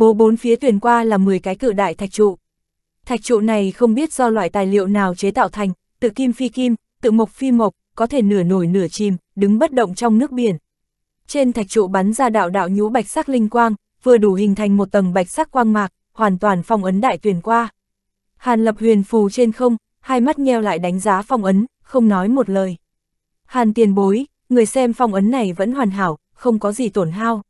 bố bốn phía tuyển qua là 10 cái cự đại thạch trụ. Thạch trụ này không biết do loại tài liệu nào chế tạo thành, tự kim phi kim, tự mộc phi mộc, có thể nửa nổi nửa chìm, đứng bất động trong nước biển. Trên thạch trụ bắn ra đạo đạo nhũ bạch sắc linh quang, vừa đủ hình thành một tầng bạch sắc quang mạc, hoàn toàn phong ấn đại tuyển qua. Hàn lập huyền phù trên không, hai mắt nheo lại đánh giá phong ấn, không nói một lời. Hàn tiền bối, người xem phong ấn này vẫn hoàn hảo, không có gì tổn hao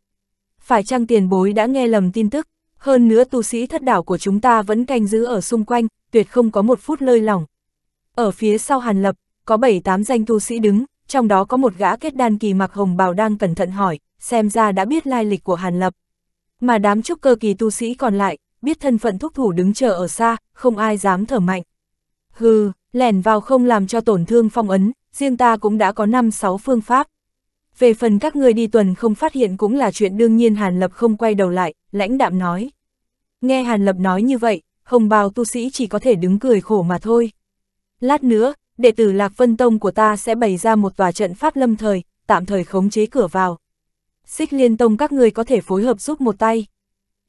phải chăng tiền bối đã nghe lầm tin tức, hơn nữa tu sĩ thất đảo của chúng ta vẫn canh giữ ở xung quanh, tuyệt không có một phút lơi lỏng. Ở phía sau Hàn Lập, có bảy tám danh tu sĩ đứng, trong đó có một gã kết đan kỳ mặc hồng bào đang cẩn thận hỏi, xem ra đã biết lai lịch của Hàn Lập. Mà đám trúc cơ kỳ tu sĩ còn lại, biết thân phận thúc thủ đứng chờ ở xa, không ai dám thở mạnh. Hừ, lẻn vào không làm cho tổn thương phong ấn, riêng ta cũng đã có 5-6 phương pháp về phần các ngươi đi tuần không phát hiện cũng là chuyện đương nhiên Hàn Lập không quay đầu lại, lãnh đạm nói. Nghe Hàn Lập nói như vậy, hồng bào tu sĩ chỉ có thể đứng cười khổ mà thôi. Lát nữa, đệ tử Lạc Vân Tông của ta sẽ bày ra một tòa trận pháp lâm thời, tạm thời khống chế cửa vào. Xích liên tông các ngươi có thể phối hợp giúp một tay.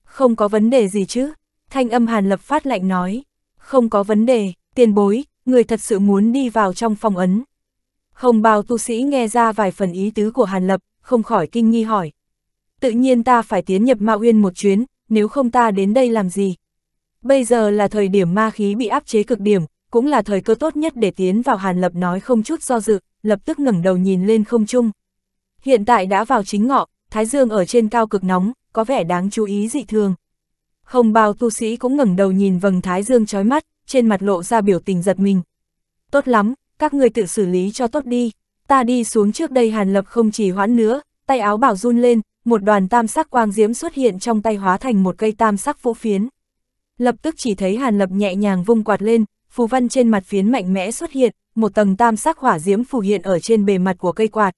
Không có vấn đề gì chứ, thanh âm Hàn Lập phát lạnh nói. Không có vấn đề, tiền bối, người thật sự muốn đi vào trong phòng ấn. Hồng bào tu sĩ nghe ra vài phần ý tứ của Hàn Lập, không khỏi kinh nghi hỏi. Tự nhiên ta phải tiến nhập Ma Uyên một chuyến, nếu không ta đến đây làm gì? Bây giờ là thời điểm ma khí bị áp chế cực điểm, cũng là thời cơ tốt nhất để tiến vào Hàn Lập nói không chút do dự, lập tức ngẩng đầu nhìn lên không trung. Hiện tại đã vào chính ngọ, Thái Dương ở trên cao cực nóng, có vẻ đáng chú ý dị thường. Hồng bào tu sĩ cũng ngẩng đầu nhìn vầng Thái Dương chói mắt, trên mặt lộ ra biểu tình giật mình. Tốt lắm, các người tự xử lý cho tốt đi, ta đi xuống trước đây Hàn Lập không chỉ hoãn nữa, tay áo bảo run lên, một đoàn tam sắc quang diễm xuất hiện trong tay hóa thành một cây tam sắc vũ phiến. Lập tức chỉ thấy Hàn Lập nhẹ nhàng vung quạt lên, phù văn trên mặt phiến mạnh mẽ xuất hiện, một tầng tam sắc hỏa diễm phù hiện ở trên bề mặt của cây quạt.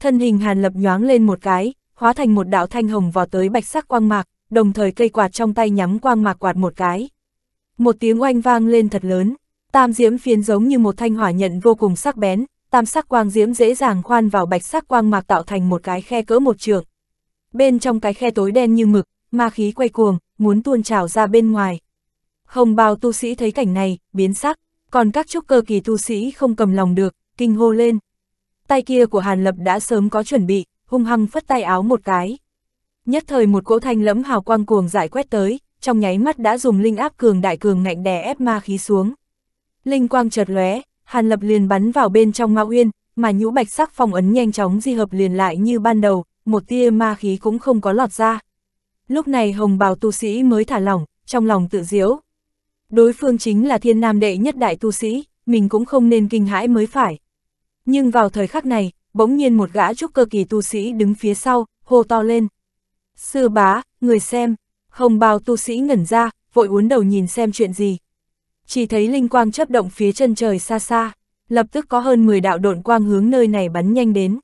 Thân hình Hàn Lập nhoáng lên một cái, hóa thành một đạo thanh hồng vào tới bạch sắc quang mạc, đồng thời cây quạt trong tay nhắm quang mạc quạt một cái. Một tiếng oanh vang lên thật lớn, Tam diễm phiến giống như một thanh hỏa nhận vô cùng sắc bén, tam sắc quang diễm dễ dàng khoan vào bạch sắc quang mạc tạo thành một cái khe cỡ một trường. Bên trong cái khe tối đen như mực, ma khí quay cuồng, muốn tuôn trào ra bên ngoài. Hồng bào tu sĩ thấy cảnh này, biến sắc, còn các trúc cơ kỳ tu sĩ không cầm lòng được, kinh hô lên. Tay kia của Hàn Lập đã sớm có chuẩn bị, hung hăng phất tay áo một cái. Nhất thời một cỗ thanh lẫm hào quang cuồng giải quét tới, trong nháy mắt đã dùng linh áp cường đại cường ngạnh đè ép ma khí xuống. Linh quang chợt lóe, Hàn Lập liền bắn vào bên trong Mao Uyên, mà nhũ bạch sắc phong ấn nhanh chóng di hợp liền lại như ban đầu, một tia ma khí cũng không có lọt ra. Lúc này hồng bào tu sĩ mới thả lỏng, trong lòng tự diễu. Đối phương chính là thiên nam đệ nhất đại tu sĩ, mình cũng không nên kinh hãi mới phải. Nhưng vào thời khắc này, bỗng nhiên một gã trúc cơ kỳ tu sĩ đứng phía sau, hô to lên. Sư bá, người xem, hồng bào tu sĩ ngẩn ra, vội uốn đầu nhìn xem chuyện gì, chỉ thấy linh quang chấp động phía chân trời xa xa, lập tức có hơn 10 đạo độn quang hướng nơi này bắn nhanh đến.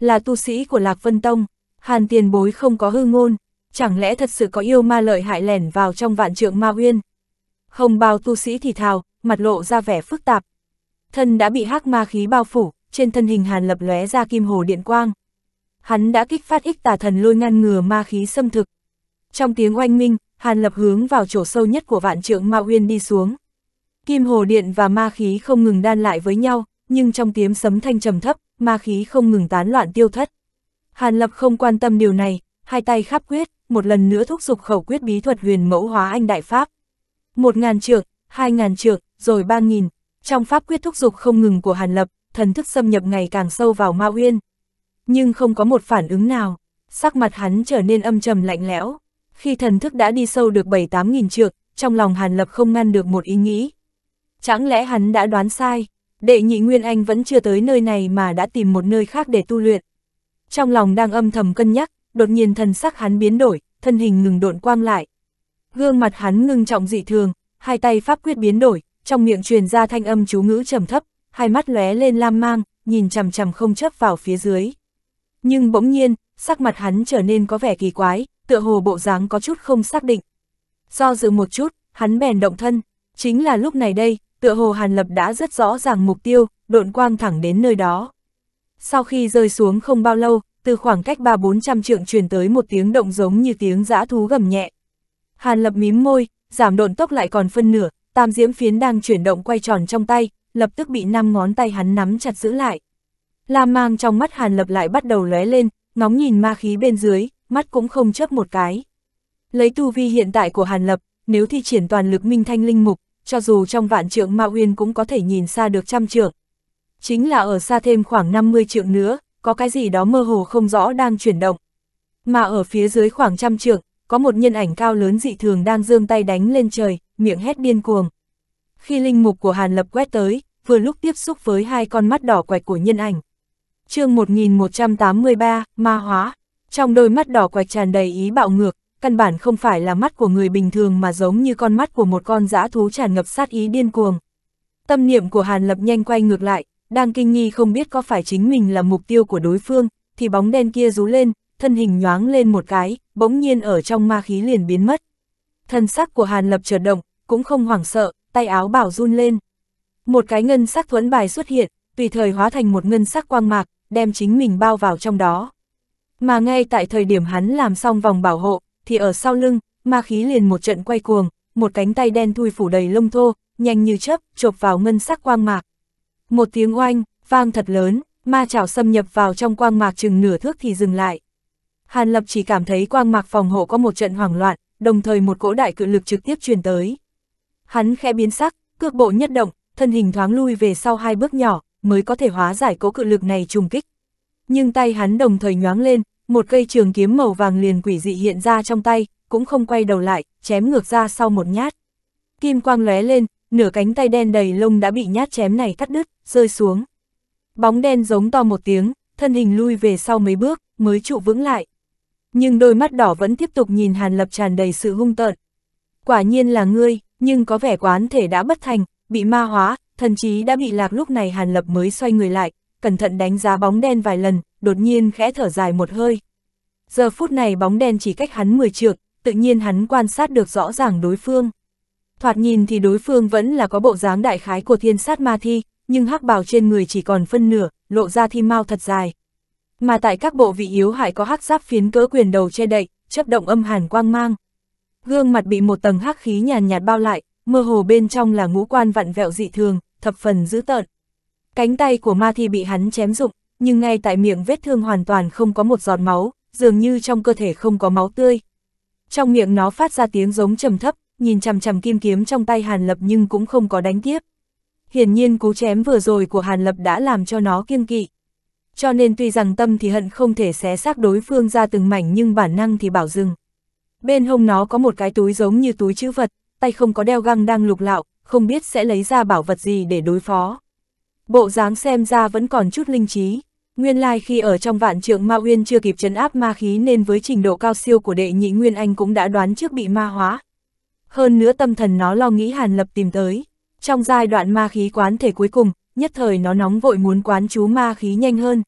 Là tu sĩ của Lạc Vân Tông, Hàn tiền bối không có hư ngôn, chẳng lẽ thật sự có yêu ma lợi hại lẻn vào trong vạn trượng ma uyên. không bao tu sĩ thì thào, mặt lộ ra vẻ phức tạp. Thân đã bị hắc ma khí bao phủ, trên thân hình Hàn lập lóe ra kim hồ điện quang. Hắn đã kích phát ích tà thần lôi ngăn ngừa ma khí xâm thực. Trong tiếng oanh minh, Hàn lập hướng vào chỗ sâu nhất của vạn trượng ma uyên đi xuống. Kim hồ điện và ma khí không ngừng đan lại với nhau, nhưng trong tiếng sấm thanh trầm thấp, ma khí không ngừng tán loạn tiêu thất. Hàn Lập không quan tâm điều này, hai tay khắp quyết, một lần nữa thúc giục khẩu quyết bí thuật huyền mẫu hóa anh đại pháp. Một ngàn trượng, hai ngàn trượng, rồi ba nghìn. Trong pháp quyết thúc giục không ngừng của Hàn Lập, thần thức xâm nhập ngày càng sâu vào ma uyên. Nhưng không có một phản ứng nào, sắc mặt hắn trở nên âm trầm lạnh lẽo. Khi thần thức đã đi sâu được bảy tám nghìn trượng, trong lòng Hàn Lập không ngăn được một ý nghĩ, Chẳng lẽ hắn đã đoán sai, đệ nhị Nguyên Anh vẫn chưa tới nơi này mà đã tìm một nơi khác để tu luyện. Trong lòng đang âm thầm cân nhắc, đột nhiên thần sắc hắn biến đổi, thân hình ngừng độn quang lại. Gương mặt hắn ngưng trọng dị thường, hai tay pháp quyết biến đổi, trong miệng truyền ra thanh âm chú ngữ trầm thấp, hai mắt lóe lên lam mang, nhìn chằm chằm không chấp vào phía dưới. Nhưng bỗng nhiên, sắc mặt hắn trở nên có vẻ kỳ quái, tựa hồ bộ dáng có chút không xác định. Do dự một chút, hắn bèn động thân, chính là lúc này đây, tựa hồ Hàn Lập đã rất rõ ràng mục tiêu, độn quang thẳng đến nơi đó. Sau khi rơi xuống không bao lâu, từ khoảng cách ba bốn trăm trượng truyền tới một tiếng động giống như tiếng dã thú gầm nhẹ. Hàn Lập mím môi, giảm độn tốc lại còn phân nửa, tam diễm phiến đang chuyển động quay tròn trong tay, lập tức bị năm ngón tay hắn nắm chặt giữ lại. Lam mang trong mắt Hàn Lập lại bắt đầu lóe lên, ngóng nhìn ma khí bên dưới, mắt cũng không chớp một cái. Lấy tu vi hiện tại của Hàn Lập, nếu thi triển toàn lực minh thanh linh mục, cho dù trong vạn trượng Ma Uyên cũng có thể nhìn xa được trăm trượng. Chính là ở xa thêm khoảng 50 trượng nữa, có cái gì đó mơ hồ không rõ đang chuyển động. Mà ở phía dưới khoảng trăm trượng, có một nhân ảnh cao lớn dị thường đang dương tay đánh lên trời, miệng hét điên cuồng. Khi linh mục của Hàn Lập quét tới, vừa lúc tiếp xúc với hai con mắt đỏ quạch của nhân ảnh. chương 1183, Ma Hóa, trong đôi mắt đỏ quạch tràn đầy ý bạo ngược, căn bản không phải là mắt của người bình thường mà giống như con mắt của một con dã thú tràn ngập sát ý điên cuồng. Tâm niệm của Hàn Lập nhanh quay ngược lại, đang kinh nghi không biết có phải chính mình là mục tiêu của đối phương, thì bóng đen kia rú lên, thân hình nhoáng lên một cái, bỗng nhiên ở trong ma khí liền biến mất. Thân sắc của Hàn Lập chợt động, cũng không hoảng sợ, tay áo bảo run lên. Một cái ngân sắc thuẫn bài xuất hiện, tùy thời hóa thành một ngân sắc quang mạc, đem chính mình bao vào trong đó. Mà ngay tại thời điểm hắn làm xong vòng bảo hộ, thì ở sau lưng, ma khí liền một trận quay cuồng, một cánh tay đen thui phủ đầy lông thô, nhanh như chớp, chộp vào ngân sắc quang mạc. Một tiếng oanh, vang thật lớn, ma chảo xâm nhập vào trong quang mạc chừng nửa thước thì dừng lại. Hàn Lập chỉ cảm thấy quang mạc phòng hộ có một trận hoảng loạn, đồng thời một cỗ đại cự lực trực tiếp truyền tới. Hắn khẽ biến sắc, cước bộ nhất động, thân hình thoáng lui về sau hai bước nhỏ, mới có thể hóa giải cỗ cự lực này trùng kích. Nhưng tay hắn đồng thời nhoáng lên, một cây trường kiếm màu vàng liền quỷ dị hiện ra trong tay, cũng không quay đầu lại, chém ngược ra sau một nhát. Kim quang lóe lên, nửa cánh tay đen đầy lông đã bị nhát chém này cắt đứt, rơi xuống. Bóng đen giống to một tiếng, thân hình lui về sau mấy bước, mới trụ vững lại. Nhưng đôi mắt đỏ vẫn tiếp tục nhìn Hàn Lập tràn đầy sự hung tợn. Quả nhiên là ngươi, nhưng có vẻ quán thể đã bất thành, bị ma hóa, thần chí đã bị lạc lúc này Hàn Lập mới xoay người lại, cẩn thận đánh giá bóng đen vài lần, đột nhiên khẽ thở dài một hơi. Giờ phút này bóng đen chỉ cách hắn 10 trượng, tự nhiên hắn quan sát được rõ ràng đối phương. Thoạt nhìn thì đối phương vẫn là có bộ dáng đại khái của thiên sát ma thi, nhưng hắc bào trên người chỉ còn phân nửa, lộ ra thi mau thật dài. Mà tại các bộ vị yếu hại có hắc giáp phiến cỡ quyền đầu che đậy, chấp động âm hàn quang mang. Gương mặt bị một tầng hắc khí nhàn nhạt bao lại, mơ hồ bên trong là ngũ quan vặn vẹo dị thường, thập phần dữ tợn. Cánh tay của ma thi bị hắn chém rụng, nhưng ngay tại miệng vết thương hoàn toàn không có một giọt máu, dường như trong cơ thể không có máu tươi. Trong miệng nó phát ra tiếng giống trầm thấp, nhìn chằm chằm kim kiếm trong tay Hàn Lập nhưng cũng không có đánh tiếp. Hiển nhiên cú chém vừa rồi của Hàn Lập đã làm cho nó kiêng kỵ. Cho nên tuy rằng tâm thì hận không thể xé xác đối phương ra từng mảnh nhưng bản năng thì bảo dừng. Bên hông nó có một cái túi giống như túi chữ vật, tay không có đeo găng đang lục lạo, không biết sẽ lấy ra bảo vật gì để đối phó. Bộ dáng xem ra vẫn còn chút linh trí. Nguyên lai khi ở trong vạn trượng ma uyên chưa kịp chấn áp ma khí nên với trình độ cao siêu của đệ nhị Nguyên Anh cũng đã đoán trước bị ma hóa. Hơn nữa tâm thần nó lo nghĩ Hàn Lập tìm tới. Trong giai đoạn ma khí quán thể cuối cùng, nhất thời nó nóng vội muốn quán chú ma khí nhanh hơn.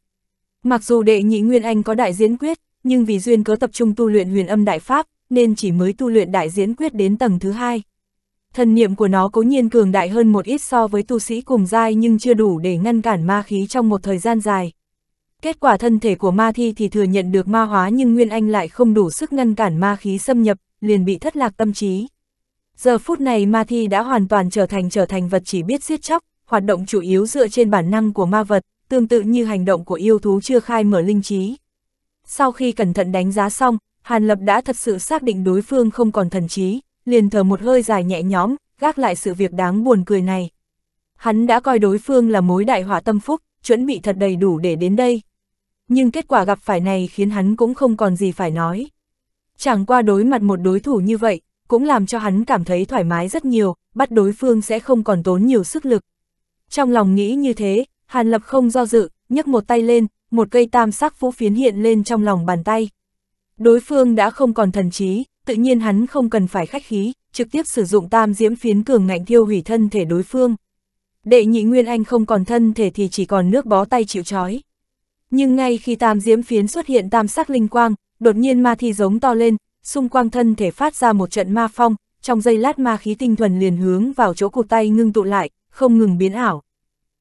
Mặc dù đệ nhị Nguyên Anh có đại diễn quyết, nhưng vì duyên cớ tập trung tu luyện huyền âm đại pháp, nên chỉ mới tu luyện đại diễn quyết đến tầng thứ hai. Thần niệm của nó cố nhiên cường đại hơn một ít so với tu sĩ cùng giai nhưng chưa đủ để ngăn cản ma khí trong một thời gian dài. Kết quả thân thể của ma thi thì thừa nhận được ma hóa nhưng Nguyên Anh lại không đủ sức ngăn cản ma khí xâm nhập, liền bị thất lạc tâm trí. Giờ phút này ma thi đã hoàn toàn trở thành trở thành vật chỉ biết giết chóc, hoạt động chủ yếu dựa trên bản năng của ma vật, tương tự như hành động của yêu thú chưa khai mở linh trí. Sau khi cẩn thận đánh giá xong, Hàn Lập đã thật sự xác định đối phương không còn thần trí, liền thở một hơi dài nhẹ nhõm, gác lại sự việc đáng buồn cười này. Hắn đã coi đối phương là mối đại họa tâm phúc, chuẩn bị thật đầy đủ để đến đây nhưng kết quả gặp phải này khiến hắn cũng không còn gì phải nói. Chẳng qua đối mặt một đối thủ như vậy, cũng làm cho hắn cảm thấy thoải mái rất nhiều, bắt đối phương sẽ không còn tốn nhiều sức lực. Trong lòng nghĩ như thế, Hàn Lập không do dự, nhấc một tay lên, một cây tam sắc vũ phiến hiện lên trong lòng bàn tay. Đối phương đã không còn thần trí, tự nhiên hắn không cần phải khách khí, trực tiếp sử dụng tam diễm phiến cường ngạnh thiêu hủy thân thể đối phương. Đệ nhị Nguyên Anh không còn thân thể thì chỉ còn nước bó tay chịu chói. Nhưng ngay khi tam diễm phiến xuất hiện tam sắc linh quang, đột nhiên ma thi giống to lên, xung quanh thân thể phát ra một trận ma phong, trong giây lát ma khí tinh thuần liền hướng vào chỗ cụt tay ngưng tụ lại, không ngừng biến ảo.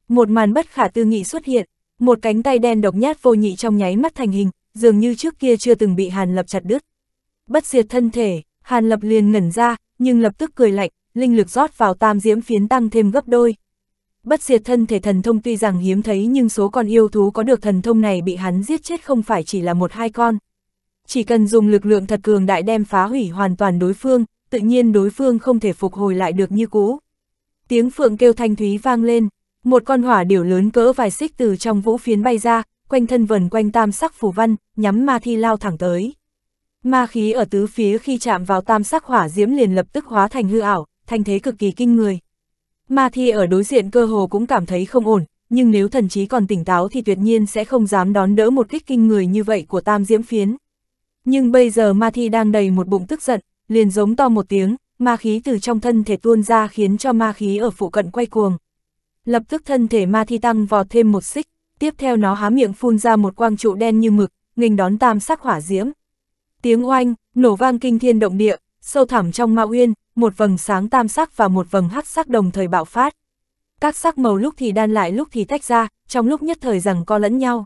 Một màn bất khả tư nghị xuất hiện, một cánh tay đen độc nhát vô nhị trong nháy mắt thành hình, dường như trước kia chưa từng bị Hàn Lập chặt đứt. Bất diệt thân thể, Hàn Lập liền ngẩn ra, nhưng lập tức cười lạnh, linh lực rót vào tam diễm phiến tăng thêm gấp đôi bất diệt thân thể thần thông tuy rằng hiếm thấy nhưng số con yêu thú có được thần thông này bị hắn giết chết không phải chỉ là một hai con. Chỉ cần dùng lực lượng thật cường đại đem phá hủy hoàn toàn đối phương, tự nhiên đối phương không thể phục hồi lại được như cũ. Tiếng phượng kêu thanh thúy vang lên, một con hỏa điểu lớn cỡ vài xích từ trong vũ phiến bay ra, quanh thân vần quanh tam sắc phù văn, nhắm ma thi lao thẳng tới. Ma khí ở tứ phía khi chạm vào tam sắc hỏa diễm liền lập tức hóa thành hư ảo, thanh thế cực kỳ kinh người. Ma Thi ở đối diện cơ hồ cũng cảm thấy không ổn, nhưng nếu thần trí còn tỉnh táo thì tuyệt nhiên sẽ không dám đón đỡ một kích kinh người như vậy của Tam Diễm Phiến. Nhưng bây giờ Ma Thi đang đầy một bụng tức giận, liền giống to một tiếng, ma khí từ trong thân thể tuôn ra khiến cho ma khí ở phụ cận quay cuồng. Lập tức thân thể Ma Thi tăng vọt thêm một xích, tiếp theo nó há miệng phun ra một quang trụ đen như mực, nghênh đón tam sắc hỏa diễm. Tiếng oanh, nổ vang kinh thiên động địa, sâu thẳm trong Ma Uyên, một vầng sáng tam sắc và một vầng hắc sắc đồng thời bạo phát. Các sắc màu lúc thì đan lại lúc thì tách ra, trong lúc nhất thời rằng co lẫn nhau.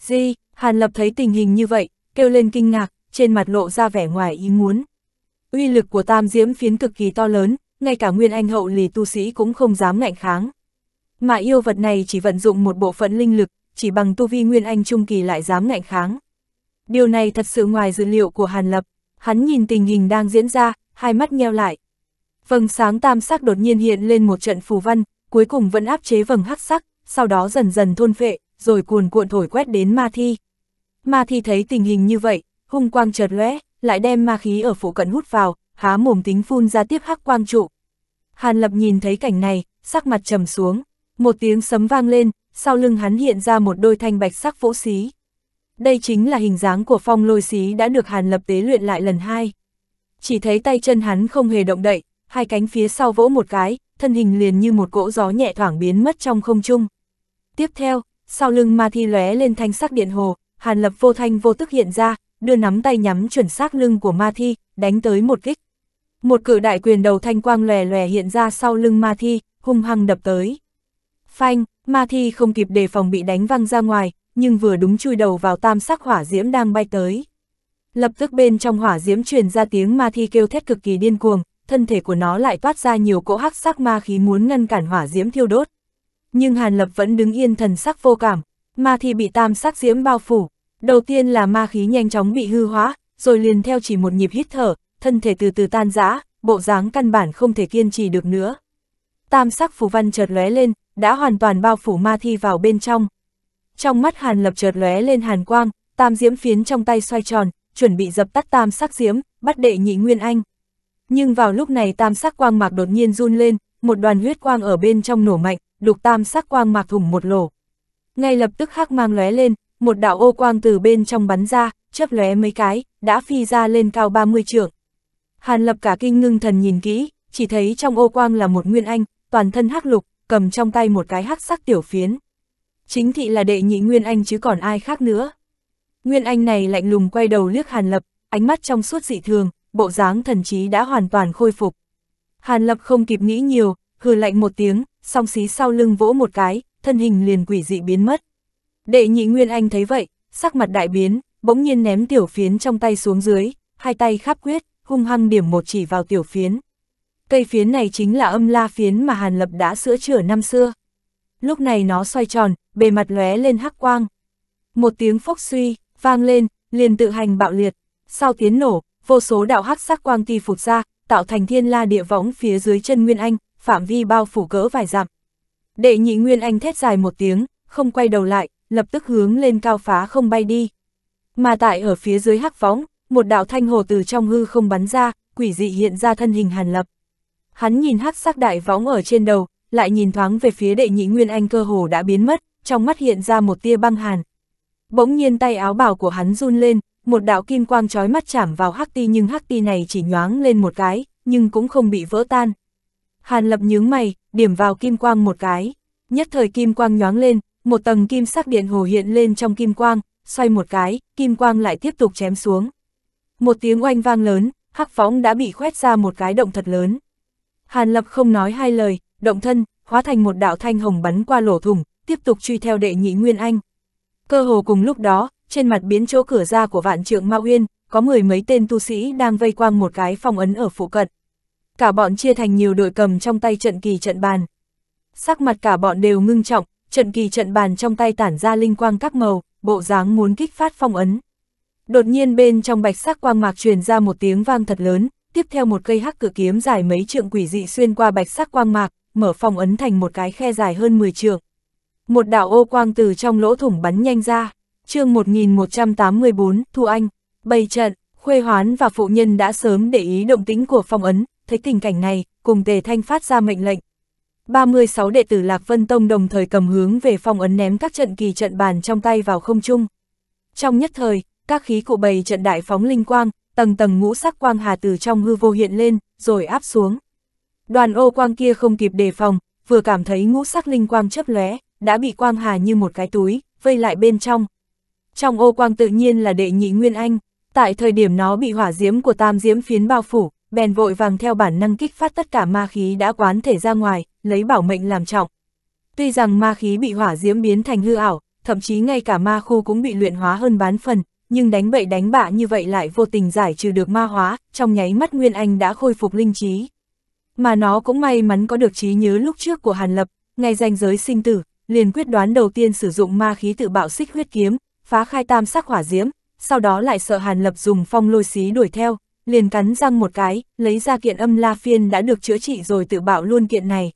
Di, Hàn Lập thấy tình hình như vậy, kêu lên kinh ngạc, trên mặt lộ ra vẻ ngoài ý muốn. Uy lực của tam diễm phiến cực kỳ to lớn, ngay cả nguyên anh hậu lì tu sĩ cũng không dám ngạnh kháng. Mà yêu vật này chỉ vận dụng một bộ phận linh lực, chỉ bằng tu vi nguyên anh trung kỳ lại dám ngạnh kháng. Điều này thật sự ngoài dữ liệu của Hàn Lập, hắn nhìn tình hình đang diễn ra, hai mắt nheo lại. Vầng sáng tam sắc đột nhiên hiện lên một trận phù văn, cuối cùng vẫn áp chế vầng hắc sắc, sau đó dần dần thôn phệ, rồi cuồn cuộn thổi quét đến ma thi. Ma thi thấy tình hình như vậy, hung quang chợt lóe, lại đem ma khí ở phụ cận hút vào, há mồm tính phun ra tiếp hắc quang trụ. Hàn Lập nhìn thấy cảnh này, sắc mặt trầm xuống, một tiếng sấm vang lên, sau lưng hắn hiện ra một đôi thanh bạch sắc vỗ xí. Đây chính là hình dáng của phong lôi xí đã được Hàn Lập tế luyện lại lần hai chỉ thấy tay chân hắn không hề động đậy, hai cánh phía sau vỗ một cái, thân hình liền như một cỗ gió nhẹ thoảng biến mất trong không trung. Tiếp theo, sau lưng ma thi lóe lên thanh sắc điện hồ, hàn lập vô thanh vô tức hiện ra, đưa nắm tay nhắm chuẩn xác lưng của ma thi, đánh tới một kích. Một cự đại quyền đầu thanh quang lòe lòe hiện ra sau lưng ma thi, hung hăng đập tới. Phanh, ma thi không kịp đề phòng bị đánh văng ra ngoài, nhưng vừa đúng chui đầu vào tam sắc hỏa diễm đang bay tới. Lập tức bên trong hỏa diễm truyền ra tiếng ma thi kêu thét cực kỳ điên cuồng, thân thể của nó lại toát ra nhiều cỗ hắc sắc ma khí muốn ngăn cản hỏa diễm thiêu đốt. Nhưng Hàn Lập vẫn đứng yên thần sắc vô cảm, ma thi bị tam sắc diễm bao phủ, đầu tiên là ma khí nhanh chóng bị hư hóa, rồi liền theo chỉ một nhịp hít thở, thân thể từ từ tan rã, bộ dáng căn bản không thể kiên trì được nữa. Tam sắc phù văn chợt lóe lên, đã hoàn toàn bao phủ ma thi vào bên trong. Trong mắt Hàn Lập chợt lóe lên hàn quang, tam diễm phiến trong tay xoay tròn, chuẩn bị dập tắt tam sắc diễm, bắt đệ nhị Nguyên Anh. Nhưng vào lúc này tam sắc quang mạc đột nhiên run lên, một đoàn huyết quang ở bên trong nổ mạnh, đục tam sắc quang mạc thủng một lỗ. Ngay lập tức hắc mang lóe lên, một đạo ô quang từ bên trong bắn ra, chớp lóe mấy cái, đã phi ra lên cao 30 trượng. Hàn Lập cả kinh ngưng thần nhìn kỹ, chỉ thấy trong ô quang là một Nguyên Anh, toàn thân hắc lục, cầm trong tay một cái hắc sắc tiểu phiến. Chính thị là đệ nhị Nguyên Anh chứ còn ai khác nữa. Nguyên Anh này lạnh lùng quay đầu liếc Hàn Lập, ánh mắt trong suốt dị thường, bộ dáng thần trí đã hoàn toàn khôi phục. Hàn Lập không kịp nghĩ nhiều, hừ lạnh một tiếng, song xí sau lưng vỗ một cái, thân hình liền quỷ dị biến mất. Đệ nhị Nguyên Anh thấy vậy, sắc mặt đại biến, bỗng nhiên ném tiểu phiến trong tay xuống dưới, hai tay khắp quyết, hung hăng điểm một chỉ vào tiểu phiến. Cây phiến này chính là âm la phiến mà Hàn Lập đã sửa chữa năm xưa. Lúc này nó xoay tròn, bề mặt lóe lên hắc quang. Một tiếng phốc suy, vang lên, liền tự hành bạo liệt. Sau tiếng nổ, vô số đạo hắc sắc quang ti phụt ra, tạo thành thiên la địa võng phía dưới chân Nguyên Anh, phạm vi bao phủ cỡ vài dặm. Đệ nhị Nguyên Anh thét dài một tiếng, không quay đầu lại, lập tức hướng lên cao phá không bay đi. Mà tại ở phía dưới hắc võng, một đạo thanh hồ từ trong hư không bắn ra, quỷ dị hiện ra thân hình Hàn Lập. Hắn nhìn hắc sắc đại võng ở trên đầu, lại nhìn thoáng về phía đệ nhị Nguyên Anh cơ hồ đã biến mất, trong mắt hiện ra một tia băng hàn, Bỗng nhiên tay áo bào của hắn run lên, một đạo kim quang trói mắt chạm vào hắc ti nhưng hắc ti này chỉ nhoáng lên một cái, nhưng cũng không bị vỡ tan. Hàn lập nhướng mày, điểm vào kim quang một cái. Nhất thời kim quang nhoáng lên, một tầng kim sắc điện hồ hiện lên trong kim quang, xoay một cái, kim quang lại tiếp tục chém xuống. Một tiếng oanh vang lớn, hắc phóng đã bị khoét ra một cái động thật lớn. Hàn lập không nói hai lời, động thân, hóa thành một đạo thanh hồng bắn qua lỗ thủng, tiếp tục truy theo đệ nhị Nguyên Anh. Cơ hồ cùng lúc đó, trên mặt biến chỗ cửa ra của vạn trượng Ma Uyên, có mười mấy tên tu sĩ đang vây quang một cái phòng ấn ở phụ cận. Cả bọn chia thành nhiều đội cầm trong tay trận kỳ trận bàn. Sắc mặt cả bọn đều ngưng trọng, trận kỳ trận bàn trong tay tản ra linh quang các màu, bộ dáng muốn kích phát phong ấn. Đột nhiên bên trong bạch sắc quang mạc truyền ra một tiếng vang thật lớn, tiếp theo một cây hắc cử kiếm dài mấy trượng quỷ dị xuyên qua bạch sắc quang mạc, mở phong ấn thành một cái khe dài hơn 10 trượng một đạo ô quang từ trong lỗ thủng bắn nhanh ra. chương 1184, Thu Anh, bày trận, Khuê Hoán và phụ nhân đã sớm để ý động tính của phong ấn, thấy tình cảnh này, cùng Tề Thanh phát ra mệnh lệnh. 36 đệ tử Lạc Vân Tông đồng thời cầm hướng về phong ấn ném các trận kỳ trận bàn trong tay vào không trung. Trong nhất thời, các khí cụ bày trận đại phóng linh quang, tầng tầng ngũ sắc quang hà từ trong hư vô hiện lên, rồi áp xuống. Đoàn ô quang kia không kịp đề phòng, vừa cảm thấy ngũ sắc linh quang chớp lóe, đã bị quang hà như một cái túi, vây lại bên trong. Trong ô quang tự nhiên là đệ nhị Nguyên Anh, tại thời điểm nó bị hỏa diễm của tam diễm phiến bao phủ, bèn vội vàng theo bản năng kích phát tất cả ma khí đã quán thể ra ngoài, lấy bảo mệnh làm trọng. Tuy rằng ma khí bị hỏa diễm biến thành hư ảo, thậm chí ngay cả ma khu cũng bị luyện hóa hơn bán phần, nhưng đánh bậy đánh bạ như vậy lại vô tình giải trừ được ma hóa, trong nháy mắt Nguyên Anh đã khôi phục linh trí. Mà nó cũng may mắn có được trí nhớ lúc trước của Hàn Lập, ngay ranh giới sinh tử, liền quyết đoán đầu tiên sử dụng ma khí tự bạo xích huyết kiếm, phá khai tam sắc hỏa diễm, sau đó lại sợ Hàn Lập dùng phong lôi xí đuổi theo, liền cắn răng một cái, lấy ra kiện âm la phiên đã được chữa trị rồi tự bạo luôn kiện này.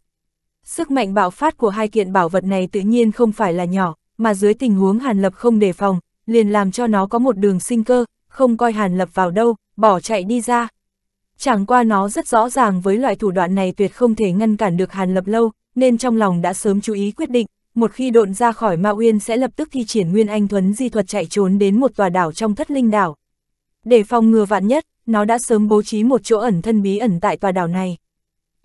Sức mạnh bạo phát của hai kiện bảo vật này tự nhiên không phải là nhỏ, mà dưới tình huống Hàn Lập không đề phòng, liền làm cho nó có một đường sinh cơ, không coi Hàn Lập vào đâu, bỏ chạy đi ra. Chẳng qua nó rất rõ ràng với loại thủ đoạn này tuyệt không thể ngăn cản được Hàn Lập lâu, nên trong lòng đã sớm chú ý quyết định, một khi độn ra khỏi Ma Uyên sẽ lập tức thi triển Nguyên Anh Thuấn di thuật chạy trốn đến một tòa đảo trong thất linh đảo. Để phòng ngừa vạn nhất, nó đã sớm bố trí một chỗ ẩn thân bí ẩn tại tòa đảo này.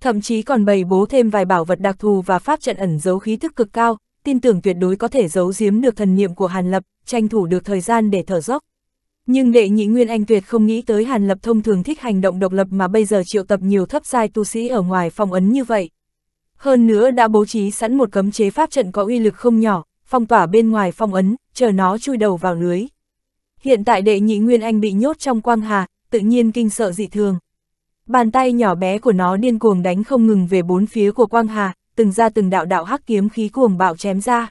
Thậm chí còn bày bố thêm vài bảo vật đặc thù và pháp trận ẩn giấu khí thức cực cao, tin tưởng tuyệt đối có thể giấu giếm được thần niệm của Hàn Lập, tranh thủ được thời gian để thở dốc. Nhưng đệ nhị Nguyên Anh tuyệt không nghĩ tới Hàn Lập thông thường thích hành động độc lập mà bây giờ triệu tập nhiều thấp giai tu sĩ ở ngoài phòng ấn như vậy hơn nữa đã bố trí sẵn một cấm chế pháp trận có uy lực không nhỏ, phong tỏa bên ngoài phong ấn, chờ nó chui đầu vào lưới. Hiện tại đệ nhị Nguyên Anh bị nhốt trong quang hà, tự nhiên kinh sợ dị thường. Bàn tay nhỏ bé của nó điên cuồng đánh không ngừng về bốn phía của quang hà, từng ra từng đạo đạo hắc kiếm khí cuồng bạo chém ra.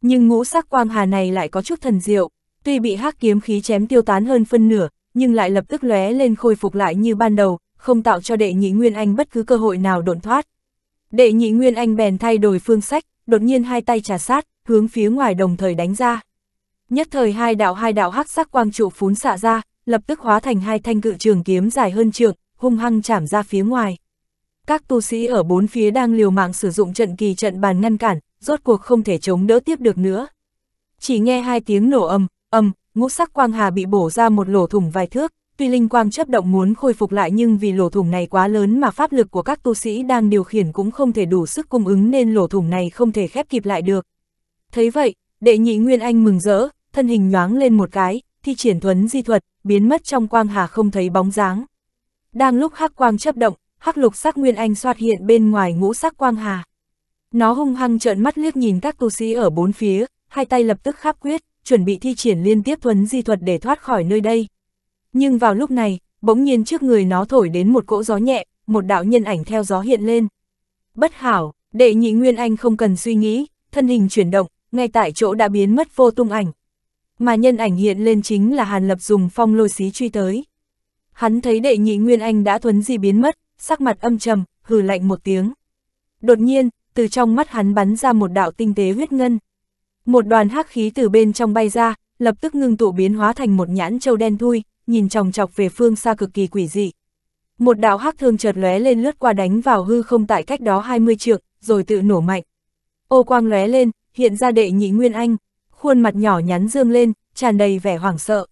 Nhưng ngũ sắc quang hà này lại có chút thần diệu, tuy bị hắc kiếm khí chém tiêu tán hơn phân nửa, nhưng lại lập tức lóe lên khôi phục lại như ban đầu, không tạo cho đệ nhị Nguyên Anh bất cứ cơ hội nào độn thoát. Đệ nhị Nguyên Anh bèn thay đổi phương sách, đột nhiên hai tay trà sát, hướng phía ngoài đồng thời đánh ra. Nhất thời hai đạo hai đạo hắc sắc quang trụ phún xạ ra, lập tức hóa thành hai thanh cự trường kiếm dài hơn trượng, hung hăng chảm ra phía ngoài. Các tu sĩ ở bốn phía đang liều mạng sử dụng trận kỳ trận bàn ngăn cản, rốt cuộc không thể chống đỡ tiếp được nữa. Chỉ nghe hai tiếng nổ âm, âm, ngũ sắc quang hà bị bổ ra một lỗ thủng vài thước, Tuy linh quang chấp động muốn khôi phục lại nhưng vì lỗ thủng này quá lớn mà pháp lực của các tu sĩ đang điều khiển cũng không thể đủ sức cung ứng nên lỗ thủng này không thể khép kịp lại được. Thấy vậy, đệ nhị Nguyên Anh mừng rỡ, thân hình nhoáng lên một cái, thi triển thuấn di thuật, biến mất trong quang hà không thấy bóng dáng. Đang lúc hắc quang chấp động, hắc lục sắc Nguyên Anh soạt hiện bên ngoài ngũ sắc quang hà. Nó hung hăng trợn mắt liếc nhìn các tu sĩ ở bốn phía, hai tay lập tức khắp quyết, chuẩn bị thi triển liên tiếp thuấn di thuật để thoát khỏi nơi đây. Nhưng vào lúc này, bỗng nhiên trước người nó thổi đến một cỗ gió nhẹ, một đạo nhân ảnh theo gió hiện lên. Bất hảo, đệ nhị Nguyên Anh không cần suy nghĩ, thân hình chuyển động, ngay tại chỗ đã biến mất vô tung ảnh. Mà nhân ảnh hiện lên chính là Hàn Lập dùng phong lôi xí truy tới. Hắn thấy đệ nhị Nguyên Anh đã thuấn di biến mất, sắc mặt âm trầm, hừ lạnh một tiếng. Đột nhiên, từ trong mắt hắn bắn ra một đạo tinh tế huyết ngân. Một đoàn hắc khí từ bên trong bay ra, lập tức ngưng tụ biến hóa thành một nhãn châu đen thui, nhìn chòng chọc về phương xa cực kỳ quỷ dị. Một đạo hắc thương chợt lóe lên lướt qua đánh vào hư không tại cách đó 20 trượng, rồi tự nổ mạnh. Ô quang lóe lên, hiện ra đệ nhị Nguyên Anh, khuôn mặt nhỏ nhắn dương lên, tràn đầy vẻ hoảng sợ.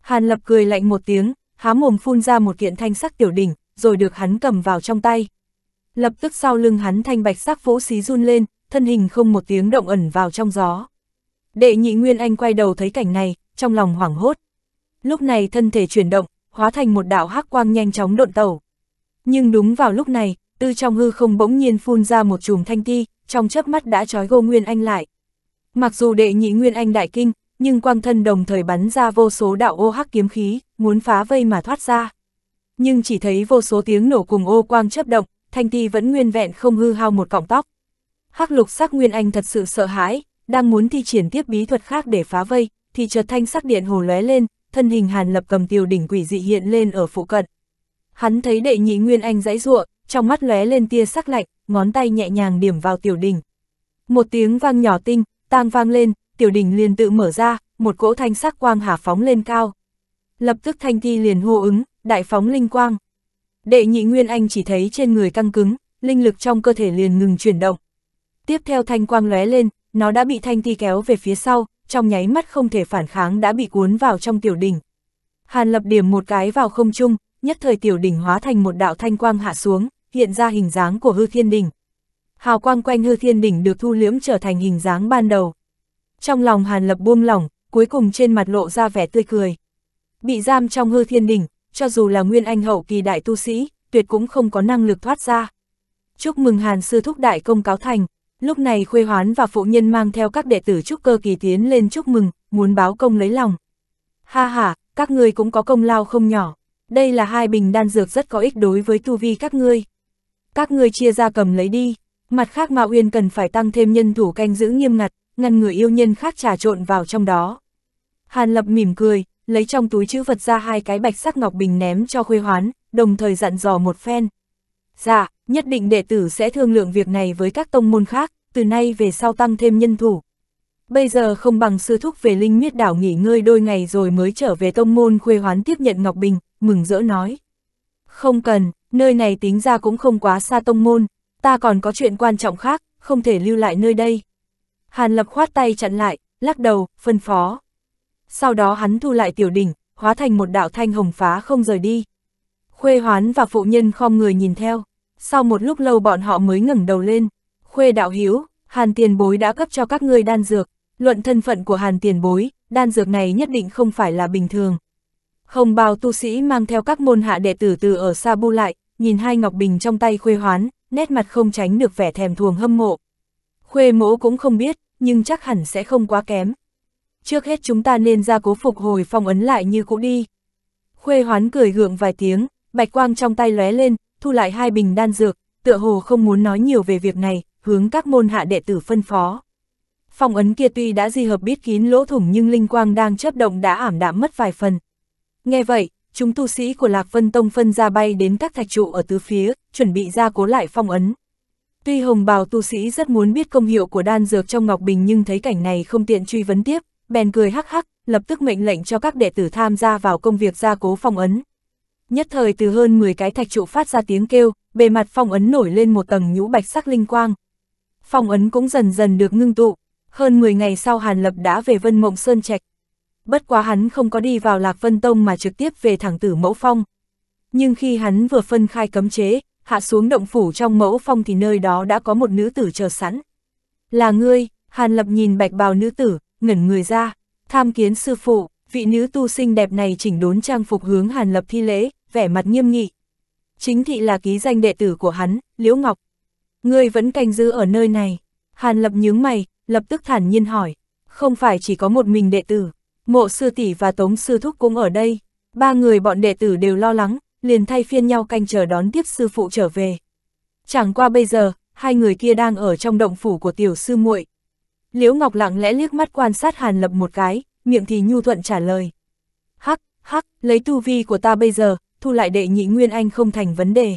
Hàn Lập cười lạnh một tiếng, há mồm phun ra một kiện thanh sắc tiểu đỉnh, rồi được hắn cầm vào trong tay. Lập tức sau lưng hắn thanh bạch sắc vũ xí run lên, thân hình không một tiếng động ẩn vào trong gió. Đệ nhị Nguyên Anh quay đầu thấy cảnh này, trong lòng hoảng hốt lúc này thân thể chuyển động, hóa thành một đạo hắc quang nhanh chóng độn tàu Nhưng đúng vào lúc này, từ trong hư không bỗng nhiên phun ra một chùm thanh ti, trong chớp mắt đã trói gô Nguyên Anh lại. Mặc dù đệ nhị Nguyên Anh đại kinh, nhưng quang thân đồng thời bắn ra vô số đạo ô hắc kiếm khí, muốn phá vây mà thoát ra. Nhưng chỉ thấy vô số tiếng nổ cùng ô quang chớp động, thanh ti vẫn nguyên vẹn không hư hao một cọng tóc. Hắc lục sắc Nguyên Anh thật sự sợ hãi, đang muốn thi triển tiếp bí thuật khác để phá vây, thì chợt thanh sắc điện hồ lóe lên, thân hình Hàn Lập cầm tiểu đỉnh quỷ dị hiện lên ở phụ cận. Hắn thấy đệ nhị Nguyên Anh dãy giụa, trong mắt lóe lên tia sắc lạnh, ngón tay nhẹ nhàng điểm vào tiểu đỉnh. Một tiếng vang nhỏ tinh, tang vang lên, tiểu đỉnh liền tự mở ra, một cỗ thanh sắc quang hà phóng lên cao. Lập tức thanh thi liền hô ứng, đại phóng linh quang. Đệ nhị Nguyên Anh chỉ thấy trên người căng cứng, linh lực trong cơ thể liền ngừng chuyển động. Tiếp theo thanh quang lóe lên, nó đã bị thanh thi kéo về phía sau, trong nháy mắt không thể phản kháng đã bị cuốn vào trong tiểu đỉnh. Hàn lập điểm một cái vào không trung, nhất thời tiểu đỉnh hóa thành một đạo thanh quang hạ xuống, hiện ra hình dáng của hư thiên đỉnh. Hào quang quanh hư thiên đỉnh được thu liễm trở thành hình dáng ban đầu. Trong lòng Hàn lập buông lỏng, cuối cùng trên mặt lộ ra vẻ tươi cười. Bị giam trong hư thiên đỉnh, cho dù là nguyên anh hậu kỳ đại tu sĩ, tuyệt cũng không có năng lực thoát ra. Chúc mừng Hàn sư thúc đại công cáo thành, Lúc này Khuê Hoán và phụ nhân mang theo các đệ tử trúc cơ kỳ tiến lên chúc mừng, muốn báo công lấy lòng. Ha ha, các ngươi cũng có công lao không nhỏ. Đây là hai bình đan dược rất có ích đối với tu vi các ngươi. Các ngươi chia ra cầm lấy đi. Mặt khác Mạo Uyên cần phải tăng thêm nhân thủ canh giữ nghiêm ngặt, ngăn người yêu nhân khác trà trộn vào trong đó. Hàn Lập mỉm cười, lấy trong túi chữ vật ra hai cái bạch sắc ngọc bình ném cho Khuê Hoán, đồng thời dặn dò một phen. Dạ, nhất định đệ tử sẽ thương lượng việc này với các tông môn khác, từ nay về sau tăng thêm nhân thủ. Bây giờ không bằng sư thúc về Linh Miết Đảo nghỉ ngơi đôi ngày rồi mới trở về tông môn khuê hoán tiếp nhận Ngọc Bình, mừng rỡ nói. Không cần, nơi này tính ra cũng không quá xa tông môn, ta còn có chuyện quan trọng khác, không thể lưu lại nơi đây. Hàn Lập khoát tay chặn lại, lắc đầu, phân phó. Sau đó hắn thu lại tiểu đỉnh, hóa thành một đạo thanh hồng phá không rời đi. Khuê hoán và phụ nhân khom người nhìn theo sau một lúc lâu bọn họ mới ngẩng đầu lên. Khuê đạo hiếu, hàn tiền bối đã cấp cho các ngươi đan dược, luận thân phận của hàn tiền bối, đan dược này nhất định không phải là bình thường. không bao tu sĩ mang theo các môn hạ đệ tử từ ở xa bu lại, nhìn hai ngọc bình trong tay khuê hoán, nét mặt không tránh được vẻ thèm thuồng hâm mộ. Khuê mỗ cũng không biết, nhưng chắc hẳn sẽ không quá kém. Trước hết chúng ta nên ra cố phục hồi phong ấn lại như cũ đi. Khuê hoán cười gượng vài tiếng, bạch quang trong tay lóe lên, thu lại hai bình đan dược, tựa hồ không muốn nói nhiều về việc này, hướng các môn hạ đệ tử phân phó. Phong ấn kia tuy đã di hợp biết kín lỗ thủng nhưng linh quang đang chấp động đã ảm đạm mất vài phần. Nghe vậy, chúng tu sĩ của Lạc Vân Tông phân ra bay đến các thạch trụ ở tứ phía, chuẩn bị ra cố lại phong ấn. Tuy hồng bào tu sĩ rất muốn biết công hiệu của đan dược trong Ngọc Bình nhưng thấy cảnh này không tiện truy vấn tiếp, bèn cười hắc hắc, lập tức mệnh lệnh cho các đệ tử tham gia vào công việc gia cố phong ấn nhất thời từ hơn 10 cái thạch trụ phát ra tiếng kêu, bề mặt phong ấn nổi lên một tầng nhũ bạch sắc linh quang. Phong ấn cũng dần dần được ngưng tụ, hơn 10 ngày sau Hàn Lập đã về Vân Mộng Sơn Trạch. Bất quá hắn không có đi vào Lạc Vân Tông mà trực tiếp về thẳng tử mẫu phong. Nhưng khi hắn vừa phân khai cấm chế, hạ xuống động phủ trong mẫu phong thì nơi đó đã có một nữ tử chờ sẵn. Là ngươi, Hàn Lập nhìn bạch bào nữ tử, ngẩn người ra, tham kiến sư phụ, vị nữ tu sinh đẹp này chỉnh đốn trang phục hướng Hàn Lập thi lễ, vẻ mặt nghiêm nghị. Chính thị là ký danh đệ tử của hắn, Liễu Ngọc. Ngươi vẫn canh giữ ở nơi này. Hàn lập nhướng mày, lập tức thản nhiên hỏi. Không phải chỉ có một mình đệ tử, mộ sư tỷ và tống sư thúc cũng ở đây. Ba người bọn đệ tử đều lo lắng, liền thay phiên nhau canh chờ đón tiếp sư phụ trở về. Chẳng qua bây giờ, hai người kia đang ở trong động phủ của tiểu sư muội. Liễu Ngọc lặng lẽ liếc mắt quan sát Hàn Lập một cái, miệng thì nhu thuận trả lời. Hắc, hắc, lấy tu vi của ta bây giờ, thu lại đệ nhị Nguyên Anh không thành vấn đề.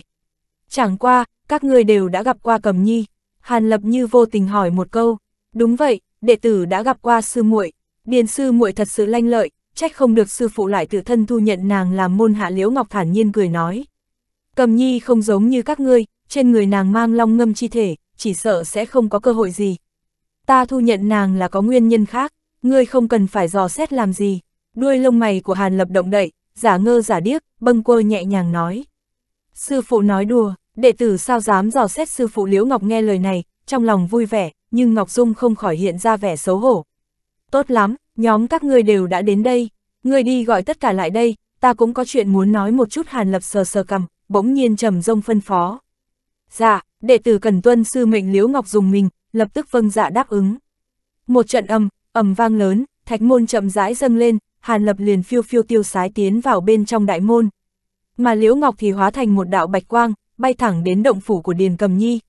Chẳng qua, các ngươi đều đã gặp qua cầm nhi. Hàn Lập như vô tình hỏi một câu. Đúng vậy, đệ tử đã gặp qua sư muội. Điền sư muội thật sự lanh lợi, trách không được sư phụ lại tự thân thu nhận nàng làm môn hạ liễu ngọc thản nhiên cười nói. Cầm nhi không giống như các ngươi, trên người nàng mang long ngâm chi thể, chỉ sợ sẽ không có cơ hội gì. Ta thu nhận nàng là có nguyên nhân khác, ngươi không cần phải dò xét làm gì. Đuôi lông mày của Hàn Lập động đậy, giả ngơ giả điếc, bâng quơ nhẹ nhàng nói. Sư phụ nói đùa, đệ tử sao dám dò xét sư phụ Liễu Ngọc nghe lời này, trong lòng vui vẻ, nhưng Ngọc Dung không khỏi hiện ra vẻ xấu hổ. Tốt lắm, nhóm các ngươi đều đã đến đây, ngươi đi gọi tất cả lại đây, ta cũng có chuyện muốn nói một chút Hàn Lập sờ sờ cầm, bỗng nhiên trầm rông phân phó. Dạ, đệ tử cần tuân sư mệnh Liễu Ngọc dùng mình, lập tức vâng dạ đáp ứng. Một trận âm, ầm vang lớn, thạch môn chậm rãi dâng lên, Hàn Lập liền phiêu phiêu tiêu sái tiến vào bên trong đại môn. Mà Liễu Ngọc thì hóa thành một đạo bạch quang, bay thẳng đến động phủ của Điền Cầm Nhi.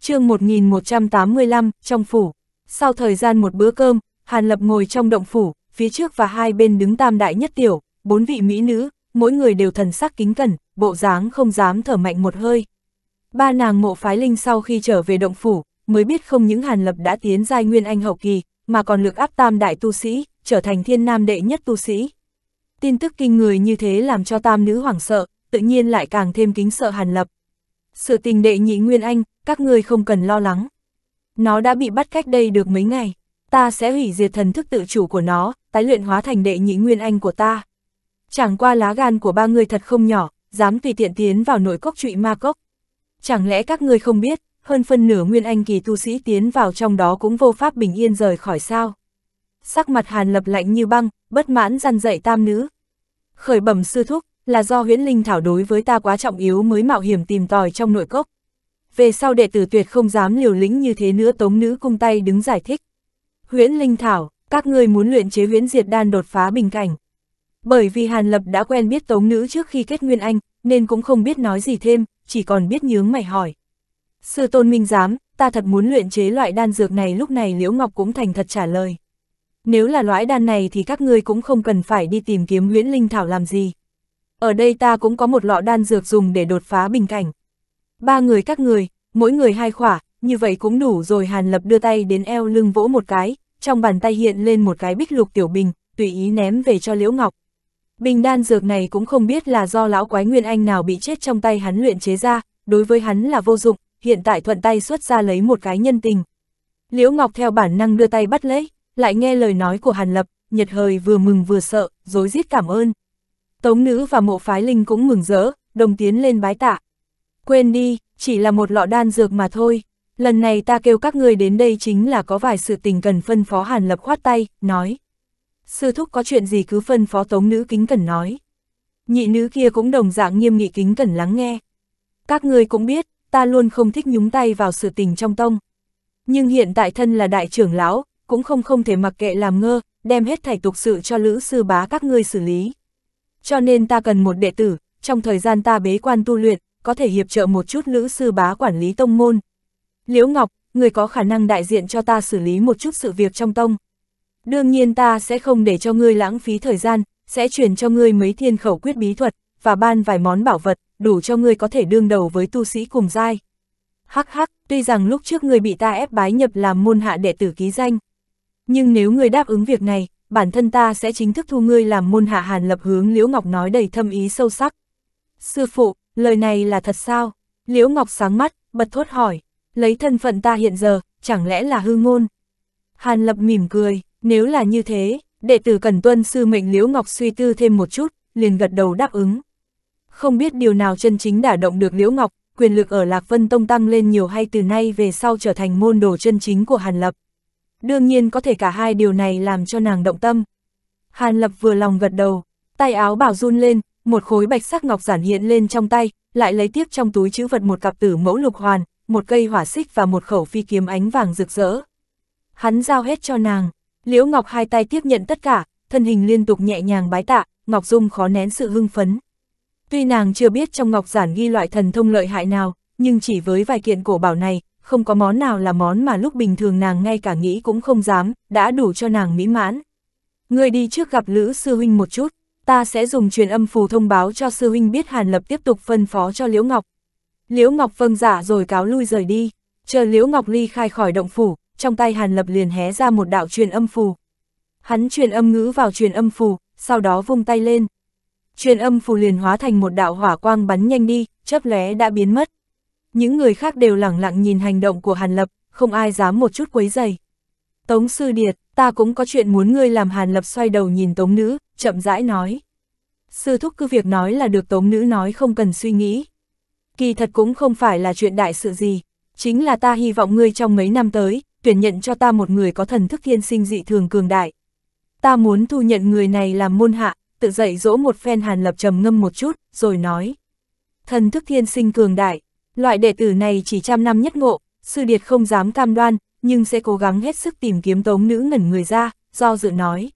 chương 1185, trong phủ. Sau thời gian một bữa cơm, Hàn Lập ngồi trong động phủ, phía trước và hai bên đứng tam đại nhất tiểu, bốn vị mỹ nữ, mỗi người đều thần sắc kính cẩn, bộ dáng không dám thở mạnh một hơi. Ba nàng mộ phái linh sau khi trở về động phủ, mới biết không những Hàn Lập đã tiến giai nguyên anh hậu kỳ, mà còn lực áp tam đại tu sĩ, trở thành thiên nam đệ nhất tu sĩ. Tin tức kinh người như thế làm cho tam nữ hoảng sợ, tự nhiên lại càng thêm kính sợ Hàn Lập. Sự tình đệ nhị Nguyên Anh, các ngươi không cần lo lắng. Nó đã bị bắt cách đây được mấy ngày, ta sẽ hủy diệt thần thức tự chủ của nó, tái luyện hóa thành đệ nhị Nguyên Anh của ta. Chẳng qua lá gan của ba người thật không nhỏ, dám tùy tiện tiến vào nội cốc trụy ma cốc. Chẳng lẽ các ngươi không biết, hơn phân nửa nguyên anh kỳ tu sĩ tiến vào trong đó cũng vô pháp bình yên rời khỏi sao. Sắc mặt hàn lập lạnh như băng, bất mãn răn dậy tam nữ. Khởi bẩm sư thúc, là do huyễn linh thảo đối với ta quá trọng yếu mới mạo hiểm tìm tòi trong nội cốc. Về sau đệ tử tuyệt không dám liều lĩnh như thế nữa tống nữ cung tay đứng giải thích. Huyễn linh thảo, các ngươi muốn luyện chế huyễn diệt đan đột phá bình cảnh. Bởi vì Hàn Lập đã quen biết tống nữ trước khi kết nguyên anh, nên cũng không biết nói gì thêm, chỉ còn biết nhướng mày hỏi. Sư tôn minh giám, ta thật muốn luyện chế loại đan dược này lúc này Liễu Ngọc cũng thành thật trả lời. Nếu là loại đan này thì các ngươi cũng không cần phải đi tìm kiếm huyễn linh thảo làm gì. Ở đây ta cũng có một lọ đan dược dùng để đột phá bình cảnh. Ba người các người, mỗi người hai khỏa, như vậy cũng đủ rồi Hàn Lập đưa tay đến eo lưng vỗ một cái, trong bàn tay hiện lên một cái bích lục tiểu bình, tùy ý ném về cho Liễu Ngọc. Bình đan dược này cũng không biết là do lão quái Nguyên Anh nào bị chết trong tay hắn luyện chế ra, đối với hắn là vô dụng, hiện tại thuận tay xuất ra lấy một cái nhân tình. Liễu Ngọc theo bản năng đưa tay bắt lấy, lại nghe lời nói của Hàn Lập, Nhật Hời vừa mừng vừa sợ, dối rít cảm ơn. Tống nữ và mộ phái linh cũng mừng rỡ, đồng tiến lên bái tạ. Quên đi, chỉ là một lọ đan dược mà thôi. Lần này ta kêu các ngươi đến đây chính là có vài sự tình cần phân phó Hàn Lập khoát tay, nói. Sư thúc có chuyện gì cứ phân phó tống nữ kính cẩn nói. Nhị nữ kia cũng đồng dạng nghiêm nghị kính cẩn lắng nghe. Các ngươi cũng biết, ta luôn không thích nhúng tay vào sự tình trong tông. Nhưng hiện tại thân là đại trưởng lão, cũng không không thể mặc kệ làm ngơ, đem hết thảy tục sự cho lữ sư bá các ngươi xử lý. Cho nên ta cần một đệ tử, trong thời gian ta bế quan tu luyện, có thể hiệp trợ một chút lữ sư bá quản lý tông môn. Liễu Ngọc, người có khả năng đại diện cho ta xử lý một chút sự việc trong tông. Đương nhiên ta sẽ không để cho ngươi lãng phí thời gian, sẽ chuyển cho ngươi mấy thiên khẩu quyết bí thuật, và ban vài món bảo vật, đủ cho ngươi có thể đương đầu với tu sĩ cùng giai. Hắc hắc, tuy rằng lúc trước ngươi bị ta ép bái nhập làm môn hạ đệ tử ký danh, nhưng nếu ngươi đáp ứng việc này, bản thân ta sẽ chính thức thu ngươi làm môn hạ Hàn Lập hướng Liễu Ngọc nói đầy thâm ý sâu sắc. Sư phụ, lời này là thật sao? Liễu Ngọc sáng mắt, bật thốt hỏi, lấy thân phận ta hiện giờ, chẳng lẽ là hư ngôn? Hàn Lập mỉm cười, nếu là như thế, đệ tử cần tuân sư mệnh Liễu Ngọc suy tư thêm một chút, liền gật đầu đáp ứng. Không biết điều nào chân chính đả động được Liễu Ngọc, quyền lực ở Lạc Vân Tông tăng lên nhiều hay từ nay về sau trở thành môn đồ chân chính của Hàn Lập. Đương nhiên có thể cả hai điều này làm cho nàng động tâm. Hàn Lập vừa lòng gật đầu, tay áo bảo run lên, một khối bạch sắc ngọc giản hiện lên trong tay, lại lấy tiếp trong túi chữ vật một cặp tử mẫu lục hoàn, một cây hỏa xích và một khẩu phi kiếm ánh vàng rực rỡ. Hắn giao hết cho nàng, Liễu Ngọc hai tay tiếp nhận tất cả, thân hình liên tục nhẹ nhàng bái tạ, Ngọc Dung khó nén sự hưng phấn, Tuy nàng chưa biết trong ngọc giản ghi loại thần thông lợi hại nào, nhưng chỉ với vài kiện cổ bảo này, không có món nào là món mà lúc bình thường nàng ngay cả nghĩ cũng không dám, đã đủ cho nàng mỹ mãn. Người đi trước gặp Lữ Sư Huynh một chút, ta sẽ dùng truyền âm phù thông báo cho Sư Huynh biết Hàn Lập tiếp tục phân phó cho Liễu Ngọc. Liễu Ngọc vâng giả dạ rồi cáo lui rời đi, chờ Liễu Ngọc ly khai khỏi động phủ, trong tay Hàn Lập liền hé ra một đạo truyền âm phù. Hắn truyền âm ngữ vào truyền âm phù, sau đó vung tay lên, truyền âm phù liền hóa thành một đạo hỏa quang bắn nhanh đi, chớp lóe đã biến mất. Những người khác đều lẳng lặng nhìn hành động của Hàn Lập, không ai dám một chút quấy dày. Tống sư điệt, ta cũng có chuyện muốn ngươi làm Hàn Lập xoay đầu nhìn tống nữ, chậm rãi nói. Sư thúc cứ việc nói là được tống nữ nói không cần suy nghĩ. Kỳ thật cũng không phải là chuyện đại sự gì, chính là ta hy vọng ngươi trong mấy năm tới, tuyển nhận cho ta một người có thần thức thiên sinh dị thường cường đại. Ta muốn thu nhận người này làm môn hạ, tự dạy dỗ một phen Hàn Lập trầm ngâm một chút, rồi nói. Thần thức thiên sinh cường đại, loại đệ tử này chỉ trăm năm nhất ngộ, sư điệt không dám cam đoan, nhưng sẽ cố gắng hết sức tìm kiếm tống nữ ngẩn người ra, do dự nói.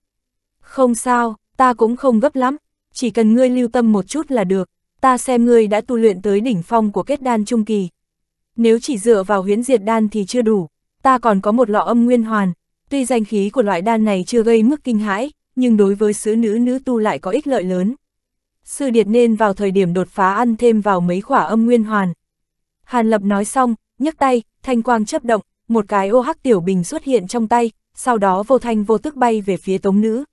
Không sao, ta cũng không gấp lắm, chỉ cần ngươi lưu tâm một chút là được, ta xem ngươi đã tu luyện tới đỉnh phong của kết đan trung kỳ. Nếu chỉ dựa vào huyễn diệt đan thì chưa đủ, ta còn có một lọ âm nguyên hoàn, tuy danh khí của loại đan này chưa gây mức kinh hãi, nhưng đối với sứ nữ nữ tu lại có ích lợi lớn. Sư Điệt nên vào thời điểm đột phá ăn thêm vào mấy khỏa âm nguyên hoàn. Hàn Lập nói xong, nhấc tay, thanh quang chấp động, một cái ô hắc tiểu bình xuất hiện trong tay, sau đó vô thanh vô tức bay về phía tống nữ.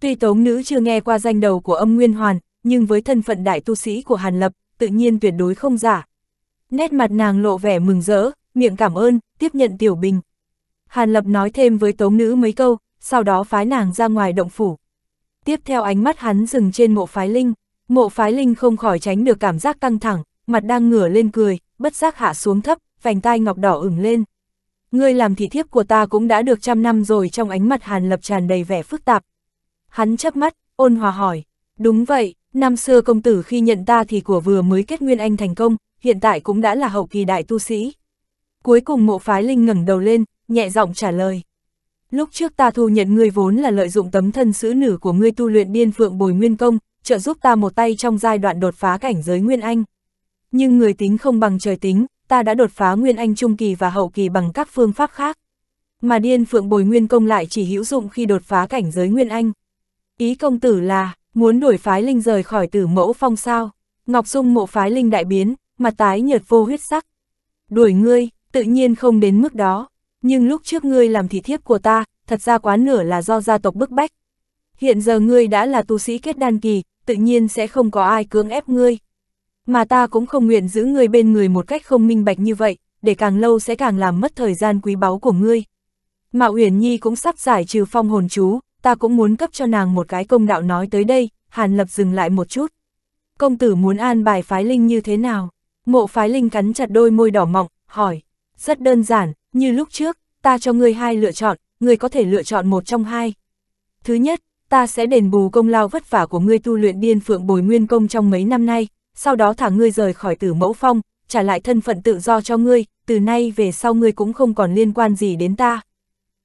Tuy tống nữ chưa nghe qua danh đầu của âm nguyên hoàn, nhưng với thân phận đại tu sĩ của Hàn Lập, tự nhiên tuyệt đối không giả. Nét mặt nàng lộ vẻ mừng rỡ, miệng cảm ơn, tiếp nhận tiểu bình. Hàn Lập nói thêm với tống nữ mấy câu, sau đó phái nàng ra ngoài động phủ. Tiếp theo ánh mắt hắn dừng trên mộ phái linh, mộ phái linh không khỏi tránh được cảm giác căng thẳng, mặt đang ngửa lên cười, bất giác hạ xuống thấp, vành tai ngọc đỏ ửng lên. Ngươi làm thị thiếp của ta cũng đã được trăm năm rồi trong ánh mặt Hàn Lập tràn đầy vẻ phức tạp. Hắn chớp mắt, ôn hòa hỏi, đúng vậy, năm xưa công tử khi nhận ta thì của vừa mới kết nguyên anh thành công, hiện tại cũng đã là hậu kỳ đại tu sĩ. Cuối cùng mộ phái linh ngẩng đầu lên, nhẹ giọng trả lời. Lúc trước ta thu nhận ngươi vốn là lợi dụng tấm thân sứ nữ của ngươi tu luyện biên phượng bồi nguyên công, trợ giúp ta một tay trong giai đoạn đột phá cảnh giới Nguyên Anh. Nhưng người tính không bằng trời tính, ta đã đột phá Nguyên Anh trung kỳ và hậu kỳ bằng các phương pháp khác. Mà điên phượng bồi nguyên công lại chỉ hữu dụng khi đột phá cảnh giới Nguyên Anh. Ý công tử là, muốn đuổi phái linh rời khỏi tử mẫu phong sao. Ngọc Dung mộ phái linh đại biến, mà tái nhợt vô huyết sắc. Đuổi ngươi, tự nhiên không đến mức đó nhưng lúc trước ngươi làm thị thiếp của ta, thật ra quá nửa là do gia tộc bức bách. Hiện giờ ngươi đã là tu sĩ kết đan kỳ, tự nhiên sẽ không có ai cưỡng ép ngươi. Mà ta cũng không nguyện giữ ngươi bên người một cách không minh bạch như vậy, để càng lâu sẽ càng làm mất thời gian quý báu của ngươi. mạo Uyển Nhi cũng sắp giải trừ phong hồn chú, ta cũng muốn cấp cho nàng một cái công đạo nói tới đây, Hàn Lập dừng lại một chút. Công tử muốn an bài phái linh như thế nào? Mộ phái linh cắn chặt đôi môi đỏ mọng, hỏi. Rất đơn giản, như lúc trước, ta cho ngươi hai lựa chọn, ngươi có thể lựa chọn một trong hai. Thứ nhất, ta sẽ đền bù công lao vất vả của ngươi tu luyện điên phượng bồi nguyên công trong mấy năm nay, sau đó thả ngươi rời khỏi tử mẫu phong, trả lại thân phận tự do cho ngươi, từ nay về sau ngươi cũng không còn liên quan gì đến ta.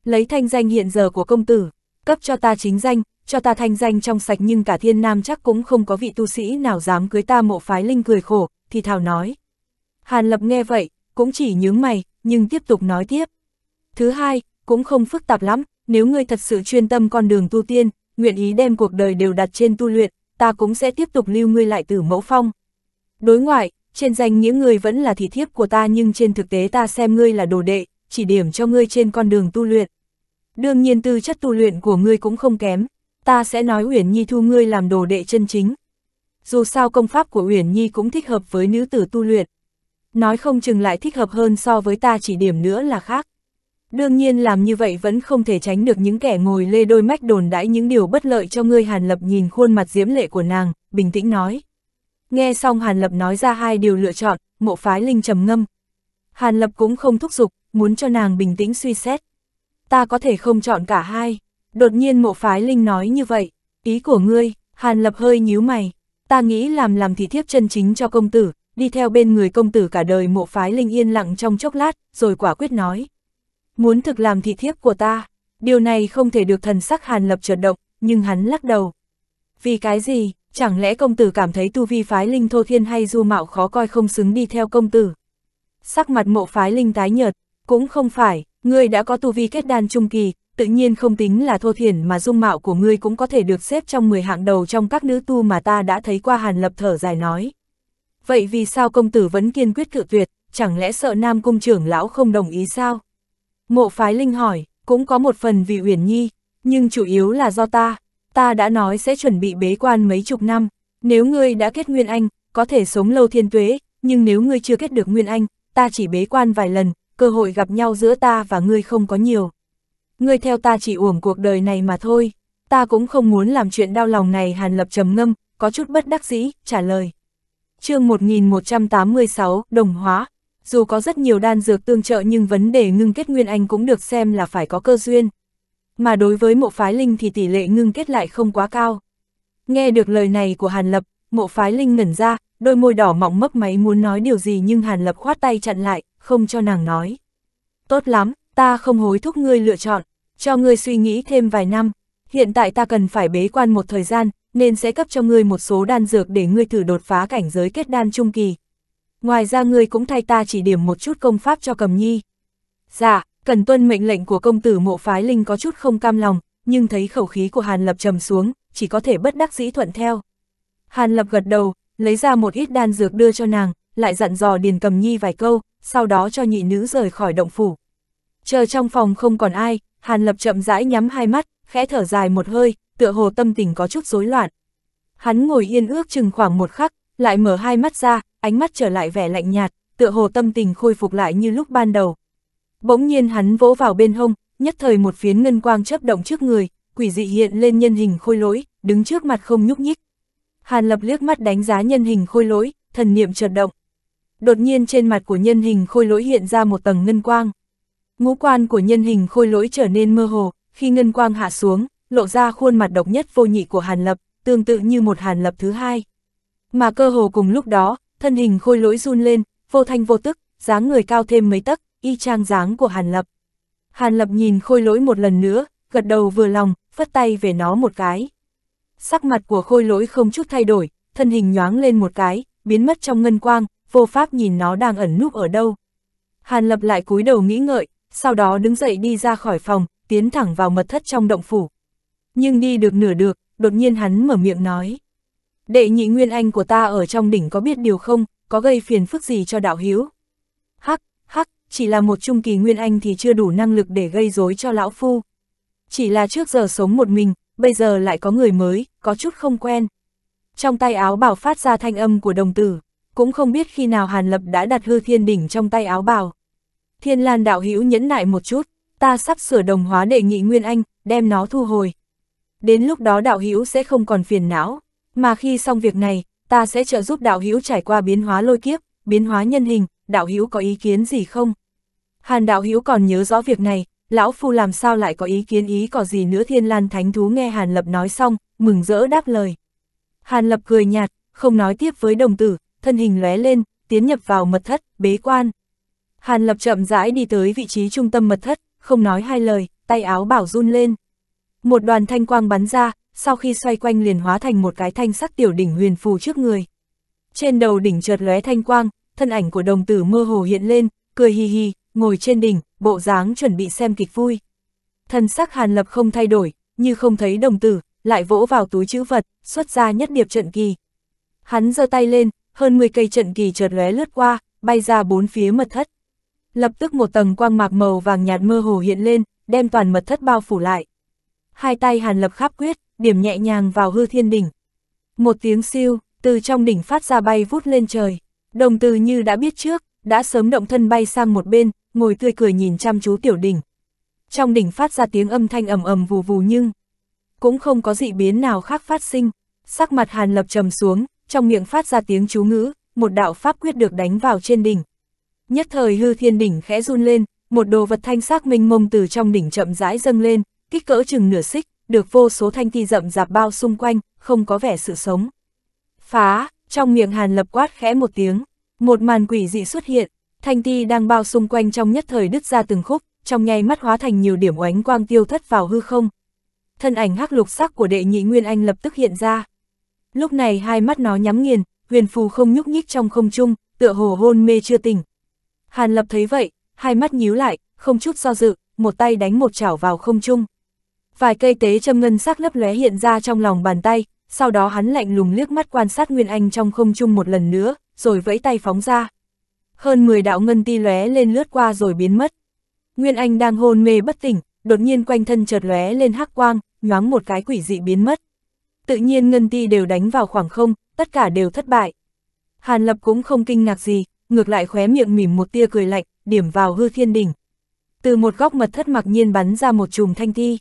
Lấy thanh danh hiện giờ của công tử, cấp cho ta chính danh, cho ta thanh danh trong sạch nhưng cả thiên nam chắc cũng không có vị tu sĩ nào dám cưới ta mộ phái linh cười khổ, thì thảo nói. Hàn lập nghe vậy, cũng chỉ nhướng mày, nhưng tiếp tục nói tiếp. Thứ hai, cũng không phức tạp lắm, nếu ngươi thật sự chuyên tâm con đường tu tiên, nguyện ý đem cuộc đời đều đặt trên tu luyện, ta cũng sẽ tiếp tục lưu ngươi lại từ mẫu phong. Đối ngoại, trên danh những người vẫn là thị thiếp của ta nhưng trên thực tế ta xem ngươi là đồ đệ, chỉ điểm cho ngươi trên con đường tu luyện. Đương nhiên tư chất tu luyện của ngươi cũng không kém, ta sẽ nói Uyển Nhi thu ngươi làm đồ đệ chân chính. Dù sao công pháp của Uyển Nhi cũng thích hợp với nữ tử tu luyện nói không chừng lại thích hợp hơn so với ta chỉ điểm nữa là khác. Đương nhiên làm như vậy vẫn không thể tránh được những kẻ ngồi lê đôi mách đồn đãi những điều bất lợi cho ngươi Hàn Lập nhìn khuôn mặt diễm lệ của nàng, bình tĩnh nói. Nghe xong Hàn Lập nói ra hai điều lựa chọn, mộ phái linh trầm ngâm. Hàn Lập cũng không thúc giục, muốn cho nàng bình tĩnh suy xét. Ta có thể không chọn cả hai. Đột nhiên mộ phái linh nói như vậy, ý của ngươi, Hàn Lập hơi nhíu mày. Ta nghĩ làm làm thì thiếp chân chính cho công tử, đi theo bên người công tử cả đời mộ phái linh yên lặng trong chốc lát, rồi quả quyết nói. Muốn thực làm thị thiếp của ta, điều này không thể được thần sắc hàn lập chợt động, nhưng hắn lắc đầu. Vì cái gì, chẳng lẽ công tử cảm thấy tu vi phái linh thô thiên hay du mạo khó coi không xứng đi theo công tử? Sắc mặt mộ phái linh tái nhợt, cũng không phải, ngươi đã có tu vi kết đan trung kỳ, tự nhiên không tính là thô thiển mà dung mạo của ngươi cũng có thể được xếp trong 10 hạng đầu trong các nữ tu mà ta đã thấy qua Hàn Lập thở dài nói vậy vì sao công tử vẫn kiên quyết cự tuyệt, chẳng lẽ sợ nam cung trưởng lão không đồng ý sao? Mộ phái linh hỏi, cũng có một phần vì Uyển Nhi, nhưng chủ yếu là do ta, ta đã nói sẽ chuẩn bị bế quan mấy chục năm, nếu ngươi đã kết Nguyên Anh, có thể sống lâu thiên tuế, nhưng nếu ngươi chưa kết được Nguyên Anh, ta chỉ bế quan vài lần, cơ hội gặp nhau giữa ta và ngươi không có nhiều. Ngươi theo ta chỉ uổng cuộc đời này mà thôi, ta cũng không muốn làm chuyện đau lòng này Hàn Lập trầm ngâm, có chút bất đắc dĩ, trả lời chương 1186, đồng hóa. Dù có rất nhiều đan dược tương trợ nhưng vấn đề ngưng kết nguyên anh cũng được xem là phải có cơ duyên. Mà đối với mộ phái linh thì tỷ lệ ngưng kết lại không quá cao. Nghe được lời này của Hàn Lập, mộ phái linh ngẩn ra, đôi môi đỏ mọng mấp máy muốn nói điều gì nhưng Hàn Lập khoát tay chặn lại, không cho nàng nói. Tốt lắm, ta không hối thúc ngươi lựa chọn, cho ngươi suy nghĩ thêm vài năm. Hiện tại ta cần phải bế quan một thời gian, nên sẽ cấp cho ngươi một số đan dược để ngươi thử đột phá cảnh giới kết đan trung kỳ. Ngoài ra ngươi cũng thay ta chỉ điểm một chút công pháp cho cầm nhi. Dạ, cần tuân mệnh lệnh của công tử mộ phái linh có chút không cam lòng, nhưng thấy khẩu khí của Hàn Lập trầm xuống, chỉ có thể bất đắc dĩ thuận theo. Hàn Lập gật đầu, lấy ra một ít đan dược đưa cho nàng, lại dặn dò Điền Cầm Nhi vài câu, sau đó cho nhị nữ rời khỏi động phủ. Chờ trong phòng không còn ai, Hàn Lập chậm rãi nhắm hai mắt, khẽ thở dài một hơi, tựa hồ tâm tình có chút rối loạn. Hắn ngồi yên ước chừng khoảng một khắc, lại mở hai mắt ra, ánh mắt trở lại vẻ lạnh nhạt, tựa hồ tâm tình khôi phục lại như lúc ban đầu. Bỗng nhiên hắn vỗ vào bên hông, nhất thời một phiến ngân quang chớp động trước người, quỷ dị hiện lên nhân hình khôi lỗi, đứng trước mặt không nhúc nhích. Hàn Lập liếc mắt đánh giá nhân hình khôi lỗi, thần niệm chợt động. Đột nhiên trên mặt của nhân hình khôi lỗi hiện ra một tầng ngân quang. Ngũ quan của nhân hình khôi lỗi trở nên mơ hồ, khi ngân quang hạ xuống, lộ ra khuôn mặt độc nhất vô nhị của Hàn Lập, tương tự như một Hàn Lập thứ hai. Mà cơ hồ cùng lúc đó, thân hình khôi lỗi run lên, vô thanh vô tức, dáng người cao thêm mấy tấc, y trang dáng của Hàn Lập. Hàn Lập nhìn khôi lỗi một lần nữa, gật đầu vừa lòng, phất tay về nó một cái. Sắc mặt của khôi lỗi không chút thay đổi, thân hình nhoáng lên một cái, biến mất trong ngân quang, vô pháp nhìn nó đang ẩn núp ở đâu. Hàn Lập lại cúi đầu nghĩ ngợi, sau đó đứng dậy đi ra khỏi phòng, tiến thẳng vào mật thất trong động phủ nhưng đi được nửa được, đột nhiên hắn mở miệng nói. Đệ nhị nguyên anh của ta ở trong đỉnh có biết điều không, có gây phiền phức gì cho đạo hiếu? Hắc, hắc, chỉ là một trung kỳ nguyên anh thì chưa đủ năng lực để gây rối cho lão phu. Chỉ là trước giờ sống một mình, bây giờ lại có người mới, có chút không quen. Trong tay áo bảo phát ra thanh âm của đồng tử, cũng không biết khi nào Hàn Lập đã đặt hư thiên đỉnh trong tay áo bảo. Thiên Lan đạo hữu nhẫn nại một chút, ta sắp sửa đồng hóa đệ nghị Nguyên Anh, đem nó thu hồi đến lúc đó đạo hữu sẽ không còn phiền não, mà khi xong việc này, ta sẽ trợ giúp đạo hữu trải qua biến hóa lôi kiếp, biến hóa nhân hình, đạo hữu có ý kiến gì không? Hàn đạo hữu còn nhớ rõ việc này, lão phu làm sao lại có ý kiến ý có gì nữa thiên lan thánh thú nghe Hàn Lập nói xong, mừng rỡ đáp lời. Hàn Lập cười nhạt, không nói tiếp với đồng tử, thân hình lóe lên, tiến nhập vào mật thất, bế quan. Hàn Lập chậm rãi đi tới vị trí trung tâm mật thất, không nói hai lời, tay áo bảo run lên. Một đoàn thanh quang bắn ra, sau khi xoay quanh liền hóa thành một cái thanh sắc tiểu đỉnh huyền phù trước người. Trên đầu đỉnh chợt lóe thanh quang, thân ảnh của đồng tử mơ hồ hiện lên, cười hi hi, ngồi trên đỉnh, bộ dáng chuẩn bị xem kịch vui. Thần sắc Hàn Lập không thay đổi, như không thấy đồng tử, lại vỗ vào túi chữ vật, xuất ra nhất điệp trận kỳ. Hắn giơ tay lên, hơn 10 cây trận kỳ chợt lóe lướt qua, bay ra bốn phía mật thất. Lập tức một tầng quang mạc màu vàng nhạt mơ hồ hiện lên, đem toàn mật thất bao phủ lại hai tay Hàn Lập khắp quyết, điểm nhẹ nhàng vào hư thiên đỉnh. Một tiếng siêu, từ trong đỉnh phát ra bay vút lên trời. Đồng từ như đã biết trước, đã sớm động thân bay sang một bên, ngồi tươi cười nhìn chăm chú tiểu đỉnh. Trong đỉnh phát ra tiếng âm thanh ầm ầm vù vù nhưng, cũng không có dị biến nào khác phát sinh. Sắc mặt Hàn Lập trầm xuống, trong miệng phát ra tiếng chú ngữ, một đạo pháp quyết được đánh vào trên đỉnh. Nhất thời hư thiên đỉnh khẽ run lên, một đồ vật thanh sắc minh mông từ trong đỉnh chậm rãi dâng lên, kích cỡ chừng nửa xích, được vô số thanh ti rậm rạp bao xung quanh, không có vẻ sự sống. Phá, trong miệng Hàn Lập quát khẽ một tiếng, một màn quỷ dị xuất hiện, thanh ti đang bao xung quanh trong nhất thời đứt ra từng khúc, trong nháy mắt hóa thành nhiều điểm oánh quang tiêu thất vào hư không. Thân ảnh hắc lục sắc của đệ nhị Nguyên Anh lập tức hiện ra. Lúc này hai mắt nó nhắm nghiền, huyền phù không nhúc nhích trong không trung, tựa hồ hôn mê chưa tỉnh. Hàn Lập thấy vậy, hai mắt nhíu lại, không chút do dự, một tay đánh một chảo vào không trung vài cây tế châm ngân sắc lấp lóe hiện ra trong lòng bàn tay, sau đó hắn lạnh lùng liếc mắt quan sát Nguyên Anh trong không trung một lần nữa, rồi vẫy tay phóng ra. Hơn 10 đạo ngân ti lóe lên lướt qua rồi biến mất. Nguyên Anh đang hôn mê bất tỉnh, đột nhiên quanh thân chợt lóe lên hắc quang, nhoáng một cái quỷ dị biến mất. Tự nhiên ngân ti đều đánh vào khoảng không, tất cả đều thất bại. Hàn Lập cũng không kinh ngạc gì, ngược lại khóe miệng mỉm một tia cười lạnh, điểm vào hư thiên đỉnh. Từ một góc mật thất mặc nhiên bắn ra một chùm thanh thi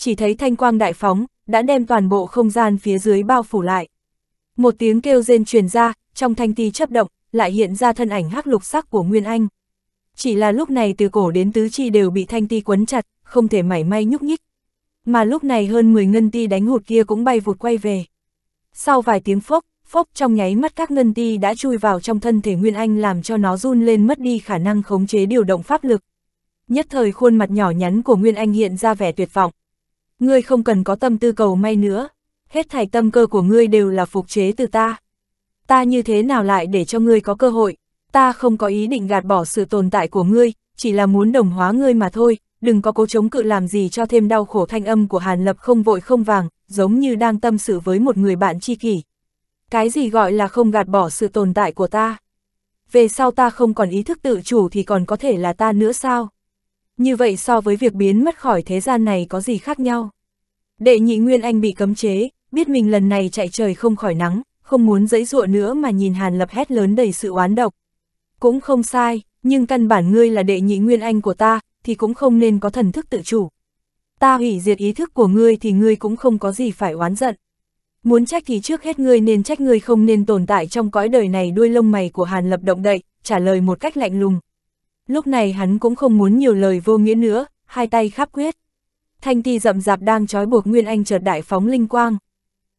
chỉ thấy thanh quang đại phóng, đã đem toàn bộ không gian phía dưới bao phủ lại. Một tiếng kêu rên truyền ra, trong thanh ti chấp động, lại hiện ra thân ảnh hắc lục sắc của Nguyên Anh. Chỉ là lúc này từ cổ đến tứ chi đều bị thanh ti quấn chặt, không thể mảy may nhúc nhích. Mà lúc này hơn 10 ngân ti đánh hụt kia cũng bay vụt quay về. Sau vài tiếng phốc, phốc trong nháy mắt các ngân ti đã chui vào trong thân thể Nguyên Anh làm cho nó run lên mất đi khả năng khống chế điều động pháp lực. Nhất thời khuôn mặt nhỏ nhắn của Nguyên Anh hiện ra vẻ tuyệt vọng ngươi không cần có tâm tư cầu may nữa, hết thảy tâm cơ của ngươi đều là phục chế từ ta. Ta như thế nào lại để cho ngươi có cơ hội, ta không có ý định gạt bỏ sự tồn tại của ngươi, chỉ là muốn đồng hóa ngươi mà thôi, đừng có cố chống cự làm gì cho thêm đau khổ thanh âm của Hàn Lập không vội không vàng, giống như đang tâm sự với một người bạn tri kỷ. Cái gì gọi là không gạt bỏ sự tồn tại của ta? Về sau ta không còn ý thức tự chủ thì còn có thể là ta nữa sao? như vậy so với việc biến mất khỏi thế gian này có gì khác nhau. Đệ nhị Nguyên Anh bị cấm chế, biết mình lần này chạy trời không khỏi nắng, không muốn dẫy dụa nữa mà nhìn Hàn Lập hét lớn đầy sự oán độc. Cũng không sai, nhưng căn bản ngươi là đệ nhị Nguyên Anh của ta, thì cũng không nên có thần thức tự chủ. Ta hủy diệt ý thức của ngươi thì ngươi cũng không có gì phải oán giận. Muốn trách thì trước hết ngươi nên trách ngươi không nên tồn tại trong cõi đời này đuôi lông mày của Hàn Lập động đậy, trả lời một cách lạnh lùng lúc này hắn cũng không muốn nhiều lời vô nghĩa nữa, hai tay khắp quyết. Thanh ti rậm rạp đang trói buộc Nguyên Anh chợt đại phóng linh quang.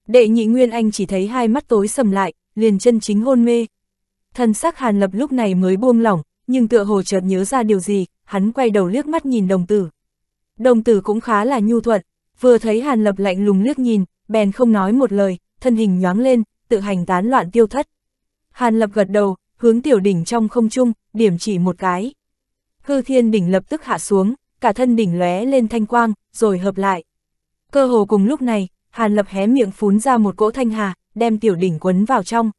Đệ nhị Nguyên Anh chỉ thấy hai mắt tối sầm lại, liền chân chính hôn mê. Thần sắc Hàn Lập lúc này mới buông lỏng, nhưng tựa hồ chợt nhớ ra điều gì, hắn quay đầu liếc mắt nhìn đồng tử. Đồng tử cũng khá là nhu thuận, vừa thấy Hàn Lập lạnh lùng liếc nhìn, bèn không nói một lời, thân hình nhoáng lên, tự hành tán loạn tiêu thất. Hàn Lập gật đầu, hướng tiểu đỉnh trong không trung, điểm chỉ một cái hư thiên đỉnh lập tức hạ xuống, cả thân đỉnh lóe lên thanh quang, rồi hợp lại. Cơ hồ cùng lúc này, Hàn Lập hé miệng phún ra một cỗ thanh hà, đem tiểu đỉnh quấn vào trong.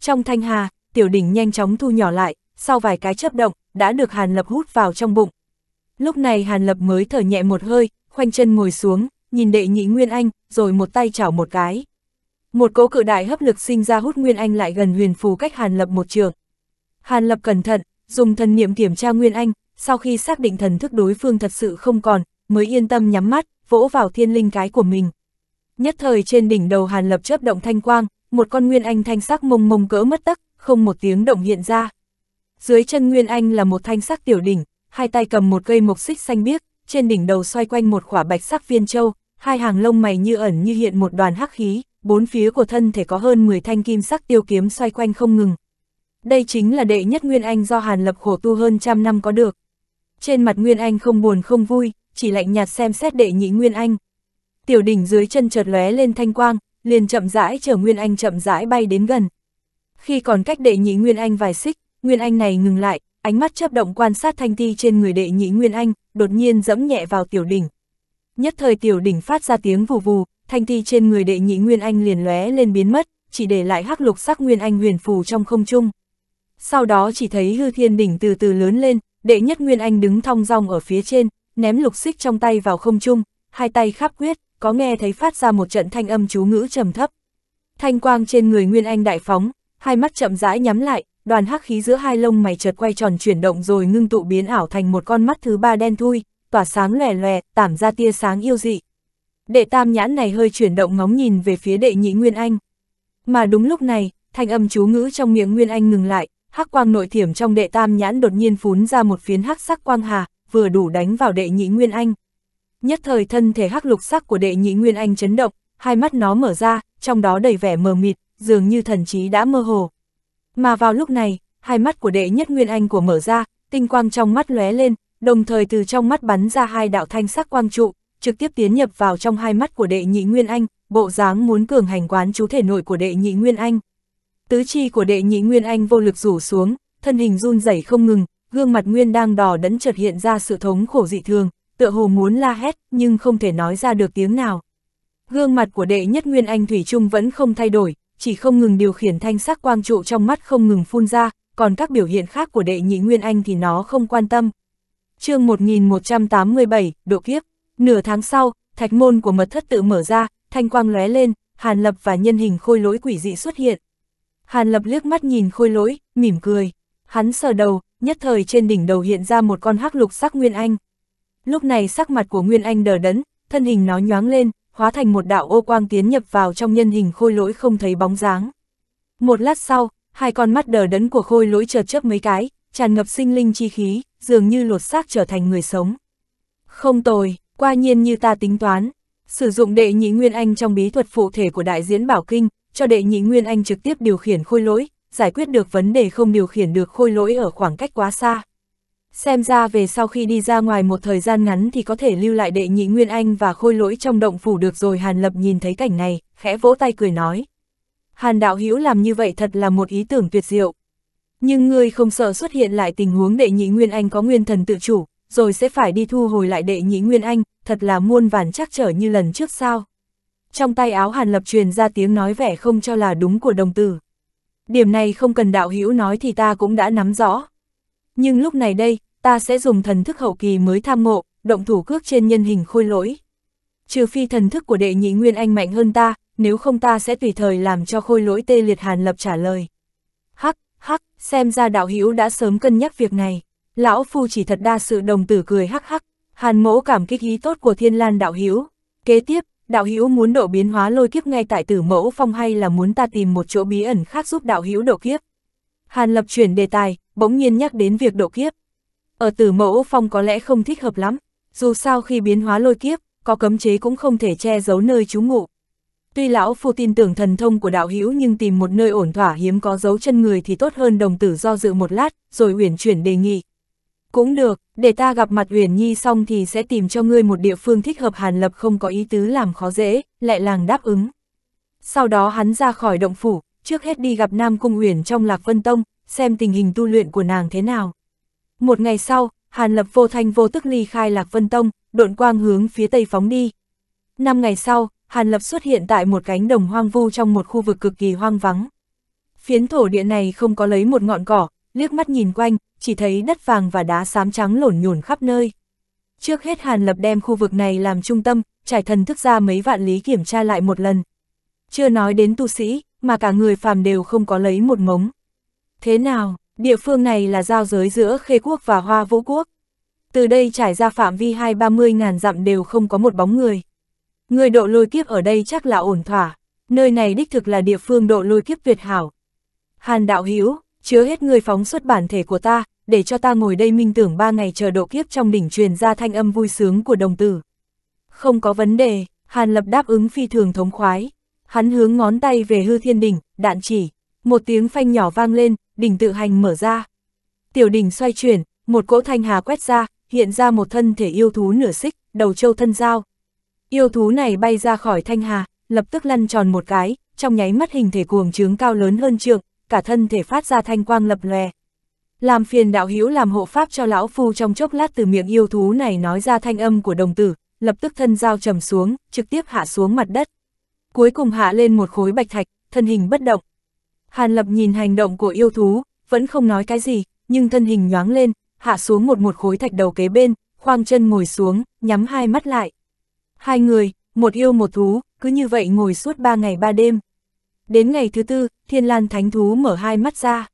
Trong thanh hà, tiểu đỉnh nhanh chóng thu nhỏ lại, sau vài cái chấp động, đã được Hàn Lập hút vào trong bụng. Lúc này Hàn Lập mới thở nhẹ một hơi, khoanh chân ngồi xuống, nhìn đệ nhị Nguyên Anh, rồi một tay chảo một cái. Một cỗ cự đại hấp lực sinh ra hút Nguyên Anh lại gần huyền phù cách Hàn Lập một trường. Hàn Lập cẩn thận, dùng thần niệm kiểm tra Nguyên Anh, sau khi xác định thần thức đối phương thật sự không còn, mới yên tâm nhắm mắt, vỗ vào thiên linh cái của mình. Nhất thời trên đỉnh đầu Hàn Lập chớp động thanh quang, một con nguyên anh thanh sắc mông mông cỡ mất tắc, không một tiếng động hiện ra. Dưới chân nguyên anh là một thanh sắc tiểu đỉnh, hai tay cầm một cây mộc xích xanh biếc, trên đỉnh đầu xoay quanh một khỏa bạch sắc viên châu, hai hàng lông mày như ẩn như hiện một đoàn hắc khí, bốn phía của thân thể có hơn 10 thanh kim sắc tiêu kiếm xoay quanh không ngừng. Đây chính là đệ nhất nguyên anh do Hàn Lập khổ tu hơn trăm năm có được trên mặt Nguyên Anh không buồn không vui, chỉ lạnh nhạt xem xét đệ nhị Nguyên Anh. Tiểu đỉnh dưới chân chợt lóe lên thanh quang, liền chậm rãi chở Nguyên Anh chậm rãi bay đến gần. Khi còn cách đệ nhị Nguyên Anh vài xích, Nguyên Anh này ngừng lại, ánh mắt chấp động quan sát thanh thi trên người đệ nhị Nguyên Anh, đột nhiên dẫm nhẹ vào tiểu đỉnh. Nhất thời tiểu đỉnh phát ra tiếng vù vù, thanh thi trên người đệ nhị Nguyên Anh liền lóe lên biến mất, chỉ để lại hắc lục sắc Nguyên Anh huyền phù trong không trung. Sau đó chỉ thấy hư thiên đỉnh từ từ lớn lên, đệ nhất Nguyên Anh đứng thong dong ở phía trên, ném lục xích trong tay vào không trung, hai tay khắp quyết, có nghe thấy phát ra một trận thanh âm chú ngữ trầm thấp. Thanh quang trên người Nguyên Anh đại phóng, hai mắt chậm rãi nhắm lại, đoàn hắc khí giữa hai lông mày chợt quay tròn chuyển động rồi ngưng tụ biến ảo thành một con mắt thứ ba đen thui, tỏa sáng lòe lòe, tảm ra tia sáng yêu dị. Đệ tam nhãn này hơi chuyển động ngóng nhìn về phía đệ nhị Nguyên Anh. Mà đúng lúc này, thanh âm chú ngữ trong miệng Nguyên Anh ngừng lại, hắc quang nội thiểm trong đệ tam nhãn đột nhiên phún ra một phiến hắc sắc quang hà, vừa đủ đánh vào đệ nhị nguyên anh. Nhất thời thân thể hắc lục sắc của đệ nhị nguyên anh chấn động, hai mắt nó mở ra, trong đó đầy vẻ mờ mịt, dường như thần trí đã mơ hồ. Mà vào lúc này, hai mắt của đệ nhất nguyên anh của mở ra, tinh quang trong mắt lóe lên, đồng thời từ trong mắt bắn ra hai đạo thanh sắc quang trụ, trực tiếp tiến nhập vào trong hai mắt của đệ nhị nguyên anh, bộ dáng muốn cường hành quán chú thể nội của đệ nhị nguyên anh. Tứ chi của đệ nhị Nguyên Anh vô lực rủ xuống, thân hình run rẩy không ngừng, gương mặt Nguyên đang đỏ đẫn chợt hiện ra sự thống khổ dị thường, tựa hồ muốn la hét, nhưng không thể nói ra được tiếng nào. Gương mặt của đệ nhất Nguyên Anh Thủy Trung vẫn không thay đổi, chỉ không ngừng điều khiển thanh sắc quang trụ trong mắt không ngừng phun ra, còn các biểu hiện khác của đệ nhị Nguyên Anh thì nó không quan tâm. chương 1187, Độ Kiếp Nửa tháng sau, thạch môn của mật thất tự mở ra, thanh quang lóe lên, Hàn Lập và nhân hình khôi lỗi quỷ dị xuất hiện. Hàn Lập liếc mắt nhìn khôi lỗi, mỉm cười. Hắn sờ đầu, nhất thời trên đỉnh đầu hiện ra một con hắc lục sắc Nguyên Anh. Lúc này sắc mặt của Nguyên Anh đờ đẫn, thân hình nó nhoáng lên, hóa thành một đạo ô quang tiến nhập vào trong nhân hình khôi lỗi không thấy bóng dáng. Một lát sau, hai con mắt đờ đẫn của khôi lỗi chợt chớp mấy cái, tràn ngập sinh linh chi khí, dường như lột xác trở thành người sống. Không tồi, qua nhiên như ta tính toán, sử dụng đệ nhị Nguyên Anh trong bí thuật phụ thể của đại diễn Bảo Kinh, cho đệ nhị Nguyên Anh trực tiếp điều khiển khôi lỗi, giải quyết được vấn đề không điều khiển được khôi lỗi ở khoảng cách quá xa. Xem ra về sau khi đi ra ngoài một thời gian ngắn thì có thể lưu lại đệ nhị Nguyên Anh và khôi lỗi trong động phủ được rồi Hàn Lập nhìn thấy cảnh này, khẽ vỗ tay cười nói. Hàn đạo hữu làm như vậy thật là một ý tưởng tuyệt diệu. Nhưng ngươi không sợ xuất hiện lại tình huống đệ nhị Nguyên Anh có nguyên thần tự chủ, rồi sẽ phải đi thu hồi lại đệ nhị Nguyên Anh, thật là muôn vàn chắc trở như lần trước sao trong tay áo Hàn Lập truyền ra tiếng nói vẻ không cho là đúng của đồng tử. Điểm này không cần đạo hữu nói thì ta cũng đã nắm rõ. Nhưng lúc này đây, ta sẽ dùng thần thức hậu kỳ mới tham ngộ, động thủ cước trên nhân hình khôi lỗi. Trừ phi thần thức của đệ nhị Nguyên Anh mạnh hơn ta, nếu không ta sẽ tùy thời làm cho khôi lỗi tê liệt Hàn Lập trả lời. Hắc, hắc, xem ra đạo hữu đã sớm cân nhắc việc này. Lão Phu chỉ thật đa sự đồng tử cười hắc hắc, Hàn mỗ cảm kích ý tốt của thiên lan đạo hữu Kế tiếp, đạo hữu muốn độ biến hóa lôi kiếp ngay tại tử mẫu phong hay là muốn ta tìm một chỗ bí ẩn khác giúp đạo hữu độ kiếp. Hàn lập chuyển đề tài, bỗng nhiên nhắc đến việc độ kiếp. Ở tử mẫu phong có lẽ không thích hợp lắm, dù sao khi biến hóa lôi kiếp, có cấm chế cũng không thể che giấu nơi trú ngụ. Tuy lão phu tin tưởng thần thông của đạo hữu nhưng tìm một nơi ổn thỏa hiếm có dấu chân người thì tốt hơn đồng tử do dự một lát, rồi uyển chuyển đề nghị. Cũng được, để ta gặp mặt Uyển Nhi xong thì sẽ tìm cho ngươi một địa phương thích hợp Hàn Lập không có ý tứ làm khó dễ, lại làng đáp ứng. Sau đó hắn ra khỏi động phủ, trước hết đi gặp Nam Cung Uyển trong Lạc Vân Tông, xem tình hình tu luyện của nàng thế nào. Một ngày sau, Hàn Lập vô thanh vô tức ly khai Lạc Vân Tông, độn quang hướng phía tây phóng đi. Năm ngày sau, Hàn Lập xuất hiện tại một cánh đồng hoang vu trong một khu vực cực kỳ hoang vắng. Phiến thổ địa này không có lấy một ngọn cỏ, liếc mắt nhìn quanh, chỉ thấy đất vàng và đá xám trắng lổn nhổn khắp nơi. Trước hết Hàn Lập đem khu vực này làm trung tâm, trải thần thức ra mấy vạn lý kiểm tra lại một lần. Chưa nói đến tu sĩ, mà cả người phàm đều không có lấy một mống. Thế nào, địa phương này là giao giới giữa khê quốc và hoa vũ quốc. Từ đây trải ra phạm vi hai ba mươi ngàn dặm đều không có một bóng người. Người độ lôi kiếp ở đây chắc là ổn thỏa, nơi này đích thực là địa phương độ lôi kiếp tuyệt hảo. Hàn đạo Hiếu chứa hết người phóng xuất bản thể của ta, để cho ta ngồi đây minh tưởng ba ngày chờ độ kiếp trong đỉnh truyền ra thanh âm vui sướng của đồng tử. Không có vấn đề, Hàn Lập đáp ứng phi thường thống khoái. Hắn hướng ngón tay về hư thiên đỉnh, đạn chỉ. Một tiếng phanh nhỏ vang lên, đỉnh tự hành mở ra. Tiểu đỉnh xoay chuyển, một cỗ thanh hà quét ra, hiện ra một thân thể yêu thú nửa xích, đầu châu thân dao. Yêu thú này bay ra khỏi thanh hà, lập tức lăn tròn một cái, trong nháy mắt hình thể cuồng trướng cao lớn hơn trượng, cả thân thể phát ra thanh quang lập lòe. Làm phiền đạo hữu làm hộ pháp cho lão phu trong chốc lát từ miệng yêu thú này nói ra thanh âm của đồng tử, lập tức thân dao trầm xuống, trực tiếp hạ xuống mặt đất. Cuối cùng hạ lên một khối bạch thạch, thân hình bất động. Hàn lập nhìn hành động của yêu thú, vẫn không nói cái gì, nhưng thân hình nhoáng lên, hạ xuống một một khối thạch đầu kế bên, khoang chân ngồi xuống, nhắm hai mắt lại. Hai người, một yêu một thú, cứ như vậy ngồi suốt ba ngày ba đêm. Đến ngày thứ tư, thiên lan thánh thú mở hai mắt ra.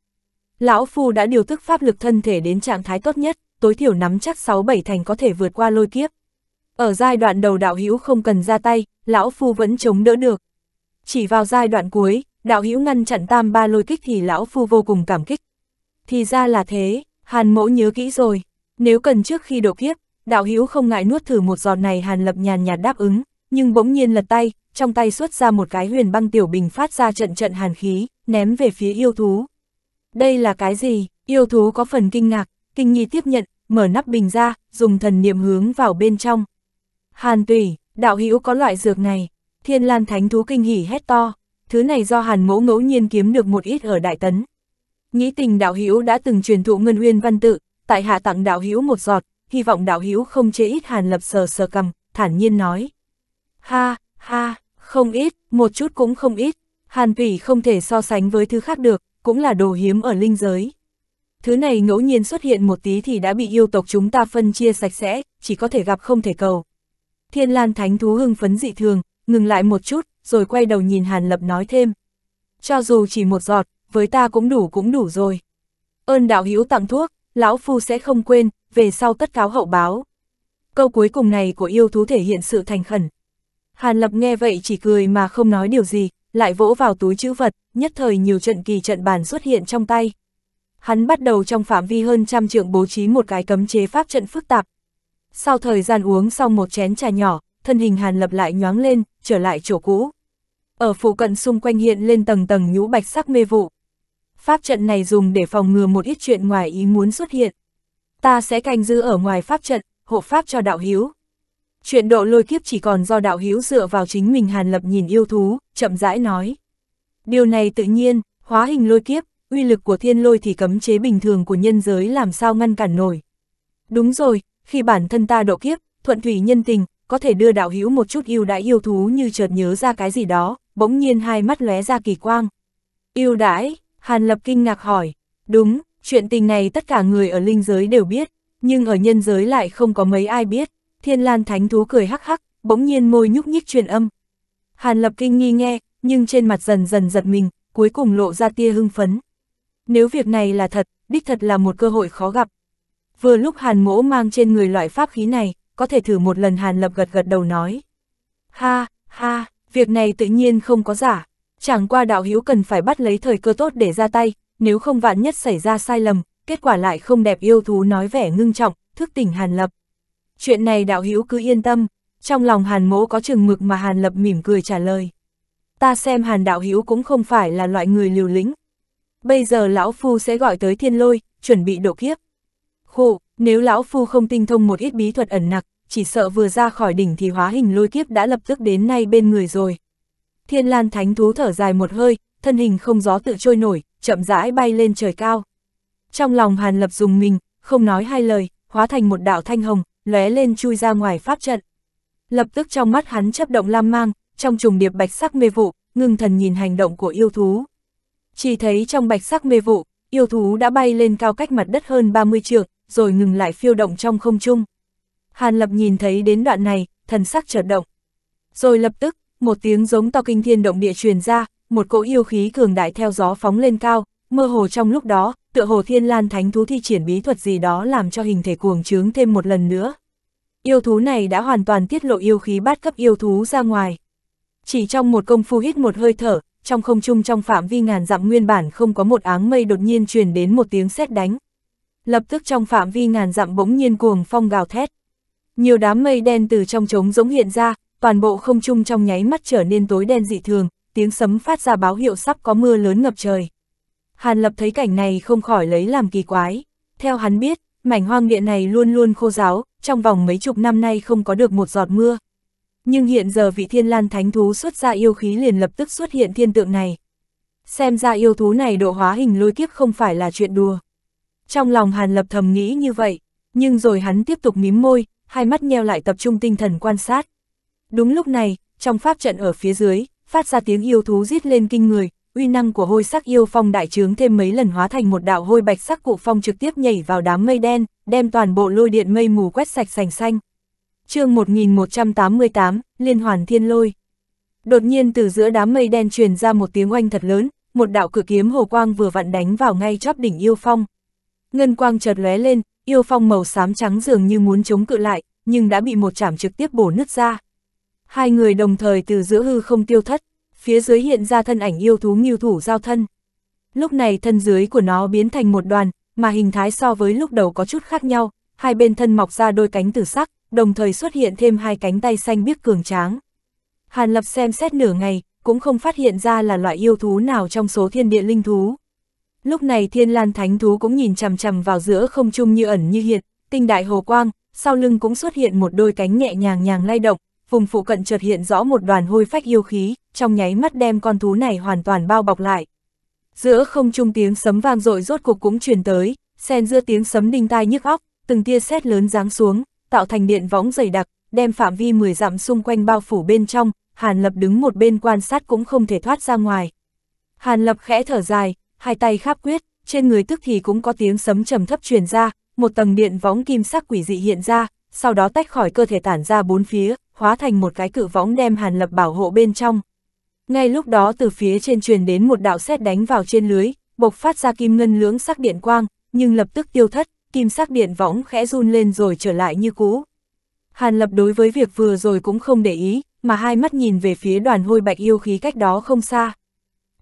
Lão Phu đã điều thức pháp lực thân thể đến trạng thái tốt nhất, tối thiểu nắm chắc 6-7 thành có thể vượt qua lôi kiếp. Ở giai đoạn đầu đạo hữu không cần ra tay, lão Phu vẫn chống đỡ được. Chỉ vào giai đoạn cuối, đạo hữu ngăn chặn tam ba lôi kích thì lão Phu vô cùng cảm kích. Thì ra là thế, hàn mẫu nhớ kỹ rồi, nếu cần trước khi độ kiếp, đạo hữu không ngại nuốt thử một giọt này hàn lập nhàn nhạt đáp ứng, nhưng bỗng nhiên lật tay, trong tay xuất ra một cái huyền băng tiểu bình phát ra trận trận hàn khí, ném về phía yêu thú. Đây là cái gì? Yêu thú có phần kinh ngạc, kinh nghi tiếp nhận, mở nắp bình ra, dùng thần niệm hướng vào bên trong. Hàn tùy, đạo hữu có loại dược này, thiên lan thánh thú kinh hỉ hét to, thứ này do hàn mẫu ngẫu nhiên kiếm được một ít ở Đại Tấn. Nghĩ tình đạo hữu đã từng truyền thụ ngân uyên văn tự, tại hạ tặng đạo hữu một giọt, hy vọng đạo hữu không chế ít hàn lập sờ sờ cầm, thản nhiên nói. Ha, ha, không ít, một chút cũng không ít. Hàn tủy không thể so sánh với thứ khác được, cũng là đồ hiếm ở linh giới. Thứ này ngẫu nhiên xuất hiện một tí thì đã bị yêu tộc chúng ta phân chia sạch sẽ, chỉ có thể gặp không thể cầu. Thiên Lan Thánh Thú hưng phấn dị thường, ngừng lại một chút, rồi quay đầu nhìn Hàn Lập nói thêm. Cho dù chỉ một giọt, với ta cũng đủ cũng đủ rồi. Ơn đạo hữu tặng thuốc, lão phu sẽ không quên, về sau tất cáo hậu báo. Câu cuối cùng này của yêu thú thể hiện sự thành khẩn, Hàn Lập nghe vậy chỉ cười mà không nói điều gì, lại vỗ vào túi chữ vật, nhất thời nhiều trận kỳ trận bàn xuất hiện trong tay. Hắn bắt đầu trong phạm vi hơn trăm trượng bố trí một cái cấm chế pháp trận phức tạp. Sau thời gian uống xong một chén trà nhỏ, thân hình Hàn Lập lại nhoáng lên, trở lại chỗ cũ. Ở phụ cận xung quanh hiện lên tầng tầng nhũ bạch sắc mê vụ. Pháp trận này dùng để phòng ngừa một ít chuyện ngoài ý muốn xuất hiện. Ta sẽ canh giữ ở ngoài pháp trận, hộ pháp cho đạo hiếu. Chuyện độ lôi kiếp chỉ còn do đạo hữu dựa vào chính mình hàn lập nhìn yêu thú, chậm rãi nói. Điều này tự nhiên, hóa hình lôi kiếp, uy lực của thiên lôi thì cấm chế bình thường của nhân giới làm sao ngăn cản nổi. Đúng rồi, khi bản thân ta độ kiếp, thuận thủy nhân tình, có thể đưa đạo hữu một chút yêu đãi yêu thú như chợt nhớ ra cái gì đó, bỗng nhiên hai mắt lóe ra kỳ quang. Yêu đãi, Hàn Lập kinh ngạc hỏi, đúng, chuyện tình này tất cả người ở linh giới đều biết, nhưng ở nhân giới lại không có mấy ai biết. Thiên Lan Thánh Thú cười hắc hắc, bỗng nhiên môi nhúc nhích truyền âm. Hàn Lập Kinh nghi nghe, nhưng trên mặt dần dần giật mình, cuối cùng lộ ra tia hưng phấn. Nếu việc này là thật, đích thật là một cơ hội khó gặp. Vừa lúc Hàn Mỗ mang trên người loại pháp khí này, có thể thử một lần Hàn Lập gật gật đầu nói. Ha, ha, việc này tự nhiên không có giả. Chẳng qua đạo hiếu cần phải bắt lấy thời cơ tốt để ra tay, nếu không vạn nhất xảy ra sai lầm, kết quả lại không đẹp yêu thú nói vẻ ngưng trọng, thức tỉnh Hàn Lập chuyện này đạo hữu cứ yên tâm, trong lòng hàn mỗ có chừng mực mà hàn lập mỉm cười trả lời. Ta xem hàn đạo hữu cũng không phải là loại người liều lĩnh. Bây giờ lão phu sẽ gọi tới thiên lôi, chuẩn bị độ kiếp. Khổ, nếu lão phu không tinh thông một ít bí thuật ẩn nặc, chỉ sợ vừa ra khỏi đỉnh thì hóa hình lôi kiếp đã lập tức đến nay bên người rồi. Thiên lan thánh thú thở dài một hơi, thân hình không gió tự trôi nổi, chậm rãi bay lên trời cao. Trong lòng hàn lập dùng mình, không nói hai lời, hóa thành một đạo thanh hồng, lóe lên chui ra ngoài pháp trận. Lập tức trong mắt hắn chấp động lam mang, trong trùng điệp bạch sắc mê vụ, ngưng thần nhìn hành động của yêu thú. Chỉ thấy trong bạch sắc mê vụ, yêu thú đã bay lên cao cách mặt đất hơn 30 trượng, rồi ngừng lại phiêu động trong không trung. Hàn Lập nhìn thấy đến đoạn này, thần sắc chợt động. Rồi lập tức, một tiếng giống to kinh thiên động địa truyền ra, một cỗ yêu khí cường đại theo gió phóng lên cao, mơ hồ trong lúc đó, tựa hồ thiên lan thánh thú thi triển bí thuật gì đó làm cho hình thể cuồng trướng thêm một lần nữa. Yêu thú này đã hoàn toàn tiết lộ yêu khí bát cấp yêu thú ra ngoài. Chỉ trong một công phu hít một hơi thở, trong không trung trong phạm vi ngàn dặm nguyên bản không có một áng mây đột nhiên truyền đến một tiếng sét đánh. Lập tức trong phạm vi ngàn dặm bỗng nhiên cuồng phong gào thét. Nhiều đám mây đen từ trong trống giống hiện ra, toàn bộ không trung trong nháy mắt trở nên tối đen dị thường, tiếng sấm phát ra báo hiệu sắp có mưa lớn ngập trời. Hàn Lập thấy cảnh này không khỏi lấy làm kỳ quái. Theo hắn biết, mảnh hoang địa này luôn luôn khô giáo, trong vòng mấy chục năm nay không có được một giọt mưa. Nhưng hiện giờ vị thiên lan thánh thú xuất ra yêu khí liền lập tức xuất hiện thiên tượng này. Xem ra yêu thú này độ hóa hình lôi kiếp không phải là chuyện đùa. Trong lòng Hàn Lập thầm nghĩ như vậy, nhưng rồi hắn tiếp tục mím môi, hai mắt nheo lại tập trung tinh thần quan sát. Đúng lúc này, trong pháp trận ở phía dưới, phát ra tiếng yêu thú rít lên kinh người, uy năng của hôi sắc yêu phong đại trướng thêm mấy lần hóa thành một đạo hôi bạch sắc cụ phong trực tiếp nhảy vào đám mây đen, đem toàn bộ lôi điện mây mù quét sạch sành xanh. chương 1188, Liên hoàn thiên lôi. Đột nhiên từ giữa đám mây đen truyền ra một tiếng oanh thật lớn, một đạo cử kiếm hồ quang vừa vặn đánh vào ngay chóp đỉnh yêu phong. Ngân quang chợt lóe lên, yêu phong màu xám trắng dường như muốn chống cự lại, nhưng đã bị một chảm trực tiếp bổ nứt ra. Hai người đồng thời từ giữa hư không tiêu thất, phía dưới hiện ra thân ảnh yêu thú nghiêu thủ giao thân. Lúc này thân dưới của nó biến thành một đoàn, mà hình thái so với lúc đầu có chút khác nhau, hai bên thân mọc ra đôi cánh tử sắc, đồng thời xuất hiện thêm hai cánh tay xanh biếc cường tráng. Hàn Lập xem xét nửa ngày, cũng không phát hiện ra là loại yêu thú nào trong số thiên địa linh thú. Lúc này thiên lan thánh thú cũng nhìn chằm chằm vào giữa không trung như ẩn như hiện, tinh đại hồ quang, sau lưng cũng xuất hiện một đôi cánh nhẹ nhàng nhàng lay động, vùng phụ cận chợt hiện rõ một đoàn hôi phách yêu khí, trong nháy mắt đem con thú này hoàn toàn bao bọc lại. Giữa không trung tiếng sấm vang dội rốt cuộc cũng truyền tới, xen giữa tiếng sấm đinh tai nhức óc, từng tia sét lớn giáng xuống, tạo thành điện võng dày đặc, đem phạm vi 10 dặm xung quanh bao phủ bên trong, Hàn Lập đứng một bên quan sát cũng không thể thoát ra ngoài. Hàn Lập khẽ thở dài, hai tay kháp quyết, trên người tức thì cũng có tiếng sấm trầm thấp truyền ra, một tầng điện võng kim sắc quỷ dị hiện ra, sau đó tách khỏi cơ thể tản ra bốn phía, hóa thành một cái cự võng đem Hàn Lập bảo hộ bên trong. Ngay lúc đó từ phía trên truyền đến một đạo sét đánh vào trên lưới, bộc phát ra kim ngân lưỡng sắc điện quang, nhưng lập tức tiêu thất, kim sắc điện võng khẽ run lên rồi trở lại như cũ. Hàn Lập đối với việc vừa rồi cũng không để ý, mà hai mắt nhìn về phía đoàn hôi bạch yêu khí cách đó không xa.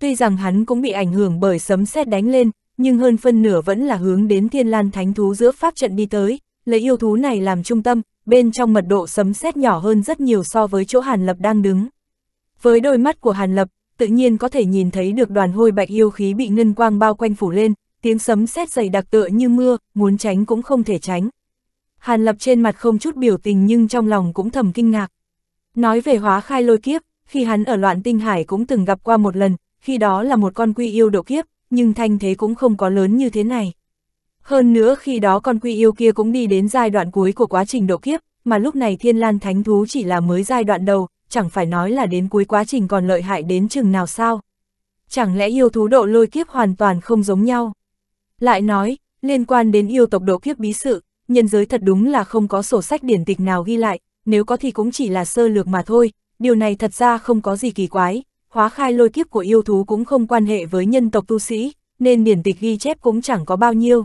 Tuy rằng hắn cũng bị ảnh hưởng bởi sấm sét đánh lên, nhưng hơn phân nửa vẫn là hướng đến thiên lan thánh thú giữa pháp trận đi tới, lấy yêu thú này làm trung tâm, bên trong mật độ sấm sét nhỏ hơn rất nhiều so với chỗ Hàn Lập đang đứng. Với đôi mắt của Hàn Lập, tự nhiên có thể nhìn thấy được đoàn hôi bạch yêu khí bị ngân quang bao quanh phủ lên, tiếng sấm sét dày đặc tựa như mưa, muốn tránh cũng không thể tránh. Hàn Lập trên mặt không chút biểu tình nhưng trong lòng cũng thầm kinh ngạc. Nói về hóa khai lôi kiếp, khi hắn ở loạn tinh hải cũng từng gặp qua một lần, khi đó là một con quy yêu độ kiếp, nhưng thanh thế cũng không có lớn như thế này. Hơn nữa khi đó con quy yêu kia cũng đi đến giai đoạn cuối của quá trình độ kiếp, mà lúc này thiên lan thánh thú chỉ là mới giai đoạn đầu, chẳng phải nói là đến cuối quá trình còn lợi hại đến chừng nào sao. Chẳng lẽ yêu thú độ lôi kiếp hoàn toàn không giống nhau? Lại nói, liên quan đến yêu tộc độ kiếp bí sự, nhân giới thật đúng là không có sổ sách điển tịch nào ghi lại, nếu có thì cũng chỉ là sơ lược mà thôi, điều này thật ra không có gì kỳ quái, hóa khai lôi kiếp của yêu thú cũng không quan hệ với nhân tộc tu sĩ, nên điển tịch ghi chép cũng chẳng có bao nhiêu.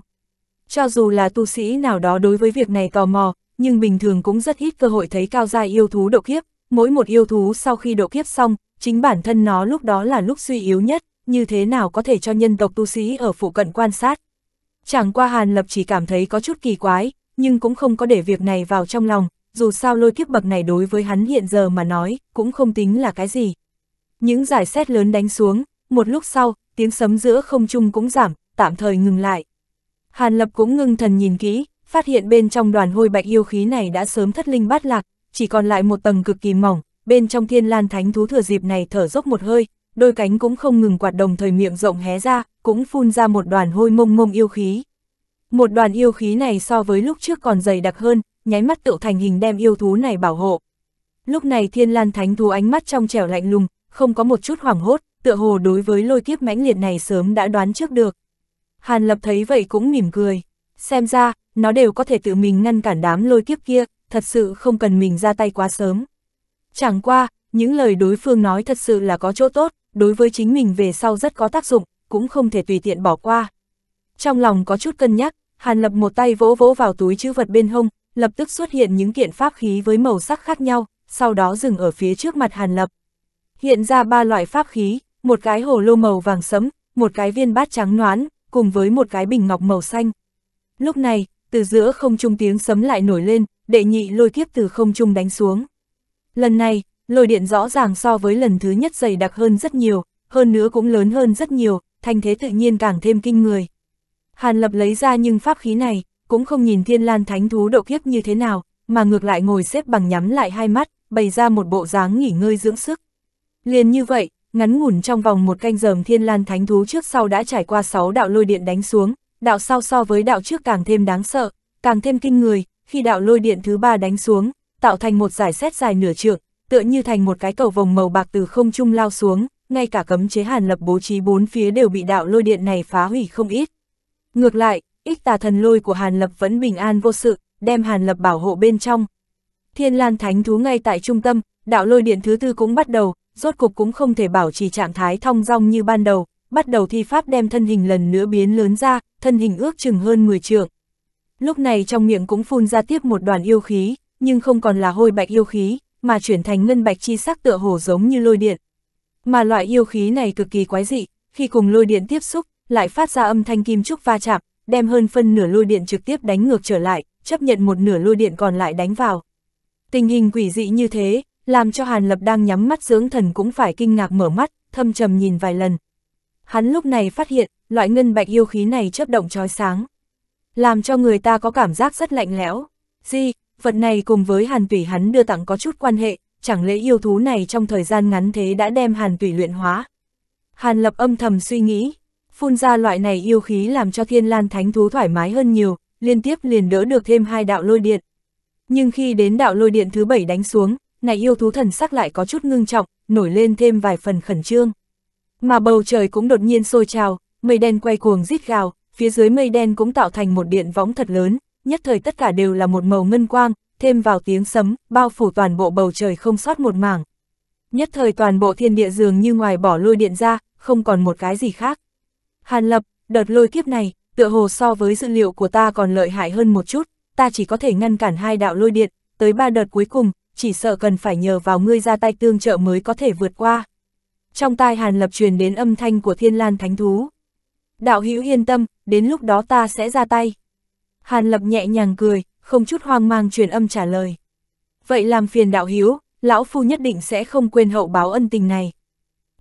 Cho dù là tu sĩ nào đó đối với việc này tò mò, nhưng bình thường cũng rất ít cơ hội thấy cao giai yêu thú độ kiếp, mỗi một yêu thú sau khi độ kiếp xong, chính bản thân nó lúc đó là lúc suy yếu nhất, như thế nào có thể cho nhân tộc tu sĩ ở phụ cận quan sát. Chẳng qua Hàn Lập chỉ cảm thấy có chút kỳ quái, nhưng cũng không có để việc này vào trong lòng, dù sao lôi kiếp bậc này đối với hắn hiện giờ mà nói, cũng không tính là cái gì. Những giải xét lớn đánh xuống, một lúc sau, tiếng sấm giữa không trung cũng giảm, tạm thời ngừng lại. Hàn Lập cũng ngưng thần nhìn kỹ, phát hiện bên trong đoàn hôi bạch yêu khí này đã sớm thất linh bát lạc, chỉ còn lại một tầng cực kỳ mỏng, bên trong thiên lan thánh thú thừa dịp này thở dốc một hơi, đôi cánh cũng không ngừng quạt đồng thời miệng rộng hé ra, cũng phun ra một đoàn hôi mông mông yêu khí. Một đoàn yêu khí này so với lúc trước còn dày đặc hơn, nháy mắt tựu thành hình đem yêu thú này bảo hộ. Lúc này thiên lan thánh thú ánh mắt trong trẻo lạnh lùng, không có một chút hoảng hốt, tựa hồ đối với lôi kiếp mãnh liệt này sớm đã đoán trước được, Hàn Lập thấy vậy cũng mỉm cười. Xem ra, nó đều có thể tự mình ngăn cản đám lôi kiếp kia, thật sự không cần mình ra tay quá sớm. Chẳng qua, những lời đối phương nói thật sự là có chỗ tốt, đối với chính mình về sau rất có tác dụng, cũng không thể tùy tiện bỏ qua. Trong lòng có chút cân nhắc, Hàn Lập một tay vỗ vỗ vào túi chữ vật bên hông, lập tức xuất hiện những kiện pháp khí với màu sắc khác nhau, sau đó dừng ở phía trước mặt Hàn Lập. Hiện ra ba loại pháp khí, một cái hồ lô màu vàng sẫm, một cái viên bát trắng noán, cùng với một cái bình ngọc màu xanh. Lúc này, từ giữa không trung tiếng sấm lại nổi lên, đệ nhị lôi kiếp từ không trung đánh xuống. Lần này, lôi điện rõ ràng so với lần thứ nhất dày đặc hơn rất nhiều, hơn nữa cũng lớn hơn rất nhiều, thanh thế tự nhiên càng thêm kinh người. Hàn Lập lấy ra nhưng pháp khí này, cũng không nhìn thiên lan thánh thú độ kiếp như thế nào, mà ngược lại ngồi xếp bằng nhắm lại hai mắt, bày ra một bộ dáng nghỉ ngơi dưỡng sức. Liền như vậy, Ngắn ngủn trong vòng một canh dờm thiên lan thánh thú trước sau đã trải qua 6 đạo lôi điện đánh xuống, đạo sau so với đạo trước càng thêm đáng sợ, càng thêm kinh người, khi đạo lôi điện thứ ba đánh xuống, tạo thành một giải xét dài nửa trượng, tựa như thành một cái cầu vòng màu bạc từ không trung lao xuống, ngay cả cấm chế hàn lập bố trí bốn phía đều bị đạo lôi điện này phá hủy không ít. Ngược lại, ích tà thần lôi của hàn lập vẫn bình an vô sự, đem hàn lập bảo hộ bên trong. Thiên lan thánh thú ngay tại trung tâm, đạo lôi điện thứ tư cũng bắt đầu, rốt cục cũng không thể bảo trì trạng thái thong dong như ban đầu, bắt đầu thi pháp đem thân hình lần nữa biến lớn ra, thân hình ước chừng hơn 10 trượng. Lúc này trong miệng cũng phun ra tiếp một đoàn yêu khí, nhưng không còn là hôi bạch yêu khí, mà chuyển thành ngân bạch chi sắc tựa hồ giống như lôi điện. Mà loại yêu khí này cực kỳ quái dị, khi cùng lôi điện tiếp xúc, lại phát ra âm thanh kim trúc va chạm, đem hơn phân nửa lôi điện trực tiếp đánh ngược trở lại, chấp nhận một nửa lôi điện còn lại đánh vào. Tình hình quỷ dị như thế, làm cho Hàn Lập đang nhắm mắt dưỡng thần cũng phải kinh ngạc mở mắt, thâm trầm nhìn vài lần. Hắn lúc này phát hiện, loại ngân bạch yêu khí này chớp động trói sáng. Làm cho người ta có cảm giác rất lạnh lẽo. Di, vật này cùng với hàn tủy hắn đưa tặng có chút quan hệ, chẳng lẽ yêu thú này trong thời gian ngắn thế đã đem hàn tủy luyện hóa. Hàn lập âm thầm suy nghĩ, phun ra loại này yêu khí làm cho thiên lan thánh thú thoải mái hơn nhiều, liên tiếp liền đỡ được thêm hai đạo lôi điện. Nhưng khi đến đạo lôi điện thứ bảy đánh xuống, này yêu thú thần sắc lại có chút ngưng trọng, nổi lên thêm vài phần khẩn trương. Mà bầu trời cũng đột nhiên sôi trào, mây đen quay cuồng rít gào, phía dưới mây đen cũng tạo thành một điện võng thật lớn, nhất thời tất cả đều là một màu ngân quang, thêm vào tiếng sấm, bao phủ toàn bộ bầu trời không sót một mảng. Nhất thời toàn bộ thiên địa dường như ngoài bỏ lôi điện ra, không còn một cái gì khác. Hàn lập, đợt lôi kiếp này, tựa hồ so với dữ liệu của ta còn lợi hại hơn một chút, ta chỉ có thể ngăn cản hai đạo lôi điện, tới ba đợt cuối cùng, chỉ sợ cần phải nhờ vào ngươi ra tay tương trợ mới có thể vượt qua. Trong tai Hàn Lập truyền đến âm thanh của Thiên Lan Thánh Thú. Đạo hữu yên tâm, đến lúc đó ta sẽ ra tay. Hàn Lập nhẹ nhàng cười, không chút hoang mang truyền âm trả lời. Vậy làm phiền đạo hữu, lão phu nhất định sẽ không quên hậu báo ân tình này.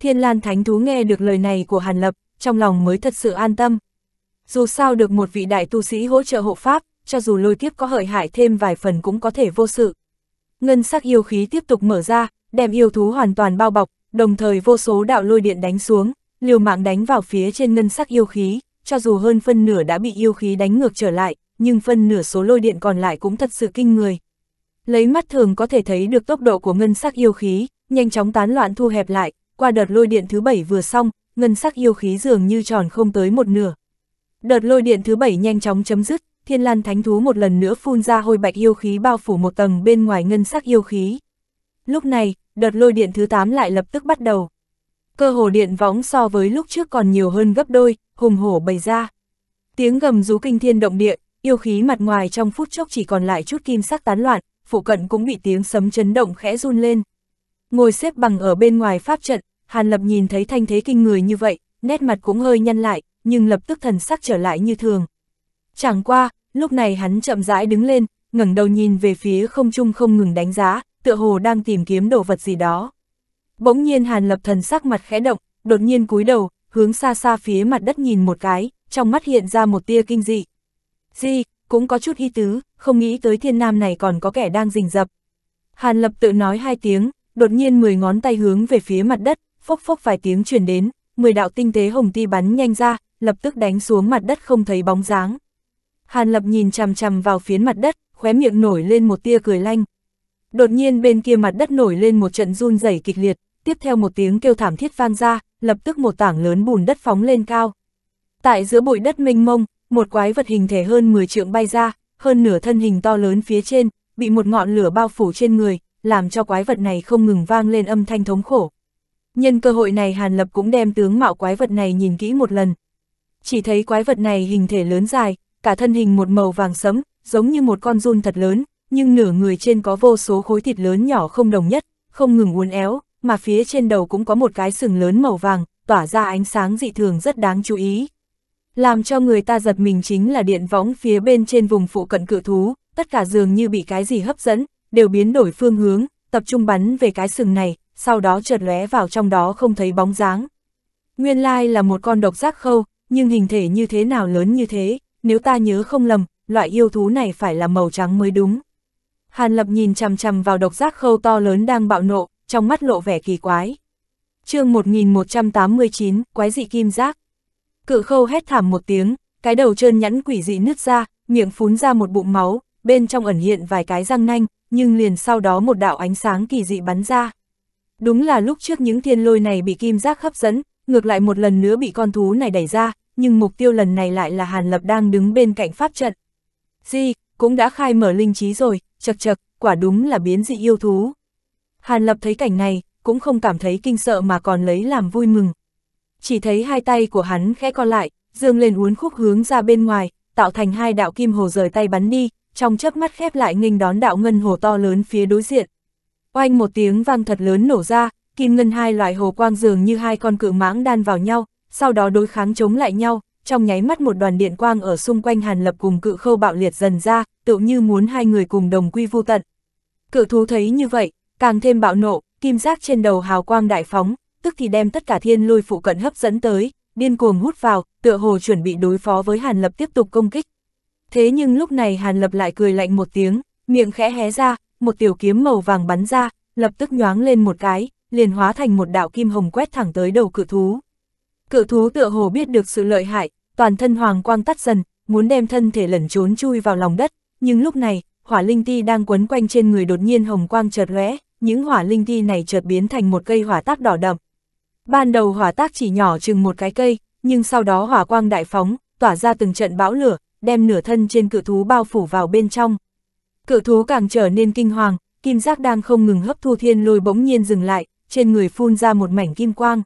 Thiên Lan Thánh Thú nghe được lời này của Hàn Lập, trong lòng mới thật sự an tâm. Dù sao được một vị đại tu sĩ hỗ trợ hộ pháp, cho dù lôi kiếp có hợi hại thêm vài phần cũng có thể vô sự ngân sắc yêu khí tiếp tục mở ra, đem yêu thú hoàn toàn bao bọc, đồng thời vô số đạo lôi điện đánh xuống, liều mạng đánh vào phía trên ngân sắc yêu khí, cho dù hơn phân nửa đã bị yêu khí đánh ngược trở lại, nhưng phân nửa số lôi điện còn lại cũng thật sự kinh người. Lấy mắt thường có thể thấy được tốc độ của ngân sắc yêu khí, nhanh chóng tán loạn thu hẹp lại, qua đợt lôi điện thứ bảy vừa xong, ngân sắc yêu khí dường như tròn không tới một nửa. Đợt lôi điện thứ bảy nhanh chóng chấm dứt, thiên lan thánh thú một lần nữa phun ra hôi bạch yêu khí bao phủ một tầng bên ngoài ngân sắc yêu khí. Lúc này, đợt lôi điện thứ 8 lại lập tức bắt đầu. Cơ hồ điện võng so với lúc trước còn nhiều hơn gấp đôi, hùng hổ bày ra. Tiếng gầm rú kinh thiên động địa, yêu khí mặt ngoài trong phút chốc chỉ còn lại chút kim sắc tán loạn, phụ cận cũng bị tiếng sấm chấn động khẽ run lên. Ngồi xếp bằng ở bên ngoài pháp trận, Hàn Lập nhìn thấy thanh thế kinh người như vậy, nét mặt cũng hơi nhăn lại, nhưng lập tức thần sắc trở lại như thường. Chẳng qua, lúc này hắn chậm rãi đứng lên, ngẩng đầu nhìn về phía không trung không ngừng đánh giá, tựa hồ đang tìm kiếm đồ vật gì đó. Bỗng nhiên Hàn Lập Thần sắc mặt khẽ động, đột nhiên cúi đầu, hướng xa xa phía mặt đất nhìn một cái, trong mắt hiện ra một tia kinh dị. Gì, cũng có chút y tứ, không nghĩ tới thiên nam này còn có kẻ đang rình rập. Hàn Lập tự nói hai tiếng, đột nhiên mười ngón tay hướng về phía mặt đất, phốc phốc vài tiếng truyền đến, mười đạo tinh tế hồng ti bắn nhanh ra, lập tức đánh xuống mặt đất không thấy bóng dáng. Hàn Lập nhìn chằm chằm vào phiến mặt đất, khóe miệng nổi lên một tia cười lanh. Đột nhiên bên kia mặt đất nổi lên một trận run rẩy kịch liệt, tiếp theo một tiếng kêu thảm thiết vang ra, lập tức một tảng lớn bùn đất phóng lên cao. Tại giữa bụi đất mênh mông, một quái vật hình thể hơn 10 trượng bay ra, hơn nửa thân hình to lớn phía trên, bị một ngọn lửa bao phủ trên người, làm cho quái vật này không ngừng vang lên âm thanh thống khổ. Nhân cơ hội này Hàn Lập cũng đem tướng mạo quái vật này nhìn kỹ một lần. Chỉ thấy quái vật này hình thể lớn dài, cả thân hình một màu vàng sẫm, giống như một con run thật lớn, nhưng nửa người trên có vô số khối thịt lớn nhỏ không đồng nhất, không ngừng uốn éo, mà phía trên đầu cũng có một cái sừng lớn màu vàng, tỏa ra ánh sáng dị thường rất đáng chú ý. Làm cho người ta giật mình chính là điện võng phía bên trên vùng phụ cận cự thú, tất cả dường như bị cái gì hấp dẫn, đều biến đổi phương hướng, tập trung bắn về cái sừng này, sau đó chợt lóe vào trong đó không thấy bóng dáng. Nguyên lai là một con độc giác khâu, nhưng hình thể như thế nào lớn như thế nếu ta nhớ không lầm, loại yêu thú này phải là màu trắng mới đúng. Hàn Lập nhìn chằm chằm vào độc giác khâu to lớn đang bạo nộ, trong mắt lộ vẻ kỳ quái. chương 1189, quái dị kim giác. Cự khâu hét thảm một tiếng, cái đầu trơn nhẵn quỷ dị nứt ra, miệng phún ra một bụng máu, bên trong ẩn hiện vài cái răng nanh, nhưng liền sau đó một đạo ánh sáng kỳ dị bắn ra. Đúng là lúc trước những thiên lôi này bị kim giác hấp dẫn, ngược lại một lần nữa bị con thú này đẩy ra, nhưng mục tiêu lần này lại là Hàn Lập đang đứng bên cạnh pháp trận. Di, cũng đã khai mở linh trí rồi, chật chật, quả đúng là biến dị yêu thú. Hàn Lập thấy cảnh này, cũng không cảm thấy kinh sợ mà còn lấy làm vui mừng. Chỉ thấy hai tay của hắn khẽ co lại, dương lên uốn khúc hướng ra bên ngoài, tạo thành hai đạo kim hồ rời tay bắn đi, trong chớp mắt khép lại nghênh đón đạo ngân hồ to lớn phía đối diện. Oanh một tiếng vang thật lớn nổ ra, kim ngân hai loại hồ quang dường như hai con cự mãng đan vào nhau, sau đó đối kháng chống lại nhau, trong nháy mắt một đoàn điện quang ở xung quanh Hàn Lập cùng cự khâu bạo liệt dần ra, tự như muốn hai người cùng đồng quy vu tận. Cự thú thấy như vậy, càng thêm bạo nộ, kim giác trên đầu hào quang đại phóng, tức thì đem tất cả thiên lôi phụ cận hấp dẫn tới, điên cuồng hút vào, tựa hồ chuẩn bị đối phó với Hàn Lập tiếp tục công kích. Thế nhưng lúc này Hàn Lập lại cười lạnh một tiếng, miệng khẽ hé ra, một tiểu kiếm màu vàng bắn ra, lập tức nhoáng lên một cái, liền hóa thành một đạo kim hồng quét thẳng tới đầu cự thú. Cự thú tựa hồ biết được sự lợi hại, toàn thân hoàng quang tắt dần, muốn đem thân thể lẩn trốn chui vào lòng đất, nhưng lúc này, hỏa linh ti đang quấn quanh trên người đột nhiên hồng quang chợt lóe, những hỏa linh ti này chợt biến thành một cây hỏa tác đỏ đậm. Ban đầu hỏa tác chỉ nhỏ chừng một cái cây, nhưng sau đó hỏa quang đại phóng, tỏa ra từng trận bão lửa, đem nửa thân trên cự thú bao phủ vào bên trong. Cự thú càng trở nên kinh hoàng, kim giác đang không ngừng hấp thu thiên lôi bỗng nhiên dừng lại, trên người phun ra một mảnh kim quang.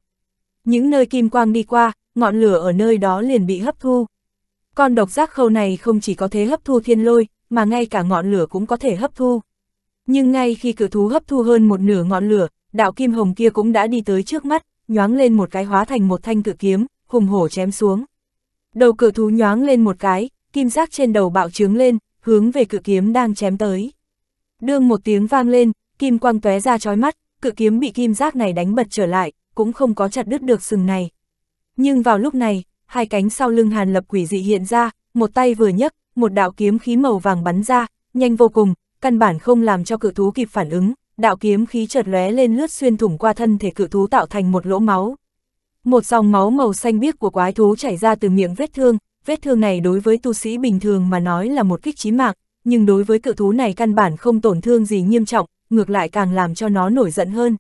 Những nơi kim quang đi qua, ngọn lửa ở nơi đó liền bị hấp thu. Con độc giác khâu này không chỉ có thể hấp thu thiên lôi, mà ngay cả ngọn lửa cũng có thể hấp thu. Nhưng ngay khi cự thú hấp thu hơn một nửa ngọn lửa, đạo kim hồng kia cũng đã đi tới trước mắt, nhoáng lên một cái hóa thành một thanh cự kiếm, hùng hổ chém xuống. Đầu cự thú nhoáng lên một cái, kim giác trên đầu bạo trướng lên, hướng về cự kiếm đang chém tới. Đương một tiếng vang lên, kim quang tóe ra chói mắt, cự kiếm bị kim giác này đánh bật trở lại, cũng không có chặt đứt được sừng này. Nhưng vào lúc này, hai cánh sau lưng hàn lập quỷ dị hiện ra, một tay vừa nhấc, một đạo kiếm khí màu vàng bắn ra, nhanh vô cùng, căn bản không làm cho cự thú kịp phản ứng, đạo kiếm khí chợt lóe lên lướt xuyên thủng qua thân thể cự thú tạo thành một lỗ máu. Một dòng máu màu xanh biếc của quái thú chảy ra từ miệng vết thương, vết thương này đối với tu sĩ bình thường mà nói là một kích chí mạng, nhưng đối với cự thú này căn bản không tổn thương gì nghiêm trọng, ngược lại càng làm cho nó nổi giận hơn.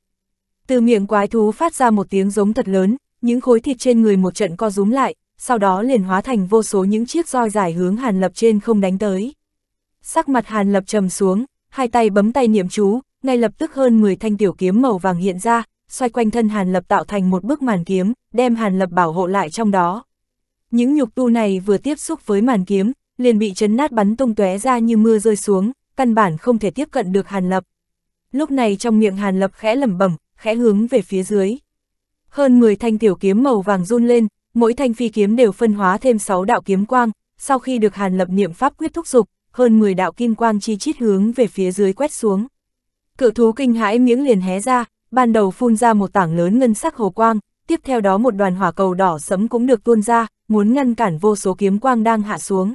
Từ miệng quái thú phát ra một tiếng giống thật lớn, những khối thịt trên người một trận co rúm lại, sau đó liền hóa thành vô số những chiếc roi dài hướng Hàn Lập trên không đánh tới. Sắc mặt Hàn Lập trầm xuống, hai tay bấm tay niệm chú, ngay lập tức hơn 10 thanh tiểu kiếm màu vàng hiện ra, xoay quanh thân Hàn Lập tạo thành một bức màn kiếm, đem Hàn Lập bảo hộ lại trong đó. Những nhục tu này vừa tiếp xúc với màn kiếm, liền bị chấn nát bắn tung tóe ra như mưa rơi xuống, căn bản không thể tiếp cận được Hàn Lập. Lúc này trong miệng Hàn Lập khẽ lẩm bẩm, khẽ hướng về phía dưới. Hơn 10 thanh tiểu kiếm màu vàng run lên, mỗi thanh phi kiếm đều phân hóa thêm 6 đạo kiếm quang, sau khi được Hàn Lập niệm pháp quyết thúc dục, hơn 10 đạo kim quang chi chít hướng về phía dưới quét xuống. Cự thú kinh hãi miếng liền hé ra, ban đầu phun ra một tảng lớn ngân sắc hồ quang, tiếp theo đó một đoàn hỏa cầu đỏ sẫm cũng được tuôn ra, muốn ngăn cản vô số kiếm quang đang hạ xuống.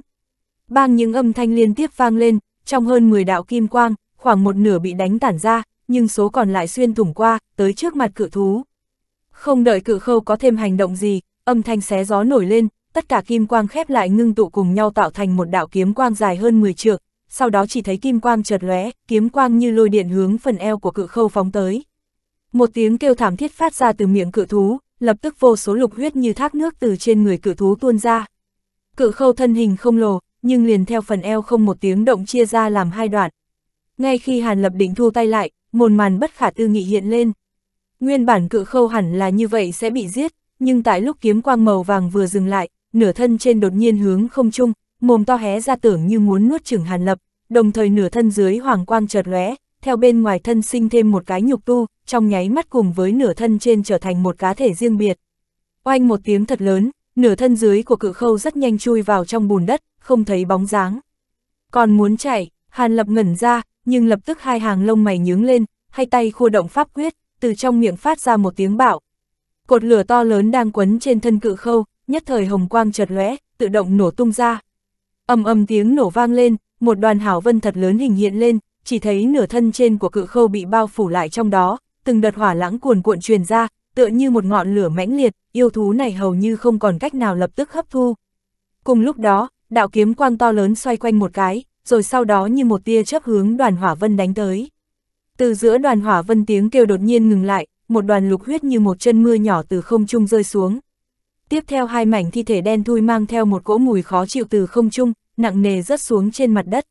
Bang những âm thanh liên tiếp vang lên, trong hơn 10 đạo kim quang, khoảng một nửa bị đánh tản ra, nhưng số còn lại xuyên thủng qua, tới trước mặt cự thú. Không đợi cự khâu có thêm hành động gì, âm thanh xé gió nổi lên, tất cả kim quang khép lại ngưng tụ cùng nhau tạo thành một đạo kiếm quang dài hơn 10 trượng, sau đó chỉ thấy kim quang chợt lóe, kiếm quang như lôi điện hướng phần eo của cự khâu phóng tới. Một tiếng kêu thảm thiết phát ra từ miệng cự thú, lập tức vô số lục huyết như thác nước từ trên người cự thú tuôn ra. Cự khâu thân hình không lồ, nhưng liền theo phần eo không một tiếng động chia ra làm hai đoạn. Ngay khi Hàn Lập định thu tay lại, một màn bất khả tư nghị hiện lên. Nguyên bản cự khâu hẳn là như vậy sẽ bị giết, nhưng tại lúc kiếm quang màu vàng vừa dừng lại, nửa thân trên đột nhiên hướng không chung, mồm to hé ra tưởng như muốn nuốt chửng hàn lập, đồng thời nửa thân dưới hoàng quang chợt lóe, theo bên ngoài thân sinh thêm một cái nhục tu, trong nháy mắt cùng với nửa thân trên trở thành một cá thể riêng biệt. Oanh một tiếng thật lớn, nửa thân dưới của cự khâu rất nhanh chui vào trong bùn đất, không thấy bóng dáng. Còn muốn chạy, hàn lập ngẩn ra, nhưng lập tức hai hàng lông mày nhướng lên, hai tay khua động pháp quyết, từ trong miệng phát ra một tiếng bạo. Cột lửa to lớn đang quấn trên thân cự khâu, nhất thời hồng quang chợt lóe, tự động nổ tung ra. Ầm ầm tiếng nổ vang lên, một đoàn hảo vân thật lớn hình hiện lên, chỉ thấy nửa thân trên của cự khâu bị bao phủ lại trong đó, từng đợt hỏa lãng cuồn cuộn truyền ra, tựa như một ngọn lửa mãnh liệt, yêu thú này hầu như không còn cách nào lập tức hấp thu. Cùng lúc đó, đạo kiếm quang to lớn xoay quanh một cái, rồi sau đó như một tia chớp hướng đoàn hỏa vân đánh tới. Từ giữa đoàn hỏa vân tiếng kêu đột nhiên ngừng lại, một đoàn lục huyết như một chân mưa nhỏ từ không trung rơi xuống. Tiếp theo hai mảnh thi thể đen thui mang theo một cỗ mùi khó chịu từ không trung, nặng nề rớt xuống trên mặt đất.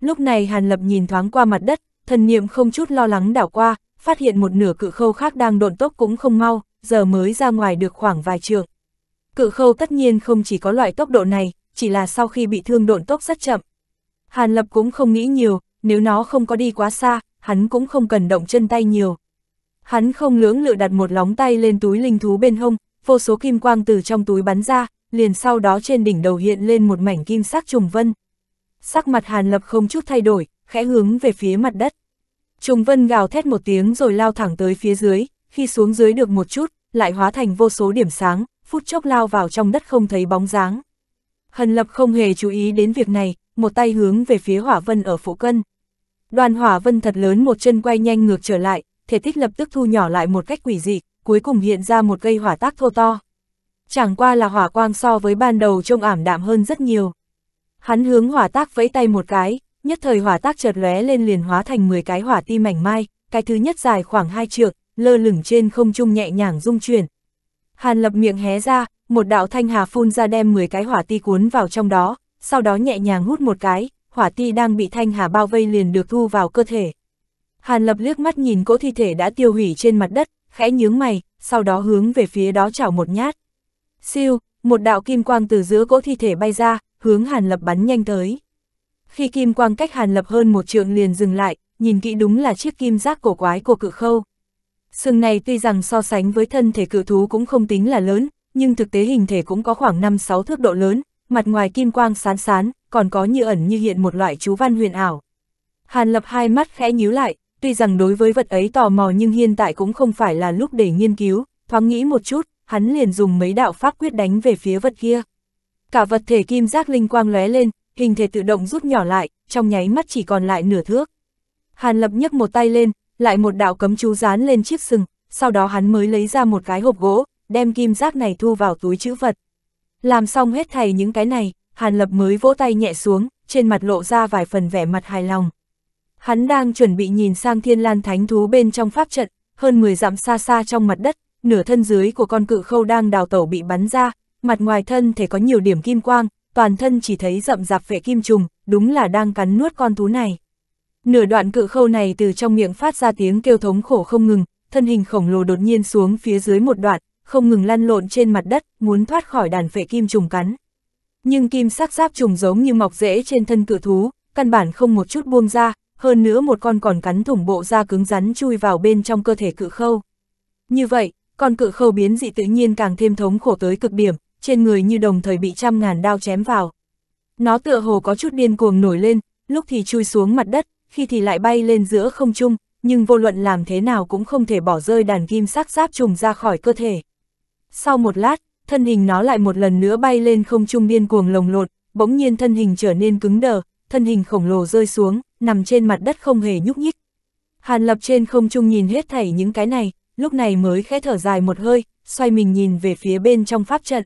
Lúc này Hàn Lập nhìn thoáng qua mặt đất, thần niệm không chút lo lắng đảo qua, phát hiện một nửa cự khâu khác đang độn tốc cũng không mau, giờ mới ra ngoài được khoảng vài trường. Cự khâu tất nhiên không chỉ có loại tốc độ này, chỉ là sau khi bị thương độn tốc rất chậm. Hàn Lập cũng không nghĩ nhiều, nếu nó không có đi quá xa, hắn cũng không cần động chân tay nhiều. Hắn không lưỡng lự đặt một lóng tay lên túi linh thú bên hông, vô số kim quang từ trong túi bắn ra, liền sau đó trên đỉnh đầu hiện lên một mảnh kim sắc trùng vân. Sắc mặt Hàn Lập không chút thay đổi, khẽ hướng về phía mặt đất. Trùng vân gào thét một tiếng rồi lao thẳng tới phía dưới, khi xuống dưới được một chút, lại hóa thành vô số điểm sáng, phút chốc lao vào trong đất không thấy bóng dáng. Hàn Lập không hề chú ý đến việc này, một tay hướng về phía hỏa vân ở phụ cân. Đoàn hỏa vân thật lớn một chân quay nhanh ngược trở lại, thể tích lập tức thu nhỏ lại một cách quỷ dị, cuối cùng hiện ra một cây hỏa tác thô to. Chẳng qua là hỏa quang so với ban đầu trông ảm đạm hơn rất nhiều. Hắn hướng hỏa tác vẫy tay một cái, nhất thời hỏa tác chợt lóe lên liền hóa thành 10 cái hỏa ti mảnh mai, cái thứ nhất dài khoảng 2 trượng, lơ lửng trên không trung nhẹ nhàng rung chuyển. Hàn lập miệng hé ra, một đạo thanh hà phun ra đem 10 cái hỏa ti cuốn vào trong đó, sau đó nhẹ nhàng hút một cái, hỏa ti đang bị thanh hà bao vây liền được thu vào cơ thể. Hàn lập liếc mắt nhìn cỗ thi thể đã tiêu hủy trên mặt đất, khẽ nhướng mày, sau đó hướng về phía đó chảo một nhát. Siêu, một đạo kim quang từ giữa cỗ thi thể bay ra, hướng hàn lập bắn nhanh tới. Khi kim quang cách hàn lập hơn một trượng liền dừng lại, nhìn kỹ đúng là chiếc kim giác cổ quái của cự khâu. Sừng này tuy rằng so sánh với thân thể cự thú cũng không tính là lớn, nhưng thực tế hình thể cũng có khoảng 5-6 thước độ lớn, mặt ngoài kim quang sán sán, còn có như ẩn như hiện một loại chú văn huyền ảo. Hàn lập hai mắt khẽ nhíu lại, tuy rằng đối với vật ấy tò mò nhưng hiện tại cũng không phải là lúc để nghiên cứu, thoáng nghĩ một chút, hắn liền dùng mấy đạo pháp quyết đánh về phía vật kia. Cả vật thể kim giác linh quang lóe lên, hình thể tự động rút nhỏ lại, trong nháy mắt chỉ còn lại nửa thước. Hàn lập nhấc một tay lên, lại một đạo cấm chú dán lên chiếc sừng, sau đó hắn mới lấy ra một cái hộp gỗ, đem kim giác này thu vào túi chữ vật. Làm xong hết thầy những cái này, Hàn Lập mới vỗ tay nhẹ xuống, trên mặt lộ ra vài phần vẻ mặt hài lòng. Hắn đang chuẩn bị nhìn sang thiên lan thánh thú bên trong pháp trận, hơn 10 dặm xa xa trong mặt đất, nửa thân dưới của con cự khâu đang đào tẩu bị bắn ra, mặt ngoài thân thể có nhiều điểm kim quang, toàn thân chỉ thấy rậm rạp vệ kim trùng, đúng là đang cắn nuốt con thú này. Nửa đoạn cự khâu này từ trong miệng phát ra tiếng kêu thống khổ không ngừng, thân hình khổng lồ đột nhiên xuống phía dưới một đoạn, không ngừng lăn lộn trên mặt đất, muốn thoát khỏi đàn vệ kim trùng cắn nhưng kim sắc giáp trùng giống như mọc rễ trên thân cự thú, căn bản không một chút buông ra, hơn nữa một con còn cắn thủng bộ da cứng rắn chui vào bên trong cơ thể cự khâu. Như vậy, con cự khâu biến dị tự nhiên càng thêm thống khổ tới cực điểm, trên người như đồng thời bị trăm ngàn đao chém vào. Nó tựa hồ có chút điên cuồng nổi lên, lúc thì chui xuống mặt đất, khi thì lại bay lên giữa không trung, nhưng vô luận làm thế nào cũng không thể bỏ rơi đàn kim sắc giáp trùng ra khỏi cơ thể. Sau một lát, thân hình nó lại một lần nữa bay lên không trung điên cuồng lồng lột, bỗng nhiên thân hình trở nên cứng đờ, thân hình khổng lồ rơi xuống, nằm trên mặt đất không hề nhúc nhích. Hàn Lập trên không trung nhìn hết thảy những cái này, lúc này mới khẽ thở dài một hơi, xoay mình nhìn về phía bên trong pháp trận.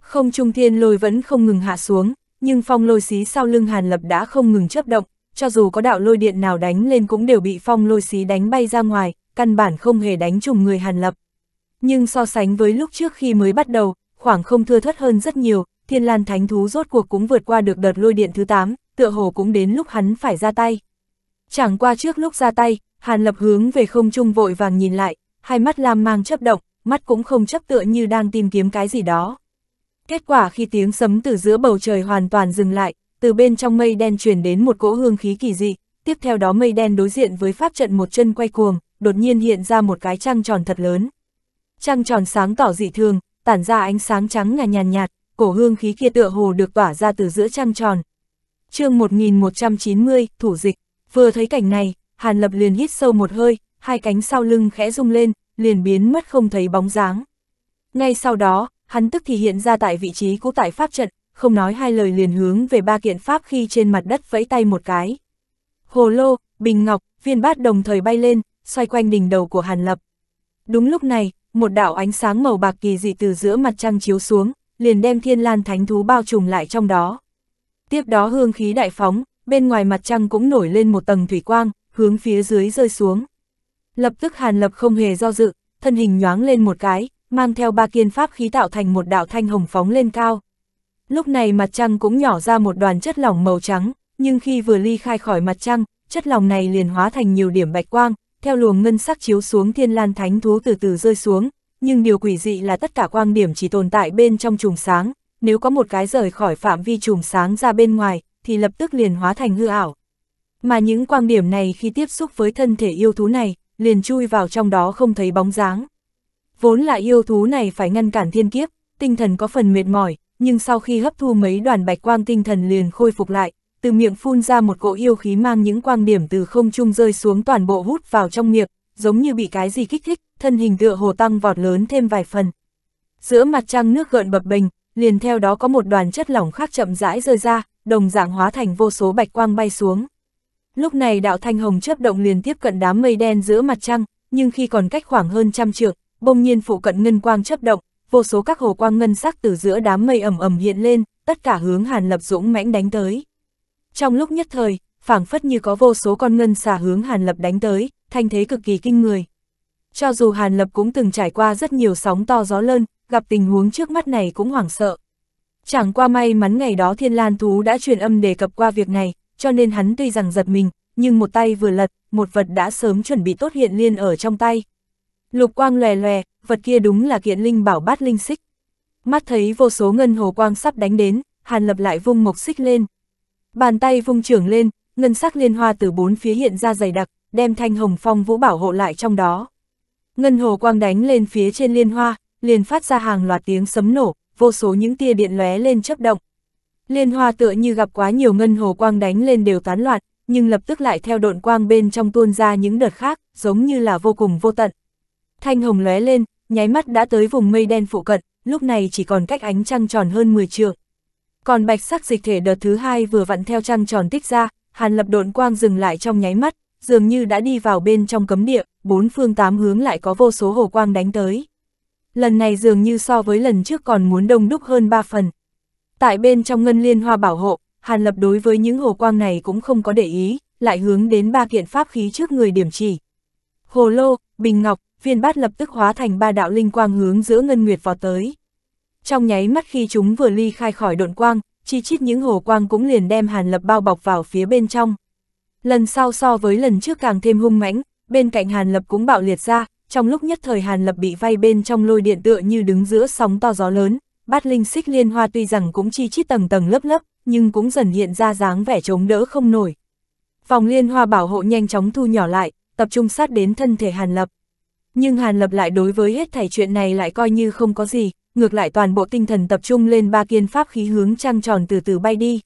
Không trung thiên lôi vẫn không ngừng hạ xuống, nhưng phong lôi xí sau lưng Hàn Lập đã không ngừng chấp động, cho dù có đạo lôi điện nào đánh lên cũng đều bị phong lôi xí đánh bay ra ngoài, căn bản không hề đánh trùng người Hàn Lập. Nhưng so sánh với lúc trước khi mới bắt đầu, khoảng không thưa thất hơn rất nhiều, thiên lan thánh thú rốt cuộc cũng vượt qua được đợt lôi điện thứ 8, tựa hồ cũng đến lúc hắn phải ra tay. Chẳng qua trước lúc ra tay, Hàn Lập hướng về không trung vội vàng nhìn lại, hai mắt lam mang chấp động, mắt cũng không chấp tựa như đang tìm kiếm cái gì đó. Kết quả khi tiếng sấm từ giữa bầu trời hoàn toàn dừng lại, từ bên trong mây đen truyền đến một cỗ hương khí kỳ dị, tiếp theo đó mây đen đối diện với pháp trận một chân quay cuồng, đột nhiên hiện ra một cái trăng tròn thật lớn. Trăng tròn sáng tỏ dị thường, tản ra ánh sáng trắng ngà nhàn nhạt, cổ hương khí kia tựa hồ được tỏa ra từ giữa trăng tròn. chương 1190, thủ dịch, vừa thấy cảnh này, Hàn Lập liền hít sâu một hơi, hai cánh sau lưng khẽ rung lên, liền biến mất không thấy bóng dáng. Ngay sau đó, hắn tức thì hiện ra tại vị trí cũ tại pháp trận, không nói hai lời liền hướng về ba kiện pháp khi trên mặt đất vẫy tay một cái. Hồ lô, bình ngọc, viên bát đồng thời bay lên, xoay quanh đỉnh đầu của Hàn Lập. Đúng lúc này, một đạo ánh sáng màu bạc kỳ dị từ giữa mặt trăng chiếu xuống, liền đem thiên lan thánh thú bao trùm lại trong đó. Tiếp đó hương khí đại phóng, bên ngoài mặt trăng cũng nổi lên một tầng thủy quang, hướng phía dưới rơi xuống. Lập tức Hàn Lập không hề do dự, thân hình nhoáng lên một cái, mang theo ba kiên pháp khí tạo thành một đạo thanh hồng phóng lên cao. Lúc này mặt trăng cũng nhỏ ra một đoàn chất lỏng màu trắng, nhưng khi vừa ly khai khỏi mặt trăng, chất lỏng này liền hóa thành nhiều điểm bạch quang, theo luồng ngân sắc chiếu xuống thiên lan thánh thú từ từ rơi xuống, nhưng điều quỷ dị là tất cả quang điểm chỉ tồn tại bên trong chùm sáng, nếu có một cái rời khỏi phạm vi chùm sáng ra bên ngoài, thì lập tức liền hóa thành hư ảo. Mà những quang điểm này khi tiếp xúc với thân thể yêu thú này, liền chui vào trong đó không thấy bóng dáng. Vốn là yêu thú này phải ngăn cản thiên kiếp, tinh thần có phần mệt mỏi, nhưng sau khi hấp thu mấy đoàn bạch quang tinh thần liền khôi phục lại, từ miệng phun ra một cỗ yêu khí mang những quang điểm từ không trung rơi xuống toàn bộ hút vào trong miệng, giống như bị cái gì kích thích, thân hình tựa hồ tăng vọt lớn thêm vài phần. Giữa mặt trăng nước gợn bập bình liền theo đó có một đoàn chất lỏng khác chậm rãi rơi ra, đồng dạng hóa thành vô số bạch quang bay xuống. Lúc này đạo thanh hồng chớp động liền tiếp cận đám mây đen giữa mặt trăng, nhưng khi còn cách khoảng hơn trăm trượng, bỗng nhiên phụ cận ngân quang chớp động, vô số các hồ quang ngân sắc từ giữa đám mây ẩm ẩm hiện lên, tất cả hướng Hàn Lập Dũng mãnh đánh tới. Trong lúc nhất thời, phảng phất như có vô số con ngân xà hướng Hàn Lập đánh tới, thanh thế cực kỳ kinh người. Cho dù Hàn Lập cũng từng trải qua rất nhiều sóng to gió lớn, gặp tình huống trước mắt này cũng hoảng sợ. Chẳng qua may mắn ngày đó Thiên Lan Thú đã truyền âm đề cập qua việc này, cho nên hắn tuy rằng giật mình, nhưng một tay vừa lật, một vật đã sớm chuẩn bị tốt hiện liên ở trong tay. Lục quang lòe lòe, vật kia đúng là kiện linh bảo bát linh xích. Mắt thấy vô số ngân hồ quang sắp đánh đến, Hàn Lập lại vung mộc xích lên, Bàn tay vung trưởng lên, ngân sắc liên hoa từ bốn phía hiện ra dày đặc, đem thanh hồng phong vũ bảo hộ lại trong đó. Ngân hồ quang đánh lên phía trên liên hoa, liền phát ra hàng loạt tiếng sấm nổ, vô số những tia điện lóe lên chớp động. Liên hoa tựa như gặp quá nhiều ngân hồ quang đánh lên đều tán loạn, nhưng lập tức lại theo độn quang bên trong tuôn ra những đợt khác, giống như là vô cùng vô tận. Thanh hồng lóe lên, nháy mắt đã tới vùng mây đen phụ cận, lúc này chỉ còn cách ánh trăng tròn hơn 10 trượng. Còn bạch sắc dịch thể đợt thứ hai vừa vặn theo trăng tròn tích ra, hàn lập độn quang dừng lại trong nháy mắt, dường như đã đi vào bên trong cấm địa, bốn phương tám hướng lại có vô số hồ quang đánh tới. Lần này dường như so với lần trước còn muốn đông đúc hơn ba phần. Tại bên trong ngân liên hoa bảo hộ, hàn lập đối với những hồ quang này cũng không có để ý, lại hướng đến ba kiện pháp khí trước người điểm chỉ. Hồ lô, bình ngọc, viên bát lập tức hóa thành ba đạo linh quang hướng giữa ngân nguyệt vào tới. Trong nháy mắt khi chúng vừa ly khai khỏi độn quang, chi chít những hồ quang cũng liền đem Hàn Lập bao bọc vào phía bên trong. Lần sau so với lần trước càng thêm hung mãnh, bên cạnh Hàn Lập cũng bạo liệt ra, trong lúc nhất thời Hàn Lập bị vay bên trong lôi điện tựa như đứng giữa sóng to gió lớn, bát linh xích liên hoa tuy rằng cũng chi chít tầng tầng lớp lớp, nhưng cũng dần hiện ra dáng vẻ chống đỡ không nổi. Vòng liên hoa bảo hộ nhanh chóng thu nhỏ lại, tập trung sát đến thân thể Hàn Lập. Nhưng Hàn Lập lại đối với hết thảy chuyện này lại coi như không có gì, ngược lại toàn bộ tinh thần tập trung lên ba kiên pháp khí hướng trăng tròn từ từ bay đi.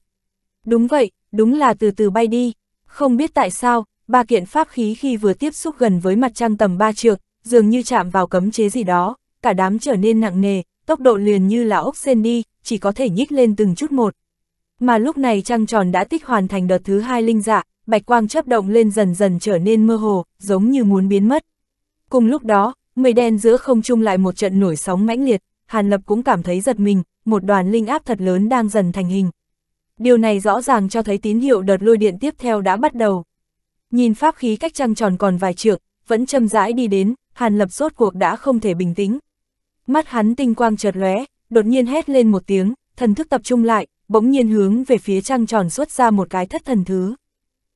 Đúng vậy, đúng là từ từ bay đi. Không biết tại sao, ba kiện pháp khí khi vừa tiếp xúc gần với mặt trăng tầm ba trượng, dường như chạm vào cấm chế gì đó, cả đám trở nên nặng nề, tốc độ liền như là ốc sen đi, chỉ có thể nhích lên từng chút một. Mà lúc này trăng tròn đã tích hoàn thành đợt thứ hai linh dạ, bạch quang chấp động lên dần dần trở nên mơ hồ, giống như muốn biến mất. Cùng lúc đó, mây đen giữa không trung lại một trận nổi sóng mãnh liệt, Hàn Lập cũng cảm thấy giật mình, một đoàn linh áp thật lớn đang dần thành hình. Điều này rõ ràng cho thấy tín hiệu đợt lôi điện tiếp theo đã bắt đầu. Nhìn pháp khí cách trăng tròn còn vài trượng, vẫn châm rãi đi đến, Hàn Lập rốt cuộc đã không thể bình tĩnh. Mắt hắn tinh quang chợt lóe, đột nhiên hét lên một tiếng, thần thức tập trung lại, bỗng nhiên hướng về phía trăng tròn xuất ra một cái thất thần thứ.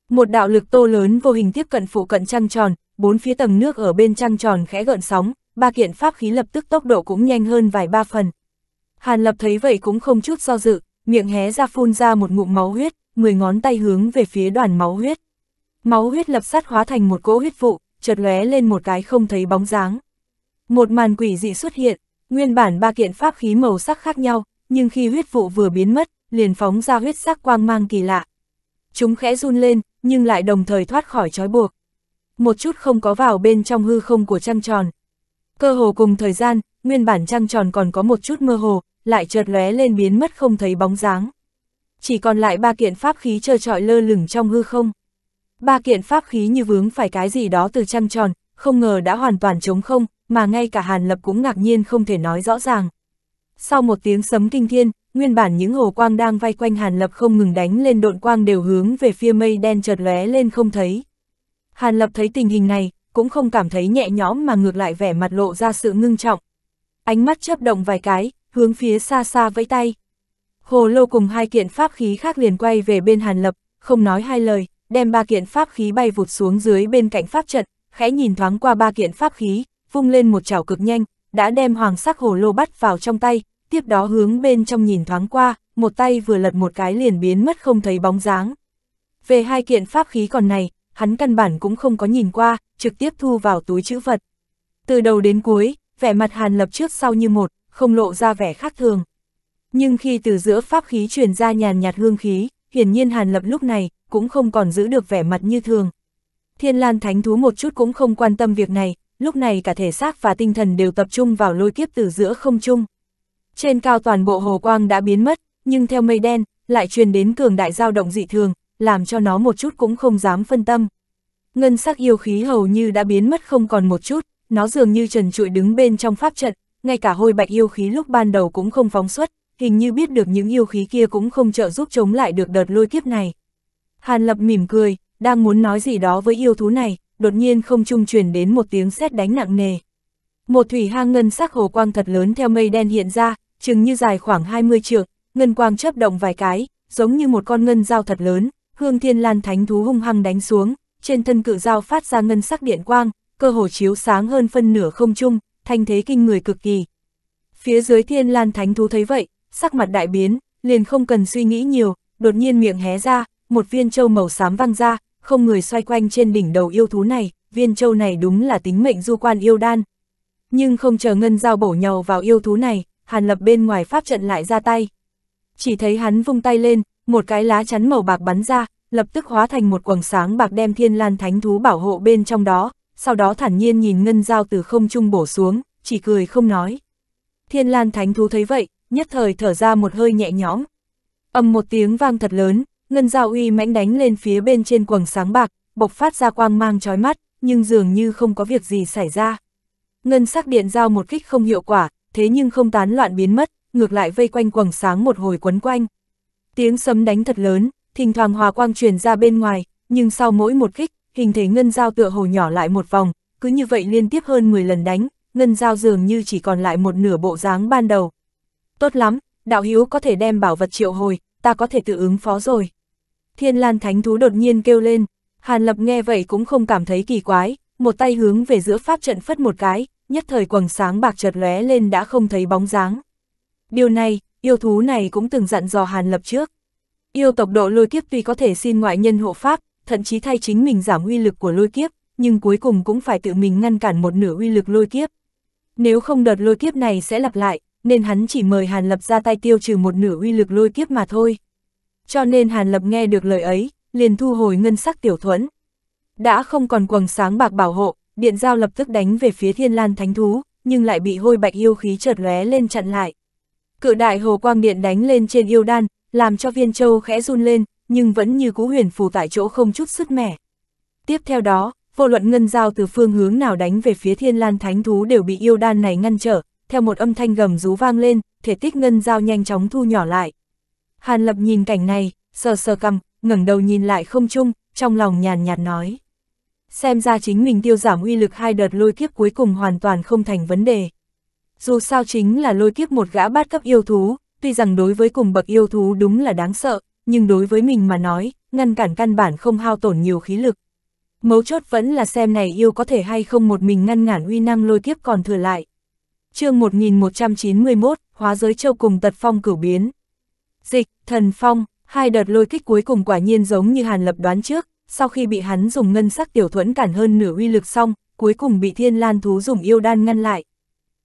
Một đạo lực tô lớn vô hình tiếp cận phụ cận trăng tròn, bốn phía tầng nước ở bên trăng tròn khẽ gợn sóng, ba kiện pháp khí lập tức tốc độ cũng nhanh hơn vài ba phần. Hàn Lập thấy vậy cũng không chút do dự, miệng hé ra phun ra một ngụm máu huyết, mười ngón tay hướng về phía đoàn máu huyết. Máu huyết lập sát hóa thành một cỗ huyết vụ, chợt lóe lên một cái không thấy bóng dáng. Một màn quỷ dị xuất hiện, nguyên bản ba kiện pháp khí màu sắc khác nhau, nhưng khi huyết vụ vừa biến mất, liền phóng ra huyết sắc quang mang kỳ lạ. Chúng khẽ run lên, nhưng lại đồng thời thoát khỏi trói buộc. Một chút không có vào bên trong hư không của trăng tròn, Cơ hồ cùng thời gian, nguyên bản trăng tròn còn có một chút mơ hồ, lại chợt lóe lên biến mất không thấy bóng dáng. Chỉ còn lại ba kiện pháp khí trơ trọi lơ lửng trong hư không. Ba kiện pháp khí như vướng phải cái gì đó từ trăng tròn, không ngờ đã hoàn toàn trống không, mà ngay cả Hàn Lập cũng ngạc nhiên không thể nói rõ ràng. Sau một tiếng sấm kinh thiên, nguyên bản những hồ quang đang vây quanh Hàn Lập không ngừng đánh lên độn quang đều hướng về phía mây đen chợt lóe lên không thấy. Hàn Lập thấy tình hình này, cũng không cảm thấy nhẹ nhõm mà ngược lại vẻ mặt lộ ra sự ngưng trọng. Ánh mắt chớp động vài cái, hướng phía xa xa vẫy tay. Hồ Lô cùng hai kiện pháp khí khác liền quay về bên Hàn Lập, không nói hai lời, đem ba kiện pháp khí bay vụt xuống dưới bên cạnh pháp trận, khẽ nhìn thoáng qua ba kiện pháp khí, vung lên một chảo cực nhanh, đã đem hoàng sắc hồ lô bắt vào trong tay, tiếp đó hướng bên trong nhìn thoáng qua, một tay vừa lật một cái liền biến mất không thấy bóng dáng. Về hai kiện pháp khí còn này, hắn căn bản cũng không có nhìn qua, trực tiếp thu vào túi chữ vật. Từ đầu đến cuối, vẻ mặt Hàn Lập trước sau như một, không lộ ra vẻ khác thường. Nhưng khi từ giữa pháp khí truyền ra nhàn nhạt hương khí, hiển nhiên Hàn Lập lúc này cũng không còn giữ được vẻ mặt như thường. Thiên Lan Thánh Thú một chút cũng không quan tâm việc này, lúc này cả thể xác và tinh thần đều tập trung vào lôi kiếp từ giữa không trung. Trên cao toàn bộ hồ quang đã biến mất, nhưng theo mây đen, lại truyền đến cường đại dao động dị thường, làm cho nó một chút cũng không dám phân tâm. Ngân sắc yêu khí hầu như đã biến mất không còn một chút, nó dường như trần trụi đứng bên trong pháp trận, ngay cả hôi bạch yêu khí lúc ban đầu cũng không phóng xuất, hình như biết được những yêu khí kia cũng không trợ giúp chống lại được đợt lôi kiếp này. Hàn Lập mỉm cười, đang muốn nói gì đó với yêu thú này, đột nhiên không trung truyền đến một tiếng sét đánh nặng nề. Một thủy hang ngân sắc hồ quang thật lớn theo mây đen hiện ra, chừng như dài khoảng 20 trượng, ngân quang chớp động vài cái, giống như một con ngân dao thật lớn, hương thiên lan thánh thú hung hăng đánh xuống, trên thân cự dao phát ra ngân sắc điện quang, cơ hồ chiếu sáng hơn phân nửa không trung, thanh thế kinh người cực kỳ. Phía dưới thiên lan thánh thú thấy vậy, sắc mặt đại biến, liền không cần suy nghĩ nhiều, đột nhiên miệng hé ra, một viên châu màu xám văng ra, không người xoay quanh trên đỉnh đầu yêu thú này, viên châu này đúng là tính mệnh du quan yêu đan. Nhưng không chờ ngân dao bổ nhào vào yêu thú này, hàn lập bên ngoài pháp trận lại ra tay. Chỉ thấy hắn vung tay lên, một cái lá chắn màu bạc bắn ra, lập tức hóa thành một quầng sáng bạc đem thiên lan thánh thú bảo hộ bên trong đó, sau đó thản nhiên nhìn ngân dao từ không trung bổ xuống, chỉ cười không nói. Thiên lan thánh thú thấy vậy, nhất thời thở ra một hơi nhẹ nhõm. ầm một tiếng vang thật lớn, ngân dao uy mãnh đánh lên phía bên trên quầng sáng bạc, bộc phát ra quang mang chói mắt, nhưng dường như không có việc gì xảy ra. Ngân sắc điện dao một kích không hiệu quả, thế nhưng không tán loạn biến mất, ngược lại vây quanh quầng sáng một hồi quấn quanh. Tiếng sấm đánh thật lớn, thỉnh thoảng hòa quang truyền ra bên ngoài, nhưng sau mỗi một kích, hình thể ngân giao tựa hồ nhỏ lại một vòng, cứ như vậy liên tiếp hơn 10 lần đánh, ngân giao dường như chỉ còn lại một nửa bộ dáng ban đầu. Tốt lắm, đạo hữu có thể đem bảo vật triệu hồi, ta có thể tự ứng phó rồi. Thiên Lan Thánh Thú đột nhiên kêu lên, Hàn Lập nghe vậy cũng không cảm thấy kỳ quái, một tay hướng về giữa pháp trận phất một cái, nhất thời quầng sáng bạc chợt lóe lên đã không thấy bóng dáng. Điều này, yêu thú này cũng từng dặn dò Hàn Lập trước. Yêu tộc độ lôi kiếp tuy có thể xin ngoại nhân hộ pháp, thậm chí thay chính mình giảm uy lực của lôi kiếp, nhưng cuối cùng cũng phải tự mình ngăn cản một nửa uy lực lôi kiếp. Nếu không đợt lôi kiếp này sẽ lặp lại, nên hắn chỉ mời Hàn Lập ra tay tiêu trừ một nửa uy lực lôi kiếp mà thôi. Cho nên Hàn Lập nghe được lời ấy, liền thu hồi ngân sắc tiểu thuẫn. Đã không còn quầng sáng bạc bảo hộ, điện giao lập tức đánh về phía thiên lan thánh thú, nhưng lại bị hôi bạch yêu khí chợt lóe lên chặn lại. Cự đại hồ quang điện đánh lên trên yêu đan, làm cho viên châu khẽ run lên, nhưng vẫn như cú huyền phù tại chỗ không chút sức mẻ. Tiếp theo đó, vô luận ngân giao từ phương hướng nào đánh về phía thiên lan thánh thú đều bị yêu đan này ngăn trở, theo một âm thanh gầm rú vang lên, thể tích ngân giao nhanh chóng thu nhỏ lại. Hàn lập nhìn cảnh này, sờ sờ cầm, ngẩng đầu nhìn lại không chung, trong lòng nhàn nhạt nói. Xem ra chính mình tiêu giảm uy lực hai đợt lôi kiếp cuối cùng hoàn toàn không thành vấn đề dù sao chính là lôi kiếp một gã bát cấp yêu thú, tuy rằng đối với cùng bậc yêu thú đúng là đáng sợ, nhưng đối với mình mà nói, ngăn cản căn bản không hao tổn nhiều khí lực. Mấu chốt vẫn là xem này yêu có thể hay không một mình ngăn ngản uy năng lôi kiếp còn thừa lại. chương 1191, Hóa giới châu cùng tật phong cửu biến. Dịch, thần phong, hai đợt lôi kích cuối cùng quả nhiên giống như Hàn Lập đoán trước, sau khi bị hắn dùng ngân sắc tiểu thuẫn cản hơn nửa uy lực xong, cuối cùng bị thiên lan thú dùng yêu đan ngăn lại,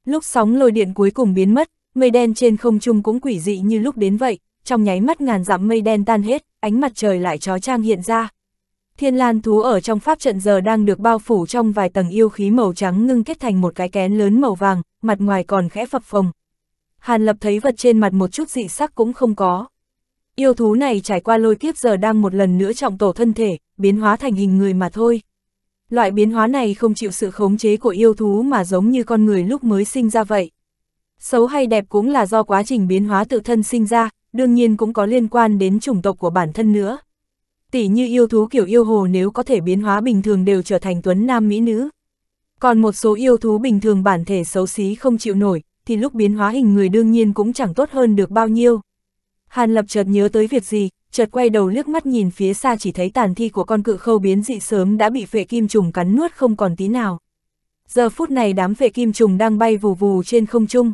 Lúc sóng lôi điện cuối cùng biến mất, mây đen trên không trung cũng quỷ dị như lúc đến vậy, trong nháy mắt ngàn dặm mây đen tan hết, ánh mặt trời lại trói trang hiện ra. Thiên lan thú ở trong pháp trận giờ đang được bao phủ trong vài tầng yêu khí màu trắng ngưng kết thành một cái kén lớn màu vàng, mặt ngoài còn khẽ phập phồng. Hàn lập thấy vật trên mặt một chút dị sắc cũng không có. Yêu thú này trải qua lôi kiếp giờ đang một lần nữa trọng tổ thân thể, biến hóa thành hình người mà thôi. Loại biến hóa này không chịu sự khống chế của yêu thú mà giống như con người lúc mới sinh ra vậy. Xấu hay đẹp cũng là do quá trình biến hóa tự thân sinh ra, đương nhiên cũng có liên quan đến chủng tộc của bản thân nữa. Tỷ như yêu thú kiểu yêu hồ nếu có thể biến hóa bình thường đều trở thành tuấn nam mỹ nữ. Còn một số yêu thú bình thường bản thể xấu xí không chịu nổi, thì lúc biến hóa hình người đương nhiên cũng chẳng tốt hơn được bao nhiêu. Hàn Lập chợt nhớ tới việc gì, chợt quay đầu liếc mắt nhìn phía xa chỉ thấy tàn thi của con cự khâu biến dị sớm đã bị phệ kim trùng cắn nuốt không còn tí nào. Giờ phút này đám phệ kim trùng đang bay vù vù trên không trung.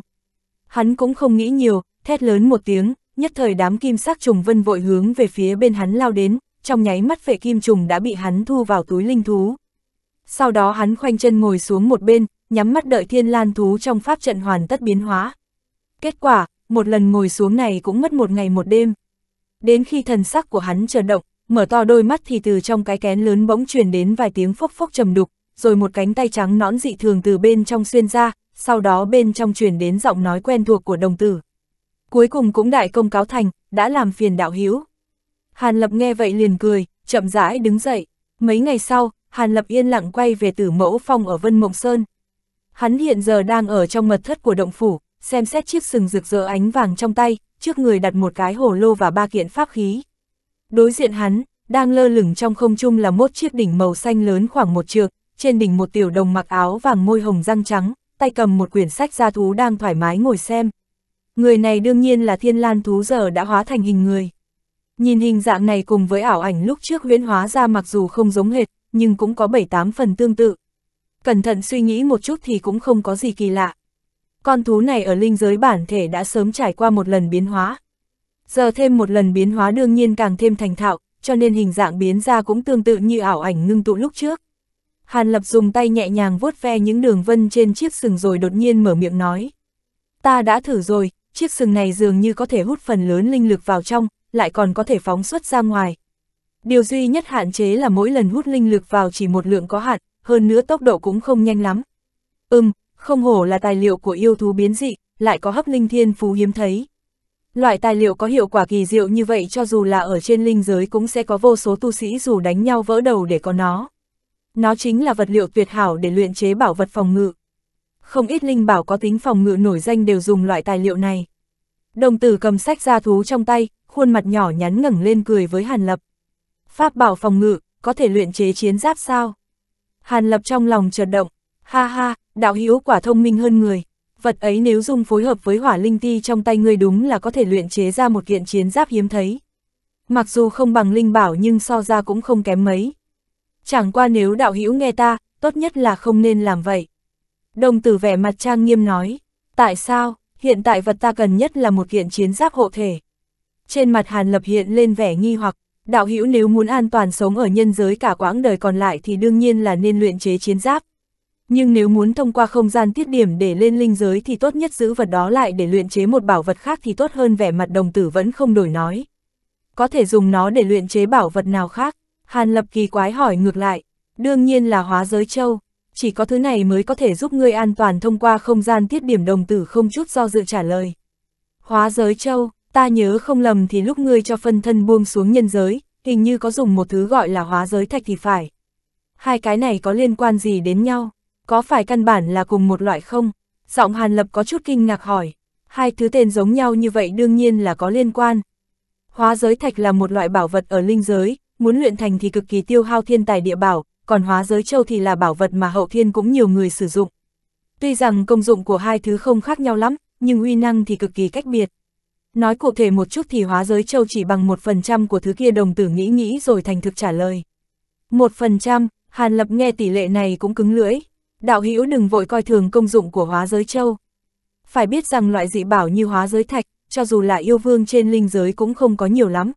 Hắn cũng không nghĩ nhiều, thét lớn một tiếng, nhất thời đám kim sắc trùng vân vội hướng về phía bên hắn lao đến, trong nháy mắt phệ kim trùng đã bị hắn thu vào túi linh thú. Sau đó hắn khoanh chân ngồi xuống một bên, nhắm mắt đợi thiên lan thú trong pháp trận hoàn tất biến hóa. Kết quả, một lần ngồi xuống này cũng mất một ngày một đêm đến khi thần sắc của hắn chợt động, mở to đôi mắt thì từ trong cái kén lớn bỗng truyền đến vài tiếng phốc phốc trầm đục, rồi một cánh tay trắng nõn dị thường từ bên trong xuyên ra, sau đó bên trong truyền đến giọng nói quen thuộc của đồng tử. Cuối cùng cũng đại công cáo thành, đã làm phiền đạo hữu. Hàn Lập nghe vậy liền cười, chậm rãi đứng dậy. Mấy ngày sau, Hàn Lập yên lặng quay về tử mẫu phong ở Vân Mộng Sơn. Hắn hiện giờ đang ở trong mật thất của động phủ, xem xét chiếc sừng rực rỡ ánh vàng trong tay, trước người đặt một cái hồ lô và ba kiện pháp khí. Đối diện hắn, đang lơ lửng trong không trung là một chiếc đỉnh màu xanh lớn khoảng một trượng, trên đỉnh một tiểu đồng mặc áo vàng môi hồng răng trắng, tay cầm một quyển sách gia thú đang thoải mái ngồi xem. Người này đương nhiên là thiên lan thú giờ đã hóa thành hình người. Nhìn hình dạng này cùng với ảo ảnh lúc trước huyễn hóa ra mặc dù không giống hệt, nhưng cũng có 7-8 phần tương tự. Cẩn thận suy nghĩ một chút thì cũng không có gì kỳ lạ con thú này ở linh giới bản thể đã sớm trải qua một lần biến hóa. Giờ thêm một lần biến hóa đương nhiên càng thêm thành thạo, cho nên hình dạng biến ra cũng tương tự như ảo ảnh ngưng tụ lúc trước. Hàn Lập dùng tay nhẹ nhàng vuốt ve những đường vân trên chiếc sừng rồi đột nhiên mở miệng nói. Ta đã thử rồi, chiếc sừng này dường như có thể hút phần lớn linh lực vào trong, lại còn có thể phóng xuất ra ngoài. Điều duy nhất hạn chế là mỗi lần hút linh lực vào chỉ một lượng có hạn, hơn nữa tốc độ cũng không nhanh lắm. Ừm, không hổ là tài liệu của yêu thú biến dị, lại có hấp linh thiên phú hiếm thấy. Loại tài liệu có hiệu quả kỳ diệu như vậy cho dù là ở trên linh giới cũng sẽ có vô số tu sĩ dù đánh nhau vỡ đầu để có nó. Nó chính là vật liệu tuyệt hảo để luyện chế bảo vật phòng ngự. Không ít linh bảo có tính phòng ngự nổi danh đều dùng loại tài liệu này. Đồng tử cầm sách ra thú trong tay, khuôn mặt nhỏ nhắn ngẩng lên cười với Hàn Lập. Pháp bảo phòng ngự, có thể luyện chế chiến giáp sao? Hàn Lập trong lòng chợt động, Ha ha, đạo hữu quả thông minh hơn người. Vật ấy nếu dùng phối hợp với hỏa linh ti trong tay ngươi đúng là có thể luyện chế ra một kiện chiến giáp hiếm thấy. Mặc dù không bằng linh bảo nhưng so ra cũng không kém mấy. Chẳng qua nếu đạo hữu nghe ta, tốt nhất là không nên làm vậy. Đồng tử vẻ mặt trang nghiêm nói, tại sao, hiện tại vật ta cần nhất là một kiện chiến giáp hộ thể. Trên mặt Hàn Lập hiện lên vẻ nghi hoặc, đạo hữu nếu muốn an toàn sống ở nhân giới cả quãng đời còn lại thì đương nhiên là nên luyện chế chiến giáp, nhưng nếu muốn thông qua không gian tiết điểm để lên linh giới thì tốt nhất giữ vật đó lại để luyện chế một bảo vật khác thì tốt hơn vẻ mặt đồng tử vẫn không đổi nói. Có thể dùng nó để luyện chế bảo vật nào khác? Hàn lập kỳ quái hỏi ngược lại, đương nhiên là hóa giới châu, chỉ có thứ này mới có thể giúp ngươi an toàn thông qua không gian tiết điểm đồng tử không chút do dự trả lời. Hóa giới châu, ta nhớ không lầm thì lúc ngươi cho phân thân buông xuống nhân giới, hình như có dùng một thứ gọi là hóa giới thạch thì phải. Hai cái này có liên quan gì đến nhau? có phải căn bản là cùng một loại không? Giọng Hàn Lập có chút kinh ngạc hỏi, hai thứ tên giống nhau như vậy đương nhiên là có liên quan. Hóa giới thạch là một loại bảo vật ở linh giới, muốn luyện thành thì cực kỳ tiêu hao thiên tài địa bảo, còn hóa giới châu thì là bảo vật mà hậu thiên cũng nhiều người sử dụng. Tuy rằng công dụng của hai thứ không khác nhau lắm, nhưng uy năng thì cực kỳ cách biệt. Nói cụ thể một chút thì hóa giới châu chỉ bằng một phần trăm của thứ kia đồng tử nghĩ nghĩ rồi thành thực trả lời. Một phần trăm, Hàn Lập nghe tỷ lệ này cũng cứng lưỡi, đạo hữu đừng vội coi thường công dụng của hóa giới châu. Phải biết rằng loại dị bảo như hóa giới thạch, cho dù là yêu vương trên linh giới cũng không có nhiều lắm.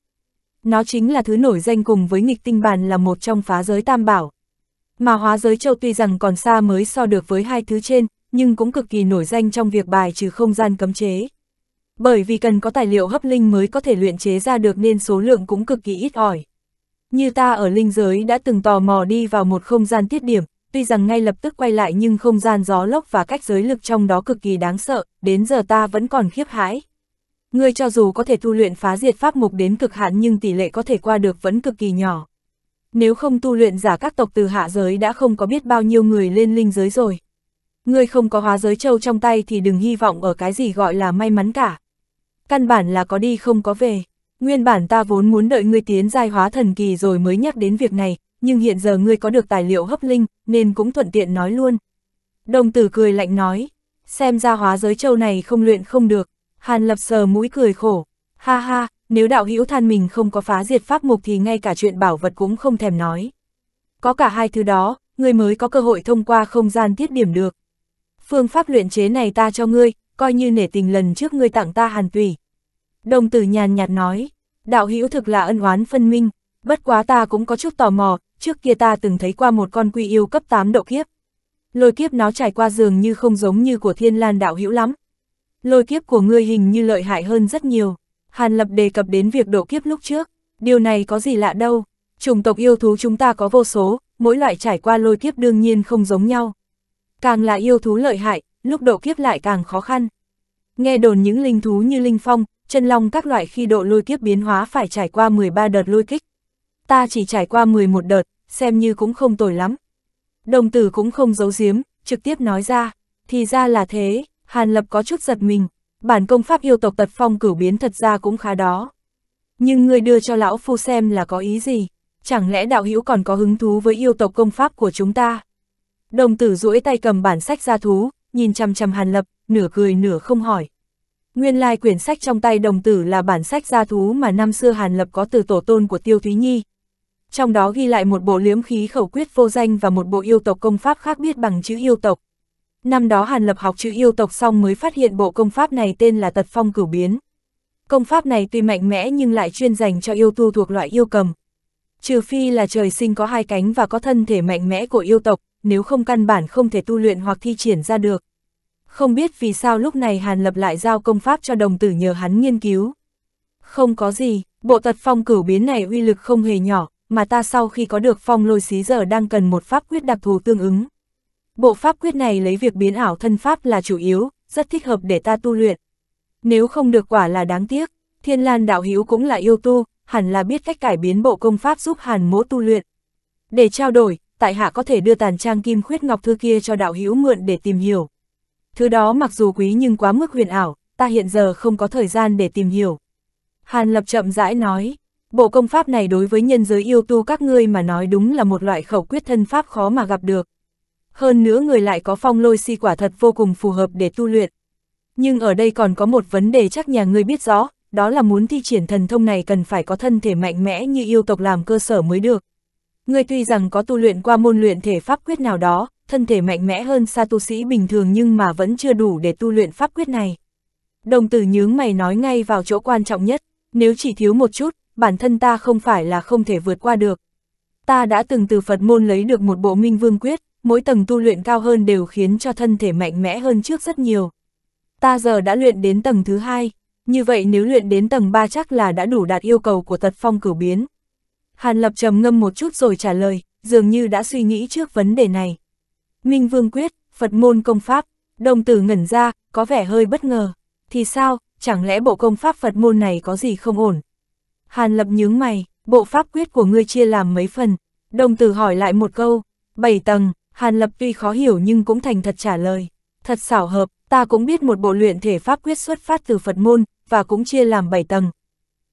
Nó chính là thứ nổi danh cùng với nghịch tinh bàn là một trong phá giới tam bảo. Mà hóa giới châu tuy rằng còn xa mới so được với hai thứ trên, nhưng cũng cực kỳ nổi danh trong việc bài trừ không gian cấm chế. Bởi vì cần có tài liệu hấp linh mới có thể luyện chế ra được nên số lượng cũng cực kỳ ít ỏi. Như ta ở linh giới đã từng tò mò đi vào một không gian tiết điểm, tuy rằng ngay lập tức quay lại nhưng không gian gió lốc và cách giới lực trong đó cực kỳ đáng sợ, đến giờ ta vẫn còn khiếp hãi. Ngươi cho dù có thể tu luyện phá diệt pháp mục đến cực hạn nhưng tỷ lệ có thể qua được vẫn cực kỳ nhỏ. Nếu không tu luyện giả các tộc từ hạ giới đã không có biết bao nhiêu người lên linh giới rồi. Ngươi không có hóa giới châu trong tay thì đừng hy vọng ở cái gì gọi là may mắn cả. Căn bản là có đi không có về. Nguyên bản ta vốn muốn đợi ngươi tiến giai hóa thần kỳ rồi mới nhắc đến việc này, nhưng hiện giờ ngươi có được tài liệu hấp linh, nên cũng thuận tiện nói luôn. Đồng tử cười lạnh nói, xem ra hóa giới châu này không luyện không được, Hàn lập sờ mũi cười khổ, ha ha, nếu đạo hữu than mình không có phá diệt pháp mục thì ngay cả chuyện bảo vật cũng không thèm nói. Có cả hai thứ đó, ngươi mới có cơ hội thông qua không gian tiết điểm được. Phương pháp luyện chế này ta cho ngươi, coi như nể tình lần trước ngươi tặng ta hàn tùy. Đồng tử nhàn nhạt nói, đạo hữu thực là ân oán phân minh, Bất quá ta cũng có chút tò mò, trước kia ta từng thấy qua một con quy yêu cấp 8 độ kiếp. Lôi kiếp nó trải qua dường như không giống như của thiên lan đạo hữu lắm. Lôi kiếp của ngươi hình như lợi hại hơn rất nhiều. Hàn Lập đề cập đến việc độ kiếp lúc trước, điều này có gì lạ đâu. Chủng tộc yêu thú chúng ta có vô số, mỗi loại trải qua lôi kiếp đương nhiên không giống nhau. Càng là yêu thú lợi hại, lúc độ kiếp lại càng khó khăn. Nghe đồn những linh thú như linh phong, chân long các loại khi độ lôi kiếp biến hóa phải trải qua 13 đợt lôi kích ta chỉ trải qua 11 đợt, xem như cũng không tồi lắm. Đồng tử cũng không giấu giếm, trực tiếp nói ra, thì ra là thế, Hàn Lập có chút giật mình, bản công pháp yêu tộc tật phong cửu biến thật ra cũng khá đó. Nhưng người đưa cho lão phu xem là có ý gì, chẳng lẽ đạo hữu còn có hứng thú với yêu tộc công pháp của chúng ta? Đồng tử duỗi tay cầm bản sách ra thú, nhìn chăm chăm Hàn Lập, nửa cười nửa không hỏi. Nguyên lai quyển sách trong tay đồng tử là bản sách gia thú mà năm xưa Hàn Lập có từ tổ tôn của Tiêu Thúy Nhi, trong đó ghi lại một bộ liếm khí khẩu quyết vô danh và một bộ yêu tộc công pháp khác biết bằng chữ yêu tộc. Năm đó Hàn Lập học chữ yêu tộc xong mới phát hiện bộ công pháp này tên là tật phong cửu biến. Công pháp này tuy mạnh mẽ nhưng lại chuyên dành cho yêu tu thuộc loại yêu cầm. Trừ phi là trời sinh có hai cánh và có thân thể mạnh mẽ của yêu tộc, nếu không căn bản không thể tu luyện hoặc thi triển ra được. Không biết vì sao lúc này Hàn Lập lại giao công pháp cho đồng tử nhờ hắn nghiên cứu. Không có gì, bộ tật phong cửu biến này uy lực không hề nhỏ, mà ta sau khi có được phong lôi xí giờ đang cần một pháp quyết đặc thù tương ứng. Bộ pháp quyết này lấy việc biến ảo thân pháp là chủ yếu, rất thích hợp để ta tu luyện. Nếu không được quả là đáng tiếc, thiên lan đạo hữu cũng là yêu tu, hẳn là biết cách cải biến bộ công pháp giúp hàn mỗ tu luyện. Để trao đổi, tại hạ có thể đưa tàn trang kim khuyết ngọc thư kia cho đạo hữu mượn để tìm hiểu. Thứ đó mặc dù quý nhưng quá mức huyền ảo, ta hiện giờ không có thời gian để tìm hiểu. Hàn lập chậm rãi nói, bộ công pháp này đối với nhân giới yêu tu các ngươi mà nói đúng là một loại khẩu quyết thân pháp khó mà gặp được. Hơn nữa người lại có phong lôi si quả thật vô cùng phù hợp để tu luyện. Nhưng ở đây còn có một vấn đề chắc nhà ngươi biết rõ, đó là muốn thi triển thần thông này cần phải có thân thể mạnh mẽ như yêu tộc làm cơ sở mới được. Ngươi tuy rằng có tu luyện qua môn luyện thể pháp quyết nào đó, thân thể mạnh mẽ hơn xa tu sĩ bình thường nhưng mà vẫn chưa đủ để tu luyện pháp quyết này. Đồng tử nhướng mày nói ngay vào chỗ quan trọng nhất, nếu chỉ thiếu một chút, bản thân ta không phải là không thể vượt qua được. Ta đã từng từ Phật môn lấy được một bộ minh vương quyết, mỗi tầng tu luyện cao hơn đều khiến cho thân thể mạnh mẽ hơn trước rất nhiều. Ta giờ đã luyện đến tầng thứ hai, như vậy nếu luyện đến tầng ba chắc là đã đủ đạt yêu cầu của tật phong cửu biến. Hàn Lập trầm ngâm một chút rồi trả lời, dường như đã suy nghĩ trước vấn đề này. Minh Vương Quyết, Phật môn công pháp, đồng tử ngẩn ra, có vẻ hơi bất ngờ. Thì sao, chẳng lẽ bộ công pháp Phật môn này có gì không ổn? Hàn Lập nhướng mày, bộ pháp quyết của ngươi chia làm mấy phần? Đồng tử hỏi lại một câu, bảy tầng, Hàn Lập tuy khó hiểu nhưng cũng thành thật trả lời. Thật xảo hợp, ta cũng biết một bộ luyện thể pháp quyết xuất phát từ Phật môn, và cũng chia làm bảy tầng.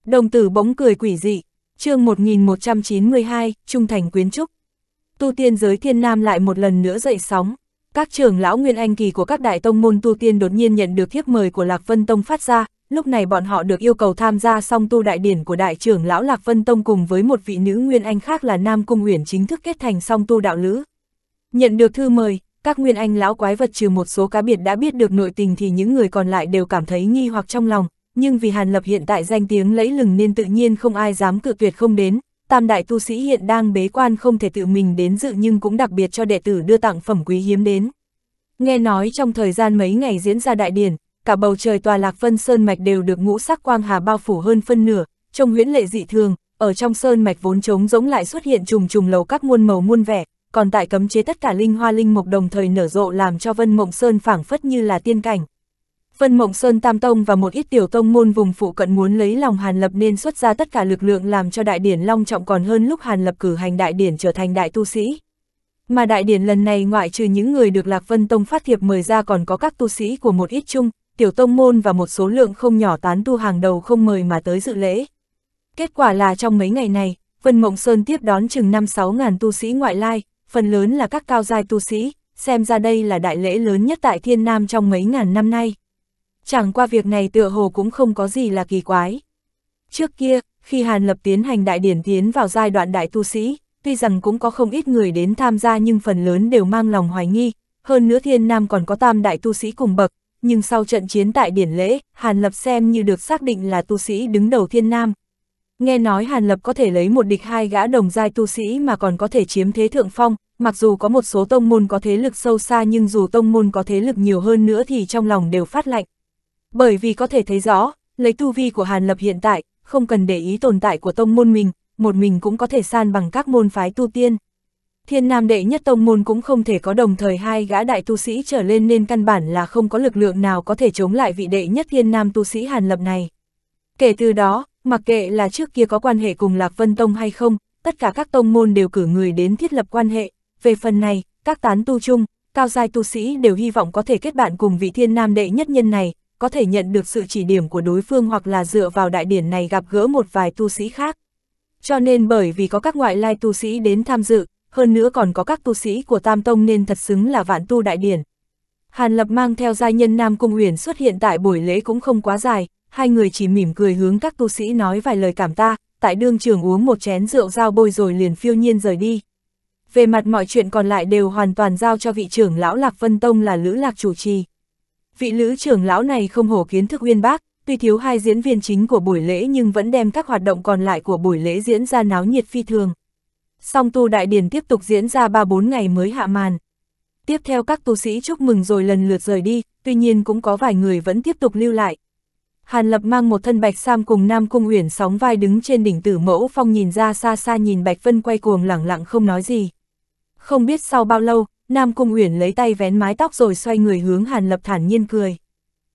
Đồng tử bóng cười quỷ dị, chương 1192, Trung Thành Quyến Trúc. Tu tiên giới thiên nam lại một lần nữa dậy sóng, các trưởng lão Nguyên Anh Kỳ của các đại tông môn tu tiên đột nhiên nhận được thiếp mời của Lạc Vân Tông phát ra, lúc này bọn họ được yêu cầu tham gia song tu đại điển của đại trưởng lão Lạc Vân Tông cùng với một vị nữ Nguyên Anh khác là Nam Cung Uyển chính thức kết thành song tu đạo lữ. Nhận được thư mời, các Nguyên Anh lão quái vật trừ một số cá biệt đã biết được nội tình thì những người còn lại đều cảm thấy nghi hoặc trong lòng, nhưng vì Hàn Lập hiện tại danh tiếng lẫy lừng nên tự nhiên không ai dám cự tuyệt không đến, tam đại tu sĩ hiện đang bế quan không thể tự mình đến dự nhưng cũng đặc biệt cho đệ tử đưa tặng phẩm quý hiếm đến. Nghe nói trong thời gian mấy ngày diễn ra đại điển, cả bầu trời tòa lạc phân sơn mạch đều được ngũ sắc quang hà bao phủ hơn phân nửa, trông huyễn lệ dị thường, ở trong sơn mạch vốn trống rỗng lại xuất hiện trùng trùng lầu các muôn màu muôn vẻ, còn tại cấm chế tất cả linh hoa linh mộc đồng thời nở rộ làm cho vân mộng sơn phảng phất như là tiên cảnh. Vân Mộng Sơn Tam Tông và một ít tiểu tông môn vùng phụ cận muốn lấy lòng Hàn Lập nên xuất ra tất cả lực lượng làm cho đại điển long trọng còn hơn lúc Hàn Lập cử hành đại điển trở thành đại tu sĩ. Mà đại điển lần này ngoại trừ những người được Lạc Vân Tông phát thiệp mời ra còn có các tu sĩ của một ít chung, tiểu tông môn và một số lượng không nhỏ tán tu hàng đầu không mời mà tới dự lễ. Kết quả là trong mấy ngày này, Vân Mộng Sơn tiếp đón chừng 5-6 ngàn tu sĩ ngoại lai, phần lớn là các cao giai tu sĩ, xem ra đây là đại lễ lớn nhất tại Thiên Nam trong mấy ngàn năm nay chẳng qua việc này tựa hồ cũng không có gì là kỳ quái. Trước kia, khi Hàn Lập tiến hành đại điển tiến vào giai đoạn đại tu sĩ, tuy rằng cũng có không ít người đến tham gia nhưng phần lớn đều mang lòng hoài nghi, hơn nữa thiên nam còn có tam đại tu sĩ cùng bậc, nhưng sau trận chiến tại điển lễ, Hàn Lập xem như được xác định là tu sĩ đứng đầu thiên nam. Nghe nói Hàn Lập có thể lấy một địch hai gã đồng giai tu sĩ mà còn có thể chiếm thế thượng phong, mặc dù có một số tông môn có thế lực sâu xa nhưng dù tông môn có thế lực nhiều hơn nữa thì trong lòng đều phát lạnh. Bởi vì có thể thấy rõ, lấy tu vi của Hàn Lập hiện tại, không cần để ý tồn tại của tông môn mình, một mình cũng có thể san bằng các môn phái tu tiên. Thiên Nam đệ nhất tông môn cũng không thể có đồng thời hai gã đại tu sĩ trở lên nên căn bản là không có lực lượng nào có thể chống lại vị đệ nhất Thiên Nam tu sĩ Hàn Lập này. Kể từ đó, mặc kệ là trước kia có quan hệ cùng Lạc Vân Tông hay không, tất cả các tông môn đều cử người đến thiết lập quan hệ. Về phần này, các tán tu chung, cao giai tu sĩ đều hy vọng có thể kết bạn cùng vị Thiên Nam đệ nhất nhân này, có thể nhận được sự chỉ điểm của đối phương hoặc là dựa vào đại điển này gặp gỡ một vài tu sĩ khác. Cho nên bởi vì có các ngoại lai tu sĩ đến tham dự, hơn nữa còn có các tu sĩ của Tam Tông nên thật xứng là vạn tu đại điển. Hàn Lập mang theo gia nhân Nam Cung Huyền xuất hiện tại buổi lễ cũng không quá dài, hai người chỉ mỉm cười hướng các tu sĩ nói vài lời cảm ta, tại đương trường uống một chén rượu giao bôi rồi liền phiêu nhiên rời đi. Về mặt mọi chuyện còn lại đều hoàn toàn giao cho vị trưởng lão Lạc Vân Tông là Lữ Lạc chủ trì vị lữ trưởng lão này không hổ kiến thức uyên bác, tuy thiếu hai diễn viên chính của buổi lễ nhưng vẫn đem các hoạt động còn lại của buổi lễ diễn ra náo nhiệt phi thường. Song tu đại điển tiếp tục diễn ra 3-4 ngày mới hạ màn. Tiếp theo các tu sĩ chúc mừng rồi lần lượt rời đi, tuy nhiên cũng có vài người vẫn tiếp tục lưu lại. Hàn Lập mang một thân bạch sam cùng Nam Cung Uyển sóng vai đứng trên đỉnh tử mẫu phong nhìn ra xa xa nhìn Bạch Vân quay cuồng lẳng lặng không nói gì. Không biết sau bao lâu, Nam Cung Uyển lấy tay vén mái tóc rồi xoay người hướng Hàn Lập thản nhiên cười.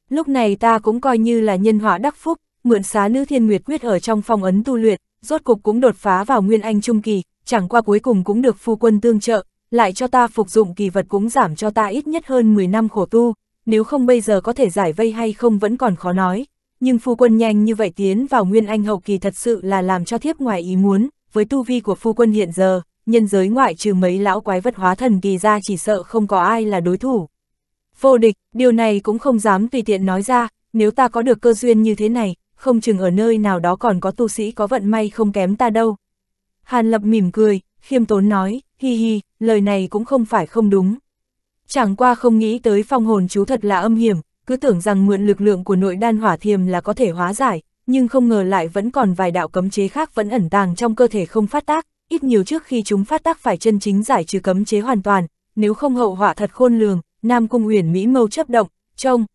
Lúc này ta cũng coi như là nhân họa đắc phúc, mượn xá nữ thiên nguyệt quyết ở trong phong ấn tu luyện, rốt cục cũng đột phá vào nguyên anh trung kỳ, chẳng qua cuối cùng cũng được phu quân tương trợ, lại cho ta phục dụng kỳ vật cũng giảm cho ta ít nhất hơn 10 năm khổ tu, nếu không bây giờ có thể giải vây hay không vẫn còn khó nói, nhưng phu quân nhanh như vậy tiến vào nguyên anh hậu kỳ thật sự là làm cho thiếp ngoài ý muốn, với tu vi của phu quân hiện giờ nhân giới ngoại trừ mấy lão quái vật hóa thần kỳ ra chỉ sợ không có ai là đối thủ. Vô địch, điều này cũng không dám tùy tiện nói ra, nếu ta có được cơ duyên như thế này, không chừng ở nơi nào đó còn có tu sĩ có vận may không kém ta đâu. Hàn Lập mỉm cười, khiêm tốn nói, hi hi, lời này cũng không phải không đúng. Chẳng qua không nghĩ tới phong hồn chú thật là âm hiểm, cứ tưởng rằng mượn lực lượng của nội đan hỏa thiềm là có thể hóa giải, nhưng không ngờ lại vẫn còn vài đạo cấm chế khác vẫn ẩn tàng trong cơ thể không phát tác, ít nhiều trước khi chúng phát tác phải chân chính giải trừ cấm chế hoàn toàn, nếu không hậu họa thật khôn lường, Nam Cung Uyển Mỹ mâu chấp động, trông.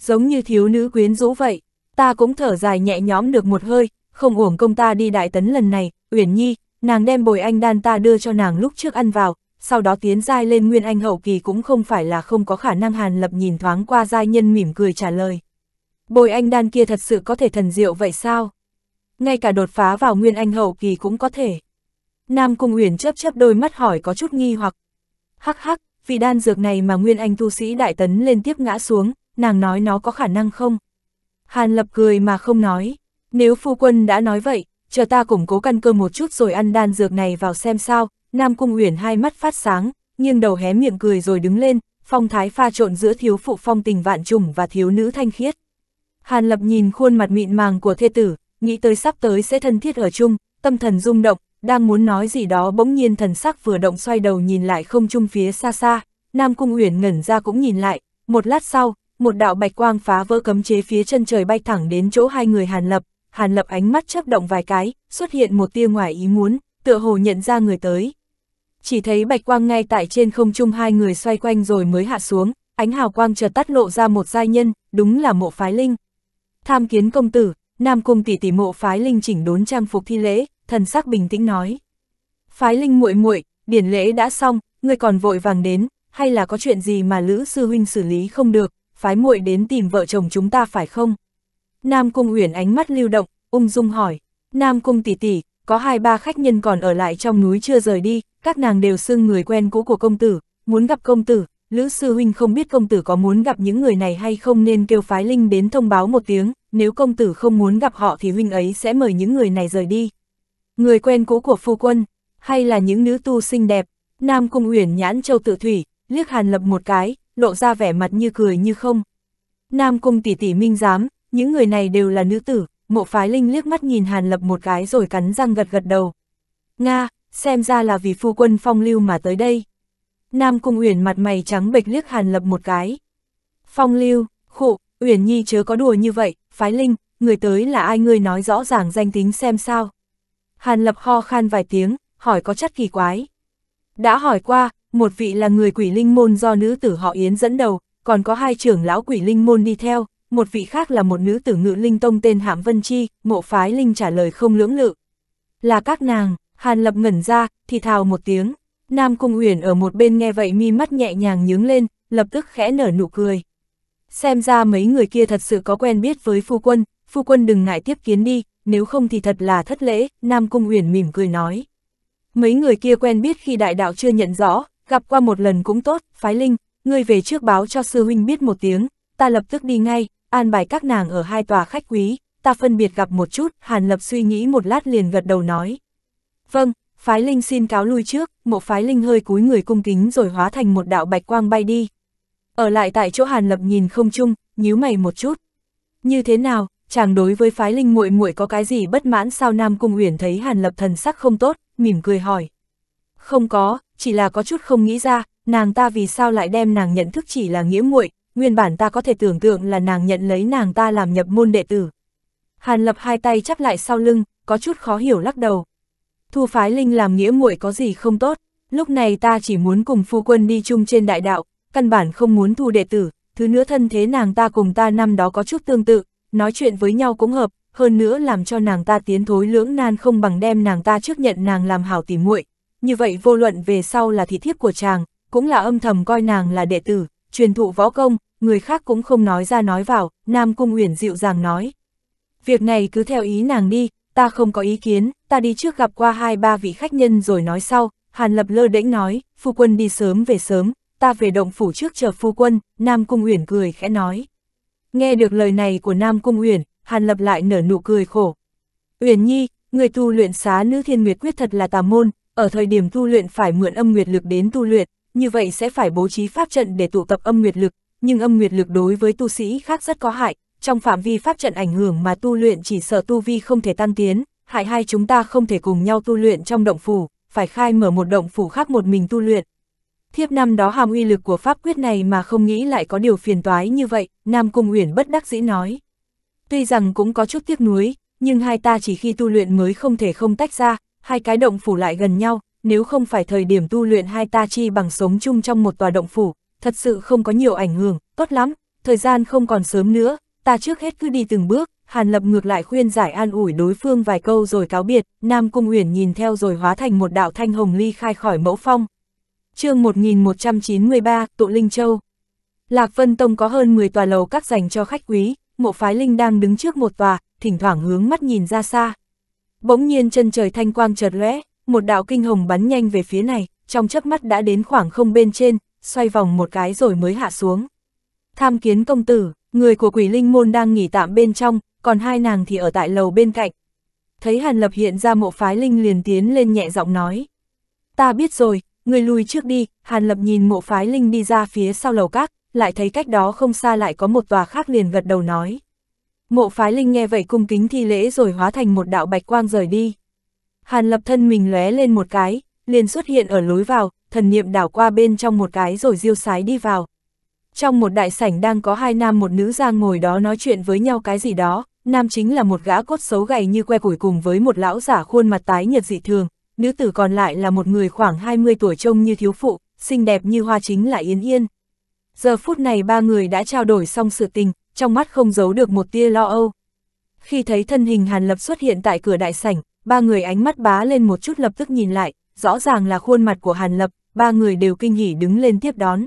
Giống như thiếu nữ quyến rũ vậy, ta cũng thở dài nhẹ nhõm được một hơi, không uổng công ta đi đại tấn lần này, Uyển Nhi, nàng đem bồi anh đan ta đưa cho nàng lúc trước ăn vào, sau đó tiến giai lên nguyên anh hậu kỳ cũng không phải là không có khả năng hàn lập nhìn thoáng qua giai nhân mỉm cười trả lời. Bồi anh đan kia thật sự có thể thần diệu vậy sao? Ngay cả đột phá vào nguyên anh hậu kỳ cũng có thể. Nam Cung Uyển chớp chớp đôi mắt hỏi có chút nghi hoặc. Hắc hắc, vì đan dược này mà Nguyên Anh tu sĩ đại tấn lên tiếp ngã xuống, nàng nói nó có khả năng không? Hàn Lập cười mà không nói. Nếu phu quân đã nói vậy, chờ ta củng cố căn cơ một chút rồi ăn đan dược này vào xem sao. Nam Cung Uyển hai mắt phát sáng, nghiêng đầu hé miệng cười rồi đứng lên, phong thái pha trộn giữa thiếu phụ phong tình vạn trùng và thiếu nữ thanh khiết. Hàn Lập nhìn khuôn mặt mịn màng của thê tử, nghĩ tới sắp tới sẽ thân thiết ở chung, tâm thần rung động, đang muốn nói gì đó bỗng nhiên thần sắc vừa động xoay đầu nhìn lại không chung phía xa xa, Nam Cung Uyển ngẩn ra cũng nhìn lại, một lát sau, một đạo bạch quang phá vỡ cấm chế phía chân trời bay thẳng đến chỗ hai người Hàn Lập, Hàn Lập ánh mắt chớp động vài cái, xuất hiện một tia ngoài ý muốn, tựa hồ nhận ra người tới. Chỉ thấy bạch quang ngay tại trên không trung hai người xoay quanh rồi mới hạ xuống, ánh hào quang chợt tắt lộ ra một giai nhân, đúng là mộ phái linh. Tham kiến công tử, Nam Cung tỷ tỷ mộ phái linh chỉnh đốn trang phục thi lễ, thần sắc bình tĩnh nói. Phái linh muội muội, điển lễ đã xong, ngươi còn vội vàng đến, hay là có chuyện gì mà Lữ sư huynh xử lý không được, phái muội đến tìm vợ chồng chúng ta phải không? Nam Cung Uyển ánh mắt lưu động, ung dung hỏi, Nam Cung tỷ tỷ, có hai ba khách nhân còn ở lại trong núi chưa rời đi, các nàng đều xưng người quen cũ của công tử, muốn gặp công tử, Lữ sư huynh không biết công tử có muốn gặp những người này hay không nên kêu phái linh đến thông báo một tiếng, nếu công tử không muốn gặp họ thì huynh ấy sẽ mời những người này rời đi, người quen cũ của phu quân, hay là những nữ tu xinh đẹp, Nam Cung Uyển nhãn châu tự thủy, liếc Hàn Lập một cái, lộ ra vẻ mặt như cười như không. Nam Cung tỷ tỷ minh giám, những người này đều là nữ tử, mộ phái linh liếc mắt nhìn Hàn Lập một cái rồi cắn răng gật gật đầu. Nga, xem ra là vì phu quân phong lưu mà tới đây. Nam Cung Uyển mặt mày trắng bệch liếc Hàn Lập một cái. Phong lưu, khụ, Uyển Nhi chớ có đùa như vậy, phái linh, người tới là ai ngươi nói rõ ràng danh tính xem sao. Hàn Lập ho khan vài tiếng, hỏi có chắc kỳ quái. Đã hỏi qua, một vị là người quỷ linh môn do nữ tử họ Yến dẫn đầu, còn có hai trưởng lão quỷ linh môn đi theo, một vị khác là một nữ tử ngự linh tông tên Hạm Vân Chi, mộ phái linh trả lời không lưỡng lự. Là các nàng, Hàn Lập ngẩn ra, thì thào một tiếng. Nam Cung Uyển ở một bên nghe vậy mi mắt nhẹ nhàng nhướng lên, lập tức khẽ nở nụ cười. Xem ra mấy người kia thật sự có quen biết với phu quân, phu quân đừng ngại tiếp kiến đi, nếu không thì thật là thất lễ, Nam Cung Uyển mỉm cười nói. Mấy người kia quen biết khi đại đạo chưa nhận rõ, gặp qua một lần cũng tốt, phái linh, ngươi về trước báo cho sư huynh biết một tiếng, ta lập tức đi ngay, an bài các nàng ở hai tòa khách quý, ta phân biệt gặp một chút, Hàn Lập suy nghĩ một lát liền gật đầu nói. Vâng, phái linh xin cáo lui trước, một phái linh hơi cúi người cung kính rồi hóa thành một đạo bạch quang bay đi. Ở lại tại chỗ Hàn Lập nhìn không chung, nhíu mày một chút. Như thế nào, chàng đối với phái linh muội muội có cái gì bất mãn sao Nam Cung Uyển thấy Hàn Lập thần sắc không tốt, mỉm cười hỏi. Không có, chỉ là có chút không nghĩ ra, nàng ta vì sao lại đem nàng nhận thức chỉ là nghĩa muội, nguyên bản ta có thể tưởng tượng là nàng nhận lấy nàng ta làm nhập môn đệ tử. Hàn Lập hai tay chắp lại sau lưng, có chút khó hiểu lắc đầu. Thu phái linh làm nghĩa muội có gì không tốt, lúc này ta chỉ muốn cùng phu quân đi chung trên đại đạo, căn bản không muốn thu đệ tử, thứ nữa thân thế nàng ta cùng ta năm đó có chút tương tự, nói chuyện với nhau cũng hợp, hơn nữa làm cho nàng ta tiến thối lưỡng nan không bằng đem nàng ta trước nhận nàng làm hảo tỉ muội. Như vậy vô luận về sau là thị thiếp của chàng, cũng là âm thầm coi nàng là đệ tử, truyền thụ võ công, người khác cũng không nói ra nói vào, Nam Cung Uyển dịu dàng nói. Việc này cứ theo ý nàng đi, ta không có ý kiến, ta đi trước gặp qua hai ba vị khách nhân rồi nói sau, Hàn Lập lơ đễnh nói, phu quân đi sớm về sớm, ta về động phủ trước chờ phu quân, Nam Cung Uyển cười khẽ nói. Nghe được lời này của Nam Cung Uyển, Hàn Lập lại nở nụ cười khổ. Uyển Nhi, người tu luyện xá nữ thiên nguyệt quyết thật là tà môn, ở thời điểm tu luyện phải mượn âm nguyệt lực đến tu luyện, như vậy sẽ phải bố trí pháp trận để tụ tập âm nguyệt lực, nhưng âm nguyệt lực đối với tu sĩ khác rất có hại, trong phạm vi pháp trận ảnh hưởng mà tu luyện chỉ sợ tu vi không thể tăng tiến, hại hai chúng ta không thể cùng nhau tu luyện trong động phủ, phải khai mở một động phủ khác một mình tu luyện, Thiếp năm đó hàm uy lực của pháp quyết này mà không nghĩ lại có điều phiền toái như vậy, Nam Cung Uyển bất đắc dĩ nói. Tuy rằng cũng có chút tiếc nuối, nhưng hai ta chỉ khi tu luyện mới không thể không tách ra, hai cái động phủ lại gần nhau, nếu không phải thời điểm tu luyện hai ta chi bằng sống chung trong một tòa động phủ, thật sự không có nhiều ảnh hưởng, tốt lắm, thời gian không còn sớm nữa, ta trước hết cứ đi từng bước, Hàn Lập ngược lại khuyên giải an ủi đối phương vài câu rồi cáo biệt, Nam Cung Uyển nhìn theo rồi hóa thành một đạo thanh hồng ly khai khỏi mẫu phong chương 1193, Tụ Linh Châu. Lạc Vân Tông có hơn 10 tòa lầu các dành cho khách quý, mộ phái linh đang đứng trước một tòa, thỉnh thoảng hướng mắt nhìn ra xa. Bỗng nhiên chân trời thanh quang chợt lóe, một đạo kinh hồng bắn nhanh về phía này, trong chớp mắt đã đến khoảng không bên trên, xoay vòng một cái rồi mới hạ xuống. Tham kiến công tử, người của quỷ linh môn đang nghỉ tạm bên trong, còn hai nàng thì ở tại lầu bên cạnh. Thấy Hàn Lập hiện ra mộ phái linh liền tiến lên nhẹ giọng nói. Ta biết rồi, người lùi trước đi, Hàn Lập nhìn mộ phái linh đi ra phía sau lầu các, lại thấy cách đó không xa lại có một tòa khác liền gật đầu nói. Mộ phái linh nghe vậy cung kính thi lễ rồi hóa thành một đạo bạch quang rời đi. Hàn Lập thân mình lóe lên một cái, liền xuất hiện ở lối vào, thần niệm đảo qua bên trong một cái rồi diêu sái đi vào. Trong một đại sảnh đang có hai nam một nữ ra ngồi đó nói chuyện với nhau cái gì đó, nam chính là một gã cốt xấu gầy như que củi cùng với một lão giả khuôn mặt tái nhợt dị thường, nữ tử còn lại là một người khoảng 20 tuổi trông như thiếu phụ, xinh đẹp như hoa chính là Yến Yên. Giờ phút này ba người đã trao đổi xong sự tình, trong mắt không giấu được một tia lo âu. Khi thấy thân hình Hàn Lập xuất hiện tại cửa đại sảnh, ba người ánh mắt bá lên một chút lập tức nhìn lại, rõ ràng là khuôn mặt của Hàn Lập, ba người đều kinh hỉ đứng lên tiếp đón.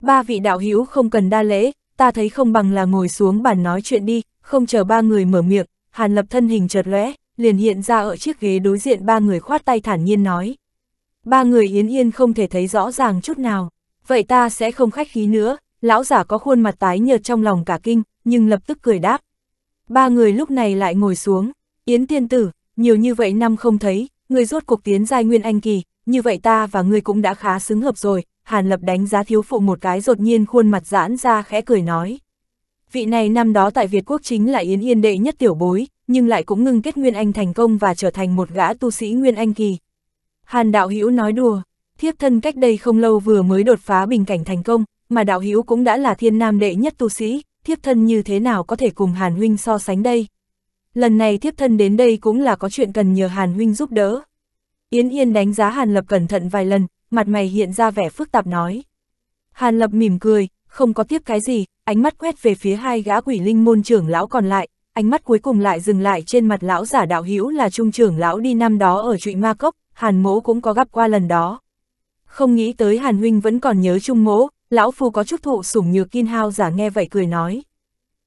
Ba vị đạo hữu không cần đa lễ, ta thấy không bằng là ngồi xuống bàn nói chuyện đi, không chờ ba người mở miệng, Hàn Lập thân hình chợt lóe, liền hiện ra ở chiếc ghế đối diện ba người khoát tay thản nhiên nói. Ba người Yến Yên không thể thấy rõ ràng chút nào, vậy ta sẽ không khách khí nữa, lão giả có khuôn mặt tái nhợt trong lòng cả kinh, nhưng lập tức cười đáp. Ba người lúc này lại ngồi xuống, Yến tiên tử, nhiều như vậy năm không thấy, người rốt cuộc tiến giai nguyên anh kỳ, như vậy ta và ngươi cũng đã khá xứng hợp rồi, Hàn Lập đánh giá thiếu phụ một cái đột nhiên khuôn mặt giãn ra khẽ cười nói. Vị này năm đó tại Việt quốc chính là Yến Yên đệ nhất tiểu bối, nhưng lại cũng ngưng kết Nguyên Anh thành công và trở thành một gã tu sĩ Nguyên Anh kỳ. Hàn Đạo Hữu nói đùa, thiếp thân cách đây không lâu vừa mới đột phá bình cảnh thành công, mà Đạo Hữu cũng đã là thiên nam đệ nhất tu sĩ, thiếp thân như thế nào có thể cùng Hàn Huynh so sánh đây. Lần này thiếp thân đến đây cũng là có chuyện cần nhờ Hàn Huynh giúp đỡ. Yến Yên đánh giá Hàn Lập cẩn thận vài lần, mặt mày hiện ra vẻ phức tạp nói. Hàn Lập mỉm cười, không có tiếp cái gì, ánh mắt quét về phía hai gã quỷ linh môn trưởng lão còn lại, ánh mắt cuối cùng lại dừng lại trên mặt lão giả đạo hữu là trung trưởng lão đi năm đó ở trụy ma cốc, hàn mỗ cũng có gặp qua lần đó. Không nghĩ tới hàn huynh vẫn còn nhớ trung mỗ, lão phu có chút thụ sủng nhược kiên hao giả nghe vậy cười nói.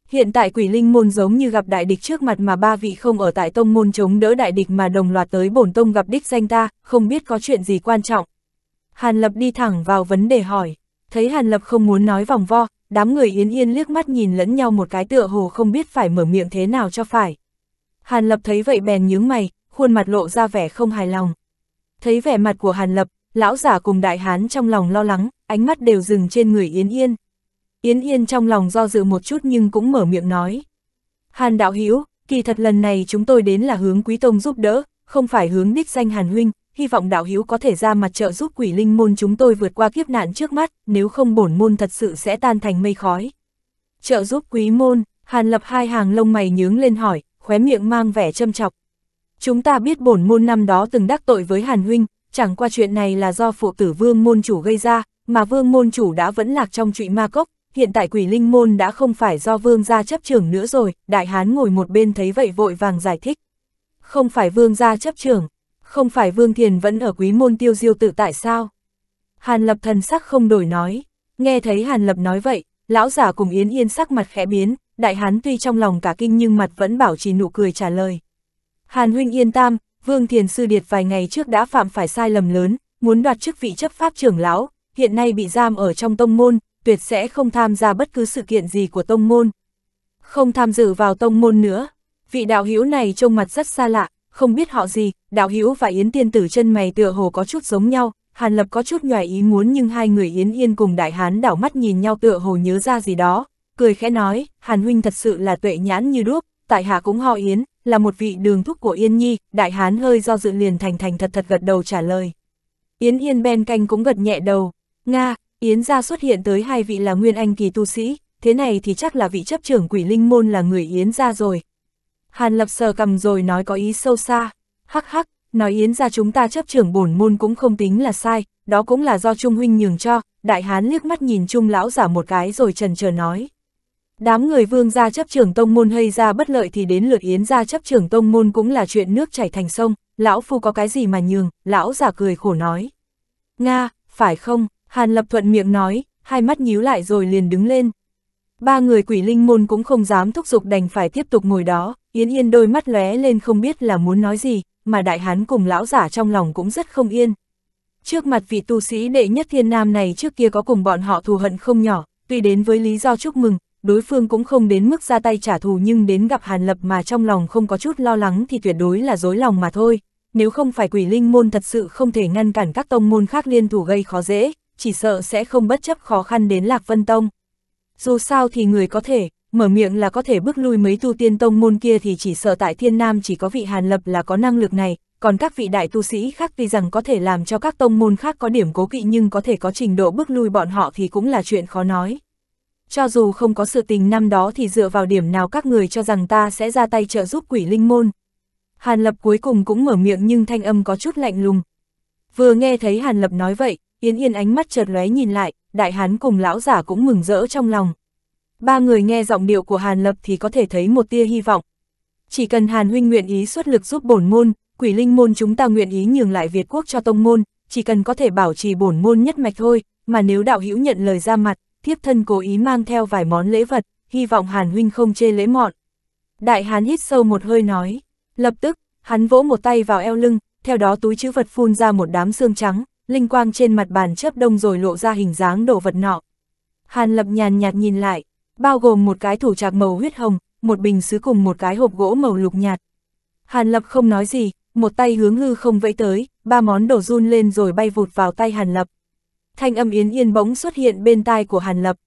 Hiện tại quỷ linh môn giống như gặp đại địch trước mặt mà ba vị không ở tại tông môn chống đỡ đại địch mà đồng loạt tới bổn tông gặp đích danh ta, không biết có chuyện gì quan trọng. Hàn lập đi thẳng vào vấn đề hỏi, thấy Hàn lập không muốn nói vòng vo, đám người Yến Yên liếc mắt nhìn lẫn nhau một cái tựa hồ không biết phải mở miệng thế nào cho phải. Hàn Lập thấy vậy bèn nhướng mày, khuôn mặt lộ ra vẻ không hài lòng. Thấy vẻ mặt của Hàn Lập, lão giả cùng đại hán trong lòng lo lắng, ánh mắt đều dừng trên người Yến Yên. Yến Yên trong lòng do dự một chút nhưng cũng mở miệng nói. Hàn đạo Hiếu, kỳ thật lần này chúng tôi đến là hướng Quý Tông giúp đỡ, không phải hướng đích danh Hàn Huynh, hy vọng đạo hiếu có thể ra mặt trợ giúp quỷ linh môn chúng tôi vượt qua kiếp nạn trước mắt, nếu không bổn môn thật sự sẽ tan thành mây khói. Trợ giúp quý môn, Hàn Lập hai hàng lông mày nhướng lên hỏi, khóe miệng mang vẻ châm chọc. Chúng ta biết bổn môn năm đó từng đắc tội với Hàn Huynh, chẳng qua chuyện này là do phụ tử vương môn chủ gây ra, mà vương môn chủ đã vẫn lạc trong trụy ma cốc, hiện tại quỷ linh môn đã không phải do vương gia chấp trưởng nữa rồi, đại hán ngồi một bên thấy vậy vội vàng giải thích. Không phải vương gia chấp trưởng, không phải Vương Thiền vẫn ở quý môn tiêu diêu tự tại sao? Hàn Lập thần sắc không đổi nói, nghe thấy Hàn Lập nói vậy, lão giả cùng Yến Yên sắc mặt khẽ biến, đại hán tuy trong lòng cả kinh nhưng mặt vẫn bảo trì nụ cười trả lời. Hàn huynh yên tam, Vương Thiền Sư Điệt vài ngày trước đã phạm phải sai lầm lớn, muốn đoạt chức vị chấp pháp trưởng lão, hiện nay bị giam ở trong tông môn, tuyệt sẽ không tham gia bất cứ sự kiện gì của tông môn. Không tham dự vào tông môn nữa, vị đạo hữu này trông mặt rất xa lạ, không biết họ gì, Đào Hữu và Yến Tiên Tử chân mày tựa hồ có chút giống nhau, Hàn Lập có chút nhòe ý muốn nhưng hai người Yến Yên cùng Đại Hán đảo mắt nhìn nhau tựa hồ nhớ ra gì đó, cười khẽ nói, Hàn Huynh thật sự là tuệ nhãn như đuốc, tại hạ cũng họ Yến, là một vị đường thúc của Yên Nhi, Đại Hán hơi do dự liền thành thành thật thật gật đầu trả lời. Yến Yên bên canh cũng gật nhẹ đầu, Nga, Yến gia xuất hiện tới hai vị là nguyên anh kỳ tu sĩ, thế này thì chắc là vị chấp trưởng quỷ linh môn là người Yến gia rồi, Hàn Lập sờ cầm rồi nói có ý sâu xa, hắc hắc, nói yến ra chúng ta chấp trưởng bổn môn cũng không tính là sai, đó cũng là do Trung Huynh nhường cho, đại hán liếc mắt nhìn Trung lão giả một cái rồi trần chờ nói. Đám người vương gia chấp trưởng tông môn hay ra bất lợi thì đến lượt yến gia chấp trưởng tông môn cũng là chuyện nước chảy thành sông, lão phu có cái gì mà nhường, lão giả cười khổ nói. Nga, phải không, Hàn Lập thuận miệng nói, hai mắt nhíu lại rồi liền đứng lên ba người quỷ linh môn cũng không dám thúc giục đành phải tiếp tục ngồi đó, Yến Yên đôi mắt lóe lên không biết là muốn nói gì, mà đại hán cùng lão giả trong lòng cũng rất không yên. Trước mặt vị tu sĩ đệ nhất thiên nam này trước kia có cùng bọn họ thù hận không nhỏ, tuy đến với lý do chúc mừng, đối phương cũng không đến mức ra tay trả thù nhưng đến gặp Hàn Lập mà trong lòng không có chút lo lắng thì tuyệt đối là dối lòng mà thôi. Nếu không phải quỷ linh môn thật sự không thể ngăn cản các tông môn khác liên thủ gây khó dễ, chỉ sợ sẽ không bất chấp khó khăn đến Lạc Vân Tông dù sao thì người có thể, mở miệng là có thể bước lui mấy tu tiên tông môn kia thì chỉ sợ tại thiên nam chỉ có vị hàn lập là có năng lực này, còn các vị đại tu sĩ khác tuy rằng có thể làm cho các tông môn khác có điểm cố kỵ nhưng có thể có trình độ bước lui bọn họ thì cũng là chuyện khó nói. Cho dù không có sự tình năm đó thì dựa vào điểm nào các người cho rằng ta sẽ ra tay trợ giúp quỷ linh môn. Hàn lập cuối cùng cũng mở miệng nhưng thanh âm có chút lạnh lùng. Vừa nghe thấy Hàn lập nói vậy, Yến Yên ánh mắt chợt lóe nhìn lại, đại hán cùng lão giả cũng mừng rỡ trong lòng. Ba người nghe giọng điệu của Hàn Lập thì có thể thấy một tia hy vọng. Chỉ cần Hàn huynh nguyện ý xuất lực giúp bổn môn, quỷ linh môn chúng ta nguyện ý nhường lại Việt quốc cho tông môn, chỉ cần có thể bảo trì bổn môn nhất mạch thôi, mà nếu đạo hữu nhận lời ra mặt, thiếp thân cố ý mang theo vài món lễ vật, hy vọng Hàn huynh không chê lễ mọn. Đại hán hít sâu một hơi nói, lập tức, hắn vỗ một tay vào eo lưng, theo đó túi chữ vật phun ra một đám xương trắng, linh quang trên mặt bàn chớp đông rồi lộ ra hình dáng đồ vật nọ. Hàn Lập nhàn nhạt nhìn lại, bao gồm một cái thủ trạc màu huyết hồng, một bình sứ cùng một cái hộp gỗ màu lục nhạt. Hàn Lập không nói gì, một tay hướng hư không vẫy tới, ba món đồ run lên rồi bay vụt vào tay Hàn Lập. Thanh âm yến yên bỗng xuất hiện bên tai của Hàn Lập.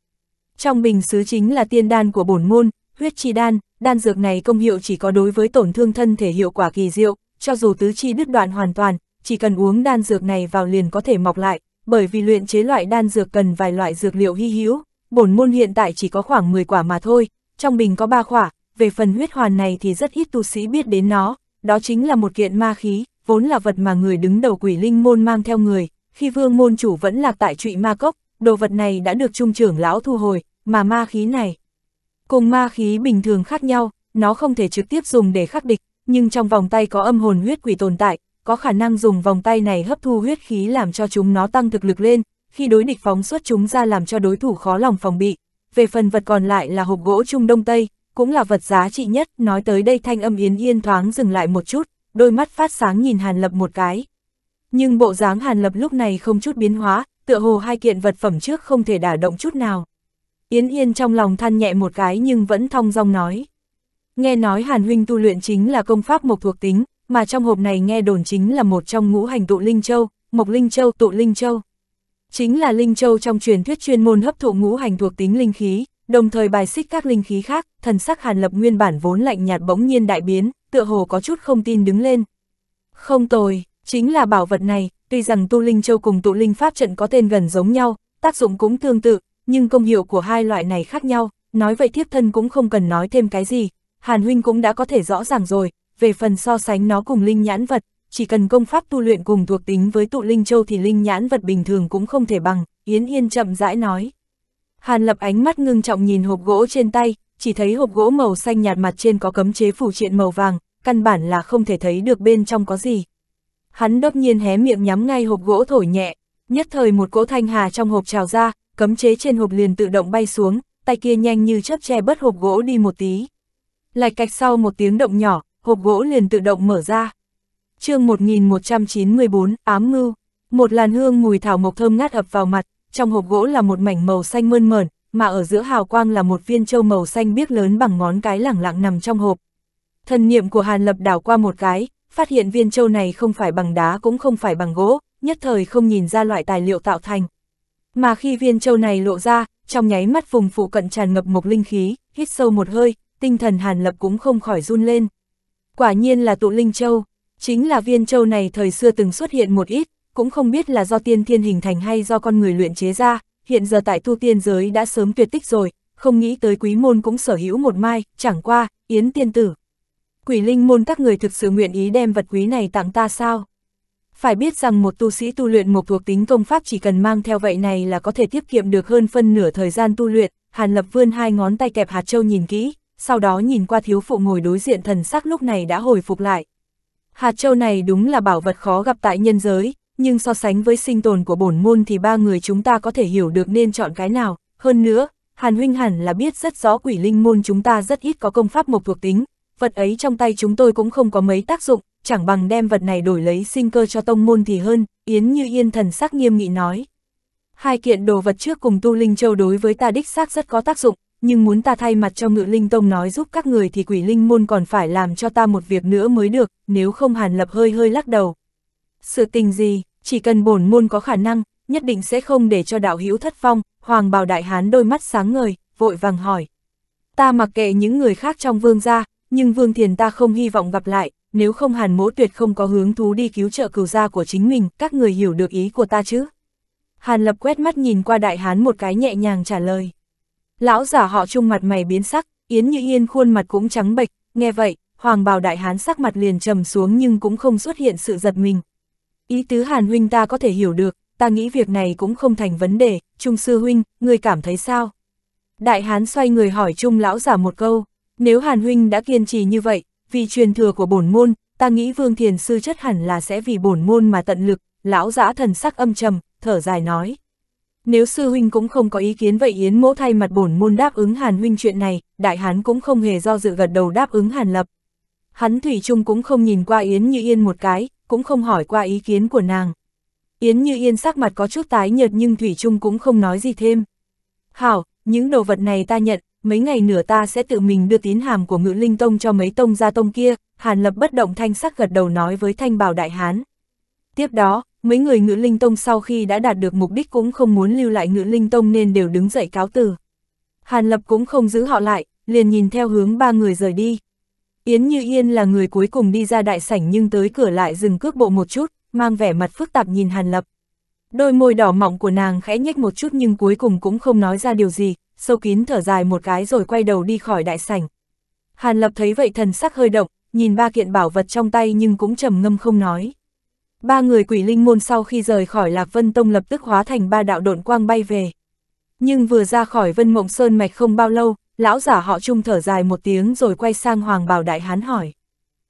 Trong bình sứ chính là tiên đan của bổn môn, huyết chi đan, đan dược này công hiệu chỉ có đối với tổn thương thân thể hiệu quả kỳ diệu, cho dù tứ chi đứt đoạn hoàn toàn, chỉ cần uống đan dược này vào liền có thể mọc lại, bởi vì luyện chế loại đan dược cần vài loại dược liệu hy hữu, bổn môn hiện tại chỉ có khoảng 10 quả mà thôi, trong bình có 3 quả, về phần huyết hoàn này thì rất ít tu sĩ biết đến nó, đó chính là một kiện ma khí, vốn là vật mà người đứng đầu quỷ linh môn mang theo người, khi vương môn chủ vẫn lạc tại trụy ma cốc, đồ vật này đã được trung trưởng lão thu hồi, mà ma khí này. Cùng ma khí bình thường khác nhau, nó không thể trực tiếp dùng để khắc địch, nhưng trong vòng tay có âm hồn huyết quỷ tồn tại, có khả năng dùng vòng tay này hấp thu huyết khí làm cho chúng nó tăng thực lực lên, khi đối địch phóng xuất chúng ra làm cho đối thủ khó lòng phòng bị. Về phần vật còn lại là hộp gỗ Trung Đông Tây, cũng là vật giá trị nhất, nói tới đây thanh âm Yến Yên thoáng dừng lại một chút, đôi mắt phát sáng nhìn Hàn Lập một cái. Nhưng bộ dáng Hàn Lập lúc này không chút biến hóa, tựa hồ hai kiện vật phẩm trước không thể đả động chút nào. Yến Yên trong lòng than nhẹ một cái nhưng vẫn thong dong nói. Nghe nói Hàn Huynh tu luyện chính là công pháp mộc thuộc tính, mà trong hộp này nghe đồn chính là một trong ngũ hành tụ Linh Châu, Mộc Linh Châu tụ Linh Châu. Chính là Linh Châu trong truyền thuyết chuyên môn hấp thụ ngũ hành thuộc tính linh khí, đồng thời bài xích các linh khí khác, thần sắc Hàn Lập nguyên bản vốn lạnh nhạt bỗng nhiên đại biến, tựa hồ có chút không tin đứng lên. Không tồi, chính là bảo vật này, tuy rằng tu linh châu cùng tụ linh pháp trận có tên gần giống nhau, tác dụng cũng tương tự, nhưng công hiệu của hai loại này khác nhau, nói vậy thiếp thân cũng không cần nói thêm cái gì, Hàn huynh cũng đã có thể rõ ràng rồi, về phần so sánh nó cùng linh nhãn vật, chỉ cần công pháp tu luyện cùng thuộc tính với tụ linh châu thì linh nhãn vật bình thường cũng không thể bằng, Yến Yên chậm rãi nói. Hàn lập ánh mắt ngưng trọng nhìn hộp gỗ trên tay, chỉ thấy hộp gỗ màu xanh nhạt mặt trên có cấm chế phủ triện màu vàng, căn bản là không thể thấy được bên trong có gì. Hắn đột nhiên hé miệng nhắm ngay hộp gỗ thổi nhẹ, nhất thời một cỗ thanh hà trong hộp trào ra, cấm chế trên hộp liền tự động bay xuống, tay kia nhanh như chớp che bớt hộp gỗ đi một tí. Lại cạch sau một tiếng động nhỏ, hộp gỗ liền tự động mở ra. chương 1194, ám ngưu, một làn hương mùi thảo mộc thơm ngát ập vào mặt, trong hộp gỗ là một mảnh màu xanh mơn mởn, mà ở giữa hào quang là một viên châu màu xanh biếc lớn bằng ngón cái lẳng lặng nằm trong hộp. Thần niệm của Hàn Lập đảo qua một cái, phát hiện viên châu này không phải bằng đá cũng không phải bằng gỗ, nhất thời không nhìn ra loại tài liệu tạo thành. Mà khi viên châu này lộ ra, trong nháy mắt vùng phụ cận tràn ngập một linh khí, hít sâu một hơi, tinh thần Hàn Lập cũng không khỏi run lên. Quả nhiên là tụ linh châu, chính là viên châu này thời xưa từng xuất hiện một ít, cũng không biết là do tiên thiên hình thành hay do con người luyện chế ra, hiện giờ tại tu tiên giới đã sớm tuyệt tích rồi, không nghĩ tới quý môn cũng sở hữu một mai, chẳng qua, yến tiên tử. Quỷ linh môn các người thực sự nguyện ý đem vật quý này tặng ta sao? Phải biết rằng một tu sĩ tu luyện một thuộc tính công pháp chỉ cần mang theo vậy này là có thể tiết kiệm được hơn phân nửa thời gian tu luyện, Hàn Lập vươn hai ngón tay kẹp hạt châu nhìn kỹ, sau đó nhìn qua thiếu phụ ngồi đối diện thần sắc lúc này đã hồi phục lại. Hạt châu này đúng là bảo vật khó gặp tại nhân giới, nhưng so sánh với sinh tồn của bổn môn thì ba người chúng ta có thể hiểu được nên chọn cái nào. Hơn nữa, Hàn Huynh hẳn là biết rất rõ quỷ linh môn chúng ta rất ít có công pháp mộc thuộc tính, vật ấy trong tay chúng tôi cũng không có mấy tác dụng, chẳng bằng đem vật này đổi lấy sinh cơ cho tông môn thì hơn, Yến Như Yên thần sắc nghiêm nghị nói. Hai kiện đồ vật trước cùng tu linh châu đối với ta đích xác rất có tác dụng, nhưng muốn ta thay mặt cho ngự linh tông nói giúp các người thì quỷ linh môn còn phải làm cho ta một việc nữa mới được, nếu không hàn lập hơi hơi lắc đầu. Sự tình gì, chỉ cần bổn môn có khả năng, nhất định sẽ không để cho đạo hữu thất phong, hoàng bào đại hán đôi mắt sáng ngời, vội vàng hỏi. Ta mặc kệ những người khác trong vương gia, nhưng vương thiền ta không hy vọng gặp lại, nếu không hàn mỗ tuyệt không có hướng thú đi cứu trợ cửu gia của chính mình, các người hiểu được ý của ta chứ. Hàn lập quét mắt nhìn qua đại hán một cái nhẹ nhàng trả lời. Lão giả họ trung mặt mày biến sắc, Yến Như Yên khuôn mặt cũng trắng bệch, nghe vậy, Hoàng bào đại hán sắc mặt liền trầm xuống nhưng cũng không xuất hiện sự giật mình. Ý tứ Hàn huynh ta có thể hiểu được, ta nghĩ việc này cũng không thành vấn đề, Trung sư huynh, người cảm thấy sao? Đại hán xoay người hỏi Trung lão giả một câu, nếu Hàn huynh đã kiên trì như vậy, vì truyền thừa của bổn môn, ta nghĩ Vương Thiền sư chất hẳn là sẽ vì bổn môn mà tận lực, lão giả thần sắc âm trầm, thở dài nói. Nếu sư huynh cũng không có ý kiến vậy Yến mỗ thay mặt bổn môn đáp ứng Hàn huynh chuyện này, đại hán cũng không hề do dự gật đầu đáp ứng Hàn lập. Hắn Thủy trung cũng không nhìn qua Yến như yên một cái, cũng không hỏi qua ý kiến của nàng. Yến như yên sắc mặt có chút tái nhợt nhưng Thủy trung cũng không nói gì thêm. Hảo, những đồ vật này ta nhận, mấy ngày nửa ta sẽ tự mình đưa tín hàm của ngự linh tông cho mấy tông gia tông kia, Hàn lập bất động thanh sắc gật đầu nói với thanh bảo đại hán. Tiếp đó, mấy người ngữ linh tông sau khi đã đạt được mục đích cũng không muốn lưu lại ngữ linh tông nên đều đứng dậy cáo từ. Hàn Lập cũng không giữ họ lại, liền nhìn theo hướng ba người rời đi. Yến Như Yên là người cuối cùng đi ra đại sảnh nhưng tới cửa lại dừng cước bộ một chút, mang vẻ mặt phức tạp nhìn Hàn Lập. Đôi môi đỏ mọng của nàng khẽ nhếch một chút nhưng cuối cùng cũng không nói ra điều gì, sâu kín thở dài một cái rồi quay đầu đi khỏi đại sảnh. Hàn Lập thấy vậy thần sắc hơi động, nhìn ba kiện bảo vật trong tay nhưng cũng trầm ngâm không nói. Ba người quỷ linh môn sau khi rời khỏi Lạc Vân Tông lập tức hóa thành ba đạo độn quang bay về. Nhưng vừa ra khỏi Vân Mộng Sơn Mạch không bao lâu, lão giả họ chung thở dài một tiếng rồi quay sang Hoàng Bảo Đại Hán hỏi.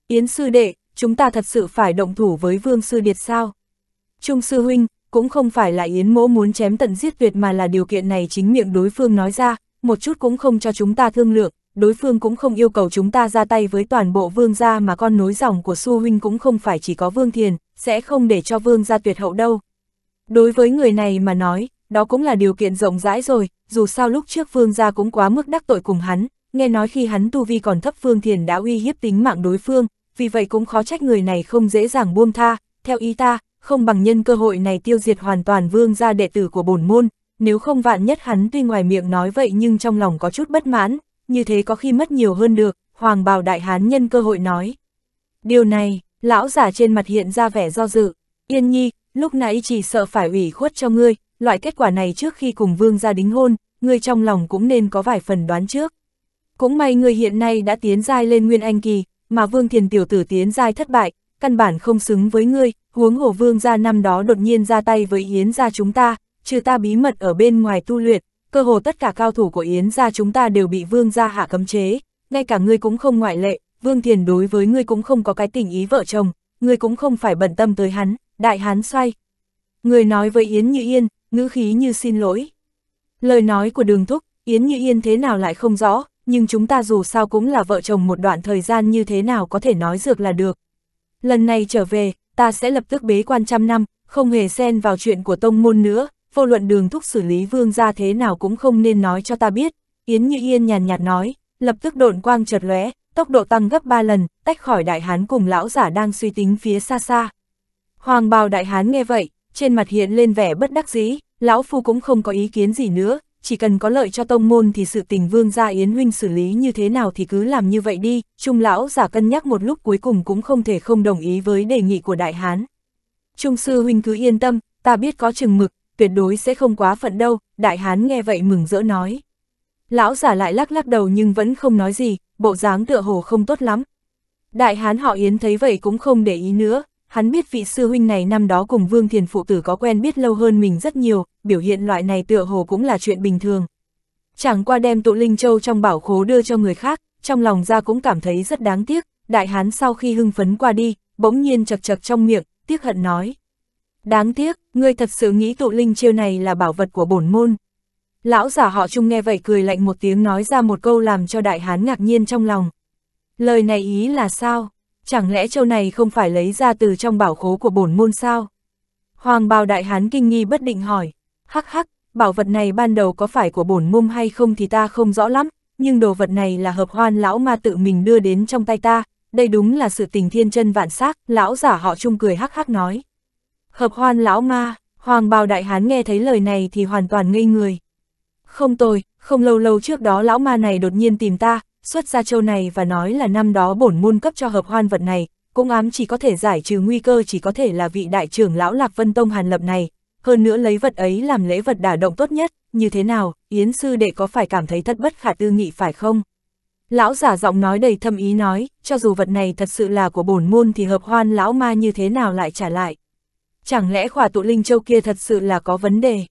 Yến sư đệ, chúng ta thật sự phải động thủ với Vương Sư Điệt sao? Trung sư huynh, cũng không phải là Yến mỗ muốn chém tận giết tuyệt mà là điều kiện này chính miệng đối phương nói ra, một chút cũng không cho chúng ta thương lượng, đối phương cũng không yêu cầu chúng ta ra tay với toàn bộ vương gia mà con nối dòng của Su Huynh cũng không phải chỉ có Vương Thiền, sẽ không để cho vương gia tuyệt hậu đâu. Đối với người này mà nói, đó cũng là điều kiện rộng rãi rồi, dù sao lúc trước vương gia cũng quá mức đắc tội cùng hắn, nghe nói khi hắn tu vi còn thấp Phương Thiền đã uy hiếp tính mạng đối phương, vì vậy cũng khó trách người này không dễ dàng buông tha, theo ý ta, không bằng nhân cơ hội này tiêu diệt hoàn toàn vương gia đệ tử của bổn môn, nếu không vạn nhất hắn tuy ngoài miệng nói vậy nhưng trong lòng có chút bất mãn, như thế có khi mất nhiều hơn được, Hoàng bào đại hán nhân cơ hội nói. Điều này, Lão giả trên mặt hiện ra vẻ do dự, yên nhi, lúc nãy chỉ sợ phải ủy khuất cho ngươi, loại kết quả này trước khi cùng vương gia đính hôn, ngươi trong lòng cũng nên có vài phần đoán trước. Cũng may ngươi hiện nay đã tiến giai lên nguyên anh kỳ, mà vương thiền tiểu tử tiến giai thất bại, căn bản không xứng với ngươi, huống hồ vương gia năm đó đột nhiên ra tay với yến gia chúng ta, trừ ta bí mật ở bên ngoài tu luyện, cơ hồ tất cả cao thủ của yến gia chúng ta đều bị vương gia hạ cấm chế, ngay cả ngươi cũng không ngoại lệ, Vương Thiền đối với ngươi cũng không có cái tình ý vợ chồng, ngươi cũng không phải bận tâm tới hắn, đại hán xoay. Ngươi nói với Yến Như Yên, ngữ khí như xin lỗi. Lời nói của đường thúc, Yến Như Yên thế nào lại không rõ, nhưng chúng ta dù sao cũng là vợ chồng một đoạn thời gian như thế nào có thể nói dược là được. Lần này trở về, ta sẽ lập tức bế quan trăm năm, không hề xen vào chuyện của tông môn nữa, vô luận đường thúc xử lý vương ra thế nào cũng không nên nói cho ta biết. Yến Như Yên nhàn nhạt nói, lập tức độn quang chợt lóe, tốc độ tăng gấp 3 lần, tách khỏi đại hán cùng lão giả đang suy tính phía xa xa. Hoàng bào đại hán nghe vậy, trên mặt hiện lên vẻ bất đắc dĩ, lão phu cũng không có ý kiến gì nữa, chỉ cần có lợi cho tông môn thì sự tình vương gia yến huynh xử lý như thế nào thì cứ làm như vậy đi, trung lão giả cân nhắc một lúc cuối cùng cũng không thể không đồng ý với đề nghị của đại hán. Trung sư huynh cứ yên tâm, ta biết có chừng mực, tuyệt đối sẽ không quá phận đâu, đại hán nghe vậy mừng rỡ nói. Lão giả lại lắc lắc đầu nhưng vẫn không nói gì, bộ dáng tựa hồ không tốt lắm. Đại hán họ Yến thấy vậy cũng không để ý nữa, hắn biết vị sư huynh này năm đó cùng Vương Thiền Phụ Tử có quen biết lâu hơn mình rất nhiều, biểu hiện loại này tựa hồ cũng là chuyện bình thường. Chẳng qua đem tụ Linh Châu trong bảo khố đưa cho người khác, trong lòng ra cũng cảm thấy rất đáng tiếc, đại hán sau khi hưng phấn qua đi, bỗng nhiên chật chật trong miệng, tiếc hận nói. Đáng tiếc, ngươi thật sự nghĩ tụ Linh Châu này là bảo vật của bổn môn. Lão giả họ chung nghe vậy cười lạnh một tiếng nói ra một câu làm cho đại hán ngạc nhiên trong lòng. Lời này ý là sao? Chẳng lẽ châu này không phải lấy ra từ trong bảo khố của bổn môn sao? Hoàng bào đại hán kinh nghi bất định hỏi. Hắc hắc, bảo vật này ban đầu có phải của bổn môn hay không thì ta không rõ lắm, nhưng đồ vật này là hợp hoan lão ma tự mình đưa đến trong tay ta, đây đúng là sự tình thiên chân vạn xác lão giả họ chung cười hắc hắc nói. Hợp hoan lão ma, hoàng bào đại hán nghe thấy lời này thì hoàn toàn ngây người. Không tồi, không lâu lâu trước đó lão ma này đột nhiên tìm ta, xuất ra châu này và nói là năm đó bổn môn cấp cho hợp hoan vật này, cũng ám chỉ có thể giải trừ nguy cơ chỉ có thể là vị đại trưởng lão Lạc Vân Tông Hàn Lập này, hơn nữa lấy vật ấy làm lễ vật đả động tốt nhất, như thế nào, Yến sư đệ có phải cảm thấy thất bất khả tư nghị phải không? Lão giả giọng nói đầy thâm ý nói, cho dù vật này thật sự là của bổn môn thì hợp hoan lão ma như thế nào lại trả lại? Chẳng lẽ khỏa tụ linh châu kia thật sự là có vấn đề?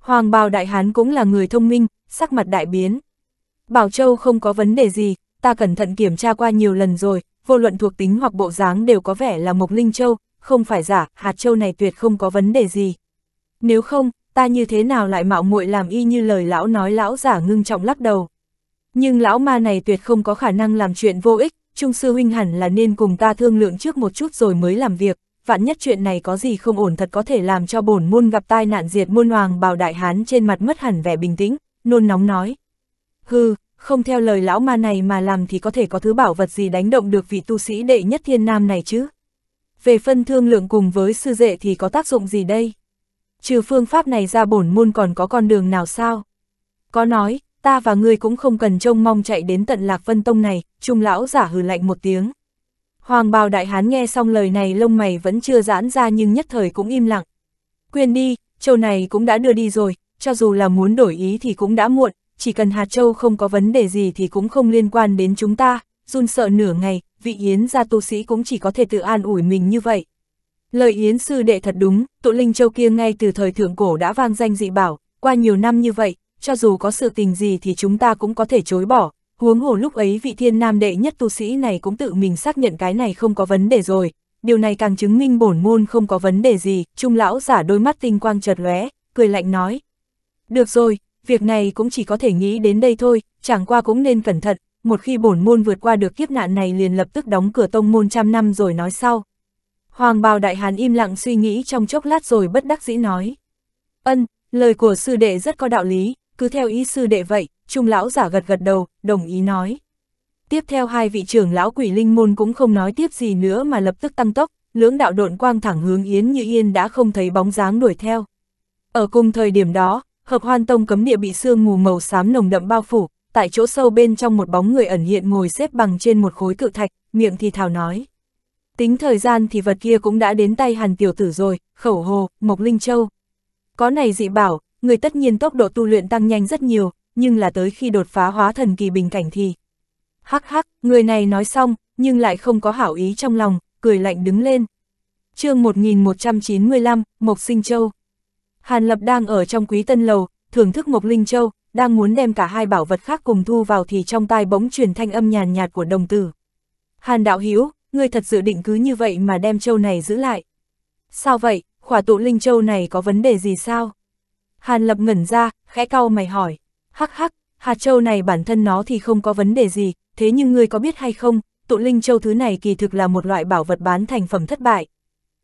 Hoàng bào đại hán cũng là người thông minh, sắc mặt đại biến. Bảo Châu không có vấn đề gì, ta cẩn thận kiểm tra qua nhiều lần rồi, vô luận thuộc tính hoặc bộ dáng đều có vẻ là Mộc Linh Châu, không phải giả, hạt châu này tuyệt không có vấn đề gì. Nếu không, ta như thế nào lại mạo muội làm y như lời lão nói lão giả ngưng trọng lắc đầu. Nhưng lão ma này tuyệt không có khả năng làm chuyện vô ích, Trung sư huynh hẳn là nên cùng ta thương lượng trước một chút rồi mới làm việc vạn nhất chuyện này có gì không ổn thật có thể làm cho bổn môn gặp tai nạn diệt môn hoàng bào đại hán trên mặt mất hẳn vẻ bình tĩnh, nôn nóng nói. Hừ, không theo lời lão ma này mà làm thì có thể có thứ bảo vật gì đánh động được vị tu sĩ đệ nhất thiên nam này chứ. Về phân thương lượng cùng với sư dệ thì có tác dụng gì đây? Trừ phương pháp này ra bổn môn còn có con đường nào sao? Có nói, ta và ngươi cũng không cần trông mong chạy đến tận lạc vân tông này, trung lão giả hừ lạnh một tiếng. Hoàng bào đại hán nghe xong lời này lông mày vẫn chưa giãn ra nhưng nhất thời cũng im lặng. Quyền đi, châu này cũng đã đưa đi rồi, cho dù là muốn đổi ý thì cũng đã muộn, chỉ cần hạt châu không có vấn đề gì thì cũng không liên quan đến chúng ta, run sợ nửa ngày, vị yến gia tu sĩ cũng chỉ có thể tự an ủi mình như vậy. Lời yến sư đệ thật đúng, tụ linh châu kia ngay từ thời thượng cổ đã vang danh dị bảo, qua nhiều năm như vậy, cho dù có sự tình gì thì chúng ta cũng có thể chối bỏ, Huống hồ lúc ấy vị thiên nam đệ nhất tu sĩ này cũng tự mình xác nhận cái này không có vấn đề rồi, điều này càng chứng minh bổn môn không có vấn đề gì, trung lão giả đôi mắt tinh quang chợt lóe, cười lạnh nói. Được rồi, việc này cũng chỉ có thể nghĩ đến đây thôi, chẳng qua cũng nên cẩn thận, một khi bổn môn vượt qua được kiếp nạn này liền lập tức đóng cửa tông môn trăm năm rồi nói sau. Hoàng bào đại hàn im lặng suy nghĩ trong chốc lát rồi bất đắc dĩ nói. Ân, lời của sư đệ rất có đạo lý, cứ theo ý sư đệ vậy, trung lão giả gật gật đầu, đồng ý nói. Tiếp theo hai vị trưởng lão quỷ linh môn cũng không nói tiếp gì nữa mà lập tức tăng tốc, lưỡng đạo độn quang thẳng hướng Yến Như Yên đã không thấy bóng dáng đuổi theo. Ở cùng thời điểm đó, hợp hoan tông cấm địa bị sương mù màu xám nồng đậm bao phủ, tại chỗ sâu bên trong một bóng người ẩn hiện ngồi xếp bằng trên một khối cự thạch, miệng thì thào nói. Tính thời gian thì vật kia cũng đã đến tay hàn tiểu tử rồi, khẩu hồ, mộc linh châu. Có này dị bảo, người tất nhiên tốc độ tu luyện tăng nhanh rất nhiều, nhưng là tới khi đột phá hóa thần kỳ bình cảnh thì... Hắc hắc, người này nói xong, nhưng lại không có hảo ý trong lòng, cười lạnh đứng lên. chương 1195, Mộc Sinh Châu. Hàn Lập đang ở trong quý tân lầu, thưởng thức Mộc Linh Châu, đang muốn đem cả hai bảo vật khác cùng thu vào thì trong tai bỗng truyền thanh âm nhàn nhạt của đồng tử. Hàn Đạo Hiếu, người thật dự định cứ như vậy mà đem châu này giữ lại. Sao vậy, khỏa tụ Linh Châu này có vấn đề gì sao? Hàn Lập ngẩn ra, khẽ cau mày hỏi hắc hắc, hạt châu này bản thân nó thì không có vấn đề gì, thế nhưng ngươi có biết hay không, tụ linh châu thứ này kỳ thực là một loại bảo vật bán thành phẩm thất bại.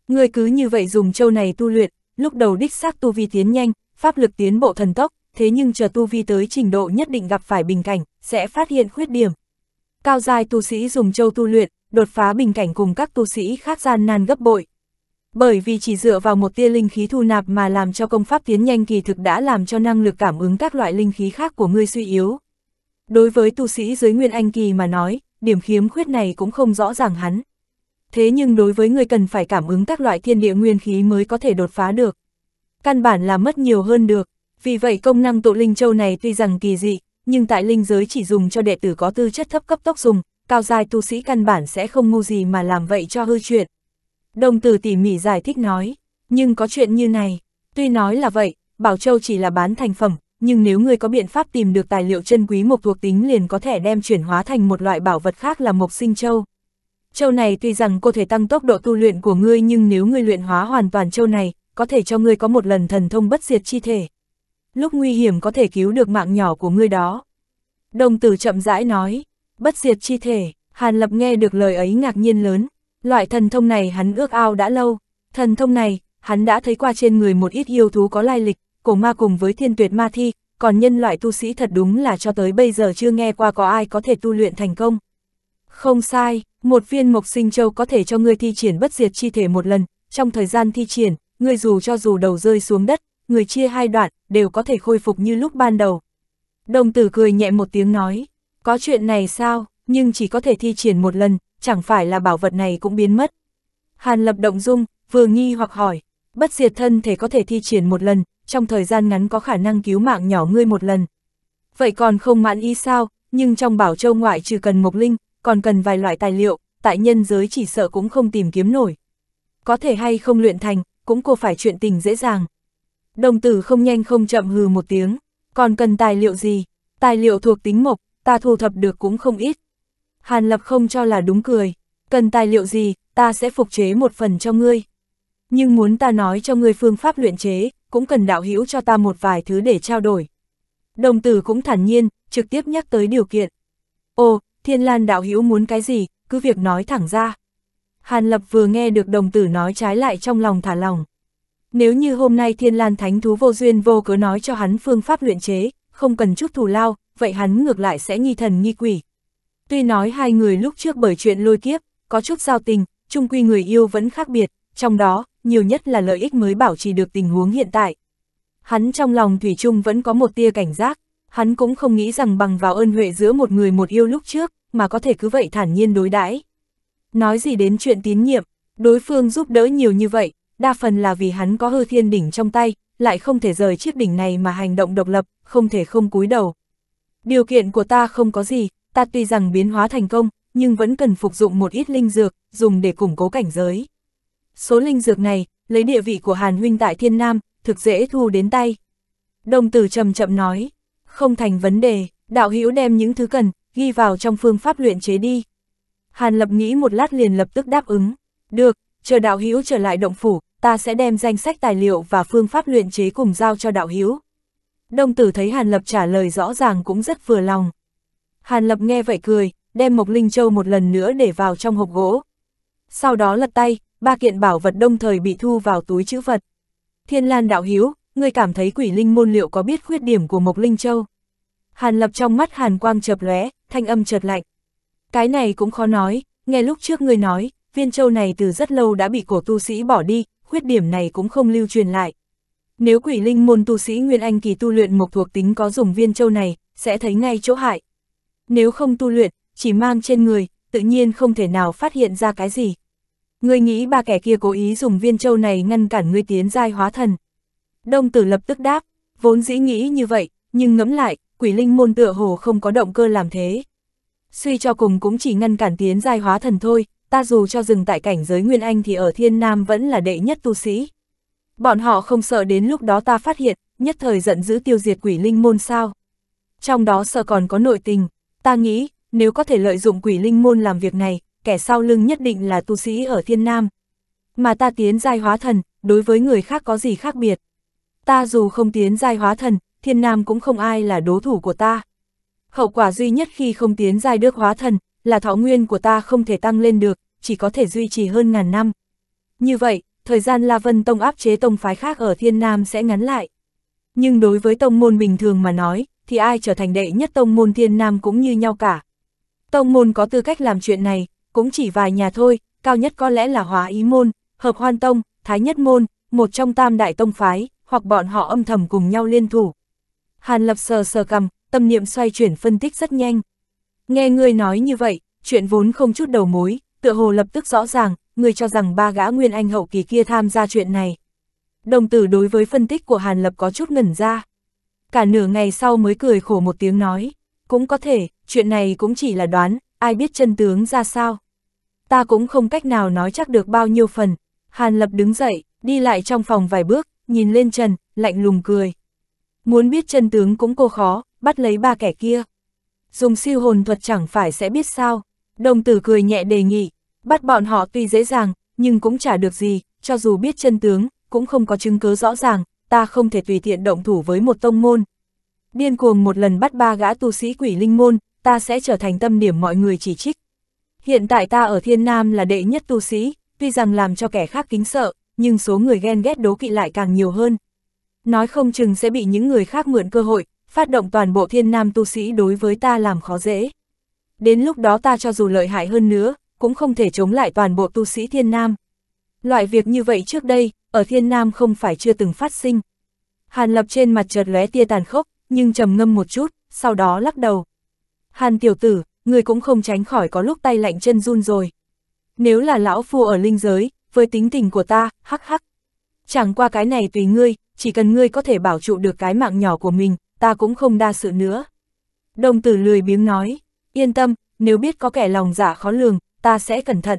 Ngươi cứ như vậy dùng châu này tu luyện, lúc đầu đích xác tu vi tiến nhanh, pháp lực tiến bộ thần tốc, thế nhưng chờ tu vi tới trình độ nhất định gặp phải bình cảnh, sẽ phát hiện khuyết điểm. Cao dài tu sĩ dùng châu tu luyện, đột phá bình cảnh cùng các tu sĩ khác gian nan gấp bội bởi vì chỉ dựa vào một tia linh khí thu nạp mà làm cho công pháp tiến nhanh kỳ thực đã làm cho năng lực cảm ứng các loại linh khí khác của ngươi suy yếu. Đối với tu sĩ dưới nguyên anh kỳ mà nói, điểm khiếm khuyết này cũng không rõ ràng hắn. Thế nhưng đối với ngươi cần phải cảm ứng các loại thiên địa nguyên khí mới có thể đột phá được. Căn bản là mất nhiều hơn được, vì vậy công năng tụ linh châu này tuy rằng kỳ dị, nhưng tại linh giới chỉ dùng cho đệ tử có tư chất thấp cấp tốc dùng, cao giai tu sĩ căn bản sẽ không ngu gì mà làm vậy cho hư chuyện. Đồng tử tỉ mỉ giải thích nói, nhưng có chuyện như này, tuy nói là vậy, Bảo Châu chỉ là bán thành phẩm, nhưng nếu ngươi có biện pháp tìm được tài liệu chân quý mộc thuộc tính liền có thể đem chuyển hóa thành một loại bảo vật khác là mộc sinh châu. Châu này tuy rằng có thể tăng tốc độ tu luyện của ngươi nhưng nếu ngươi luyện hóa hoàn toàn châu này, có thể cho ngươi có một lần thần thông bất diệt chi thể. Lúc nguy hiểm có thể cứu được mạng nhỏ của ngươi đó. Đồng tử chậm rãi nói, bất diệt chi thể, Hàn Lập nghe được lời ấy ngạc nhiên lớn, Loại thần thông này hắn ước ao đã lâu, thần thông này, hắn đã thấy qua trên người một ít yêu thú có lai lịch, cổ ma cùng với thiên tuyệt ma thi, còn nhân loại tu sĩ thật đúng là cho tới bây giờ chưa nghe qua có ai có thể tu luyện thành công. Không sai, một viên mộc sinh châu có thể cho ngươi thi triển bất diệt chi thể một lần, trong thời gian thi triển, ngươi dù cho dù đầu rơi xuống đất, người chia hai đoạn, đều có thể khôi phục như lúc ban đầu. Đồng tử cười nhẹ một tiếng nói, có chuyện này sao, nhưng chỉ có thể thi triển một lần, chẳng phải là bảo vật này cũng biến mất. Hàn lập động dung, vừa nghi hoặc hỏi, bất diệt thân thể có thể thi triển một lần, trong thời gian ngắn có khả năng cứu mạng nhỏ ngươi một lần. Vậy còn không mãn ý sao, nhưng trong bảo châu ngoại trừ cần mộc linh, còn cần vài loại tài liệu, tại nhân giới chỉ sợ cũng không tìm kiếm nổi. Có thể hay không luyện thành, cũng cô phải chuyện tình dễ dàng. Đồng tử không nhanh không chậm hừ một tiếng, còn cần tài liệu gì, tài liệu thuộc tính mộc, ta thu thập được cũng không ít. Hàn Lập không cho là đúng cười, cần tài liệu gì, ta sẽ phục chế một phần cho ngươi. Nhưng muốn ta nói cho ngươi phương pháp luyện chế, cũng cần đạo hữu cho ta một vài thứ để trao đổi. Đồng tử cũng thản nhiên, trực tiếp nhắc tới điều kiện. Ồ, Thiên Lan đạo hữu muốn cái gì, cứ việc nói thẳng ra. Hàn Lập vừa nghe được đồng tử nói trái lại trong lòng thả lòng. Nếu như hôm nay Thiên Lan Thánh Thú vô duyên vô cớ nói cho hắn phương pháp luyện chế, không cần chút thù lao, vậy hắn ngược lại sẽ nghi thần nghi quỷ, Tuy nói hai người lúc trước bởi chuyện lôi kiếp, có chút giao tình, chung quy người yêu vẫn khác biệt, trong đó, nhiều nhất là lợi ích mới bảo trì được tình huống hiện tại. Hắn trong lòng Thủy chung vẫn có một tia cảnh giác, hắn cũng không nghĩ rằng bằng vào ơn huệ giữa một người một yêu lúc trước, mà có thể cứ vậy thản nhiên đối đãi. Nói gì đến chuyện tín nhiệm, đối phương giúp đỡ nhiều như vậy, đa phần là vì hắn có hư thiên đỉnh trong tay, lại không thể rời chiếc đỉnh này mà hành động độc lập, không thể không cúi đầu. Điều kiện của ta không có gì, ta tuy rằng biến hóa thành công, nhưng vẫn cần phục dụng một ít linh dược, dùng để củng cố cảnh giới. Số linh dược này, lấy địa vị của Hàn Huynh tại Thiên Nam, thực dễ thu đến tay. Đồng tử chậm chậm nói, không thành vấn đề, đạo hữu đem những thứ cần, ghi vào trong phương pháp luyện chế đi. Hàn lập nghĩ một lát liền lập tức đáp ứng, được, chờ đạo hữu trở lại động phủ, ta sẽ đem danh sách tài liệu và phương pháp luyện chế cùng giao cho đạo hữu. Đông tử thấy Hàn Lập trả lời rõ ràng cũng rất vừa lòng, Hàn Lập nghe vậy cười, đem Mộc Linh Châu một lần nữa để vào trong hộp gỗ. Sau đó lật tay, ba kiện bảo vật đồng thời bị thu vào túi chữ vật. Thiên Lan đạo hiếu, người cảm thấy quỷ linh môn liệu có biết khuyết điểm của Mộc Linh Châu? Hàn Lập trong mắt Hàn Quang chợp lóe, thanh âm chợt lạnh. Cái này cũng khó nói, nghe lúc trước người nói, viên châu này từ rất lâu đã bị cổ tu sĩ bỏ đi, khuyết điểm này cũng không lưu truyền lại. Nếu quỷ linh môn tu sĩ Nguyên Anh kỳ tu luyện một thuộc tính có dùng viên châu này, sẽ thấy ngay chỗ hại, nếu không tu luyện, chỉ mang trên người, tự nhiên không thể nào phát hiện ra cái gì. Ngươi nghĩ ba kẻ kia cố ý dùng viên châu này ngăn cản ngươi tiến giai hóa thần. Đông tử lập tức đáp, vốn dĩ nghĩ như vậy, nhưng ngẫm lại, quỷ linh môn tựa hồ không có động cơ làm thế. Suy cho cùng cũng chỉ ngăn cản tiến giai hóa thần thôi, ta dù cho dừng tại cảnh giới Nguyên Anh thì ở Thiên Nam vẫn là đệ nhất tu sĩ. Bọn họ không sợ đến lúc đó ta phát hiện, nhất thời giận dữ tiêu diệt quỷ linh môn sao. Trong đó sợ còn có nội tình. Ta nghĩ, nếu có thể lợi dụng quỷ linh môn làm việc này, kẻ sau lưng nhất định là tu sĩ ở thiên nam. Mà ta tiến giai hóa thần, đối với người khác có gì khác biệt. Ta dù không tiến giai hóa thần, thiên nam cũng không ai là đối thủ của ta. Hậu quả duy nhất khi không tiến giai đức hóa thần, là thọ nguyên của ta không thể tăng lên được, chỉ có thể duy trì hơn ngàn năm. Như vậy, thời gian La Vân Tông áp chế tông phái khác ở thiên nam sẽ ngắn lại. Nhưng đối với tông môn bình thường mà nói, thì ai trở thành đệ nhất tông môn thiên nam cũng như nhau cả. Tông môn có tư cách làm chuyện này, cũng chỉ vài nhà thôi, cao nhất có lẽ là hóa ý môn, hợp hoan tông, thái nhất môn, một trong tam đại tông phái, hoặc bọn họ âm thầm cùng nhau liên thủ. Hàn lập sờ sờ cầm, tâm niệm xoay chuyển phân tích rất nhanh. Nghe người nói như vậy, chuyện vốn không chút đầu mối, tựa hồ lập tức rõ ràng, người cho rằng ba gã nguyên anh hậu kỳ kia tham gia chuyện này. Đồng tử đối với phân tích của Hàn Lập có chút ngẩn ra cả nửa ngày sau mới cười khổ một tiếng nói, cũng có thể, chuyện này cũng chỉ là đoán, ai biết chân tướng ra sao. Ta cũng không cách nào nói chắc được bao nhiêu phần. Hàn Lập đứng dậy, đi lại trong phòng vài bước, nhìn lên Trần, lạnh lùng cười. Muốn biết chân tướng cũng cô khó, bắt lấy ba kẻ kia. Dùng siêu hồn thuật chẳng phải sẽ biết sao. Đồng tử cười nhẹ đề nghị, bắt bọn họ tuy dễ dàng, nhưng cũng chả được gì, cho dù biết chân tướng, cũng không có chứng cứ rõ ràng, ta không thể tùy tiện động thủ với một tông môn. Điên cuồng một lần bắt ba gã tu sĩ quỷ linh môn, ta sẽ trở thành tâm điểm mọi người chỉ trích. Hiện tại ta ở Thiên Nam là đệ nhất tu sĩ, tuy rằng làm cho kẻ khác kính sợ, nhưng số người ghen ghét đố kỵ lại càng nhiều hơn. Nói không chừng sẽ bị những người khác mượn cơ hội, phát động toàn bộ Thiên Nam tu sĩ đối với ta làm khó dễ. Đến lúc đó ta cho dù lợi hại hơn nữa, cũng không thể chống lại toàn bộ tu sĩ Thiên Nam. Loại việc như vậy trước đây, ở thiên nam không phải chưa từng phát sinh. Hàn lập trên mặt chợt lóe tia tàn khốc, nhưng trầm ngâm một chút, sau đó lắc đầu. Hàn tiểu tử, người cũng không tránh khỏi có lúc tay lạnh chân run rồi. Nếu là lão phu ở linh giới, với tính tình của ta, hắc hắc. Chẳng qua cái này tùy ngươi, chỉ cần ngươi có thể bảo trụ được cái mạng nhỏ của mình, ta cũng không đa sự nữa. Đồng tử lười biếng nói, yên tâm, nếu biết có kẻ lòng giả dạ khó lường, ta sẽ cẩn thận,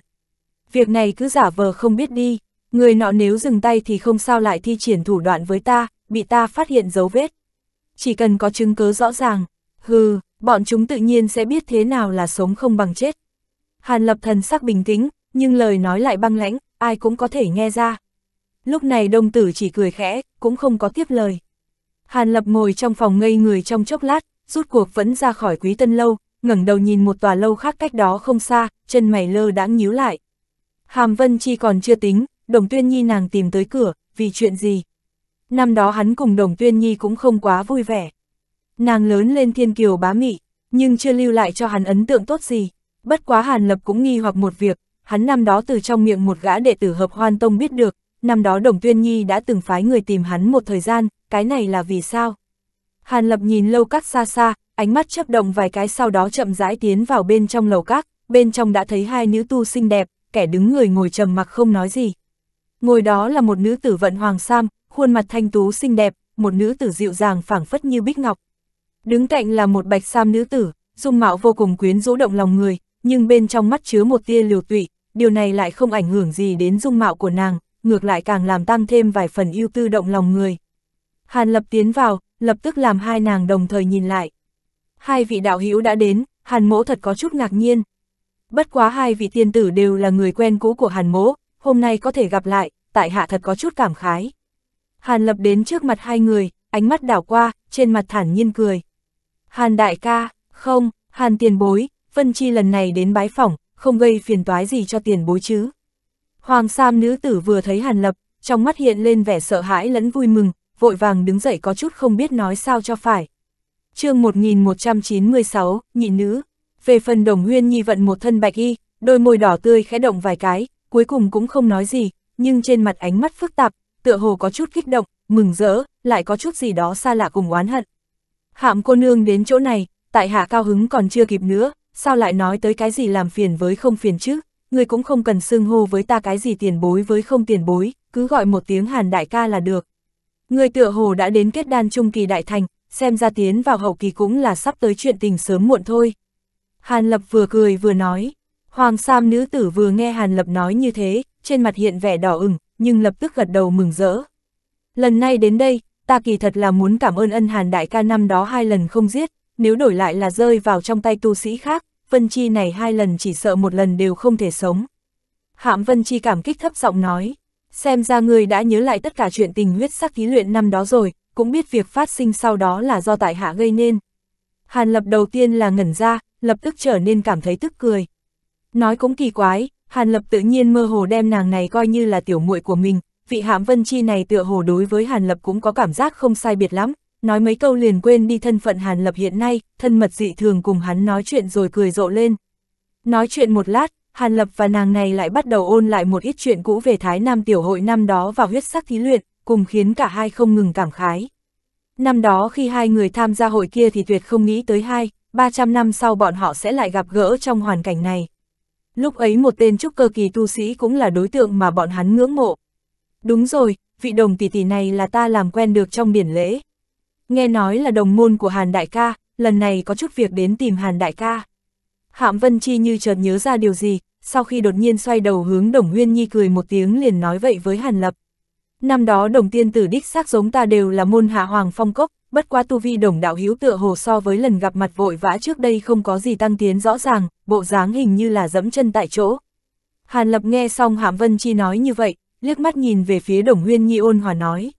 việc này cứ giả vờ không biết đi, người nọ nếu dừng tay thì không sao lại thi triển thủ đoạn với ta, bị ta phát hiện dấu vết. Chỉ cần có chứng cứ rõ ràng, hừ, bọn chúng tự nhiên sẽ biết thế nào là sống không bằng chết. Hàn lập thần sắc bình tĩnh, nhưng lời nói lại băng lãnh, ai cũng có thể nghe ra. Lúc này đông tử chỉ cười khẽ, cũng không có tiếp lời. Hàn lập ngồi trong phòng ngây người trong chốc lát, rút cuộc vẫn ra khỏi quý tân lâu, ngẩng đầu nhìn một tòa lâu khác cách đó không xa, chân mày lơ đãng nhíu lại. Hàm Vân Chi còn chưa tính, Đồng Tuyên Nhi nàng tìm tới cửa, vì chuyện gì? Năm đó hắn cùng Đồng Tuyên Nhi cũng không quá vui vẻ. Nàng lớn lên thiên kiều bá mị, nhưng chưa lưu lại cho hắn ấn tượng tốt gì. Bất quá Hàn Lập cũng nghi hoặc một việc, hắn năm đó từ trong miệng một gã đệ tử hợp hoan tông biết được, năm đó Đồng Tuyên Nhi đã từng phái người tìm hắn một thời gian, cái này là vì sao? Hàn Lập nhìn lâu các xa xa, ánh mắt chấp động vài cái sau đó chậm rãi tiến vào bên trong lầu các, bên trong đã thấy hai nữ tu xinh đẹp, kẻ đứng người ngồi trầm mặc không nói gì. Ngồi đó là một nữ tử vận hoàng sam, khuôn mặt thanh tú xinh đẹp, một nữ tử dịu dàng phảng phất như bích ngọc. Đứng cạnh là một bạch sam nữ tử, dung mạo vô cùng quyến rũ động lòng người, nhưng bên trong mắt chứa một tia liều tụy, điều này lại không ảnh hưởng gì đến dung mạo của nàng, ngược lại càng làm tăng thêm vài phần ưu tư động lòng người. Hàn Lập tiến vào, lập tức làm hai nàng đồng thời nhìn lại. Hai vị đạo hữu đã đến, Hàn Mỗ thật có chút ngạc nhiên, Bất quá hai vị tiên tử đều là người quen cũ của Hàn Mỗ, hôm nay có thể gặp lại, tại hạ thật có chút cảm khái. Hàn Lập đến trước mặt hai người, ánh mắt đảo qua, trên mặt thản nhiên cười. Hàn đại ca, không, Hàn tiền bối, Vân Chi lần này đến bái phỏng, không gây phiền toái gì cho tiền bối chứ. Hoàng Sam nữ tử vừa thấy Hàn Lập, trong mắt hiện lên vẻ sợ hãi lẫn vui mừng, vội vàng đứng dậy có chút không biết nói sao cho phải. chương 1196, nhị nữ. Về phần đồng huyên nhi vận một thân bạch y, đôi môi đỏ tươi khẽ động vài cái, cuối cùng cũng không nói gì, nhưng trên mặt ánh mắt phức tạp, tựa hồ có chút kích động, mừng rỡ, lại có chút gì đó xa lạ cùng oán hận. Hạm cô nương đến chỗ này, tại hạ cao hứng còn chưa kịp nữa, sao lại nói tới cái gì làm phiền với không phiền chứ, người cũng không cần xưng hô với ta cái gì tiền bối với không tiền bối, cứ gọi một tiếng hàn đại ca là được. Người tựa hồ đã đến kết đan trung kỳ đại thành, xem ra tiến vào hậu kỳ cũng là sắp tới chuyện tình sớm muộn thôi. Hàn Lập vừa cười vừa nói. Hoàng Sam nữ tử vừa nghe Hàn Lập nói như thế, trên mặt hiện vẻ đỏ ửng, nhưng lập tức gật đầu mừng rỡ. Lần này đến đây, ta kỳ thật là muốn cảm ơn ân Hàn đại ca năm đó hai lần không giết, nếu đổi lại là rơi vào trong tay tu sĩ khác, Vân Chi này hai lần chỉ sợ một lần đều không thể sống. Hạm Vân Chi cảm kích thấp giọng nói, xem ra người đã nhớ lại tất cả chuyện tình huyết sắc thí luyện năm đó rồi, cũng biết việc phát sinh sau đó là do tại hạ gây nên. Hàn Lập đầu tiên là ngẩn ra, lập tức trở nên cảm thấy tức cười. Nói cũng kỳ quái, Hàn Lập tự nhiên mơ hồ đem nàng này coi như là tiểu muội của mình, vị hãm vân chi này tựa hồ đối với Hàn Lập cũng có cảm giác không sai biệt lắm, nói mấy câu liền quên đi thân phận Hàn Lập hiện nay, thân mật dị thường cùng hắn nói chuyện rồi cười rộ lên. Nói chuyện một lát, Hàn Lập và nàng này lại bắt đầu ôn lại một ít chuyện cũ về Thái Nam tiểu hội năm đó vào huyết sắc thí luyện, cùng khiến cả hai không ngừng cảm khái. Năm đó khi hai người tham gia hội kia thì tuyệt không nghĩ tới hai, 300 năm sau bọn họ sẽ lại gặp gỡ trong hoàn cảnh này. Lúc ấy một tên trúc cơ kỳ tu sĩ cũng là đối tượng mà bọn hắn ngưỡng mộ. Đúng rồi, vị đồng tỷ tỷ này là ta làm quen được trong biển lễ. Nghe nói là đồng môn của Hàn Đại ca, lần này có chút việc đến tìm Hàn Đại ca. Hạm Vân Chi như chợt nhớ ra điều gì, sau khi đột nhiên xoay đầu hướng Đồng nguyên Nhi cười một tiếng liền nói vậy với Hàn Lập. Năm đó đồng tiên tử đích xác giống ta đều là môn hạ hoàng phong cốc, bất qua tu vi đồng đạo hiếu tựa hồ so với lần gặp mặt vội vã trước đây không có gì tăng tiến rõ ràng, bộ dáng hình như là dẫm chân tại chỗ. Hàn Lập nghe xong hàm Vân Chi nói như vậy, liếc mắt nhìn về phía Đồng Huyên Nhi ôn hòa nói.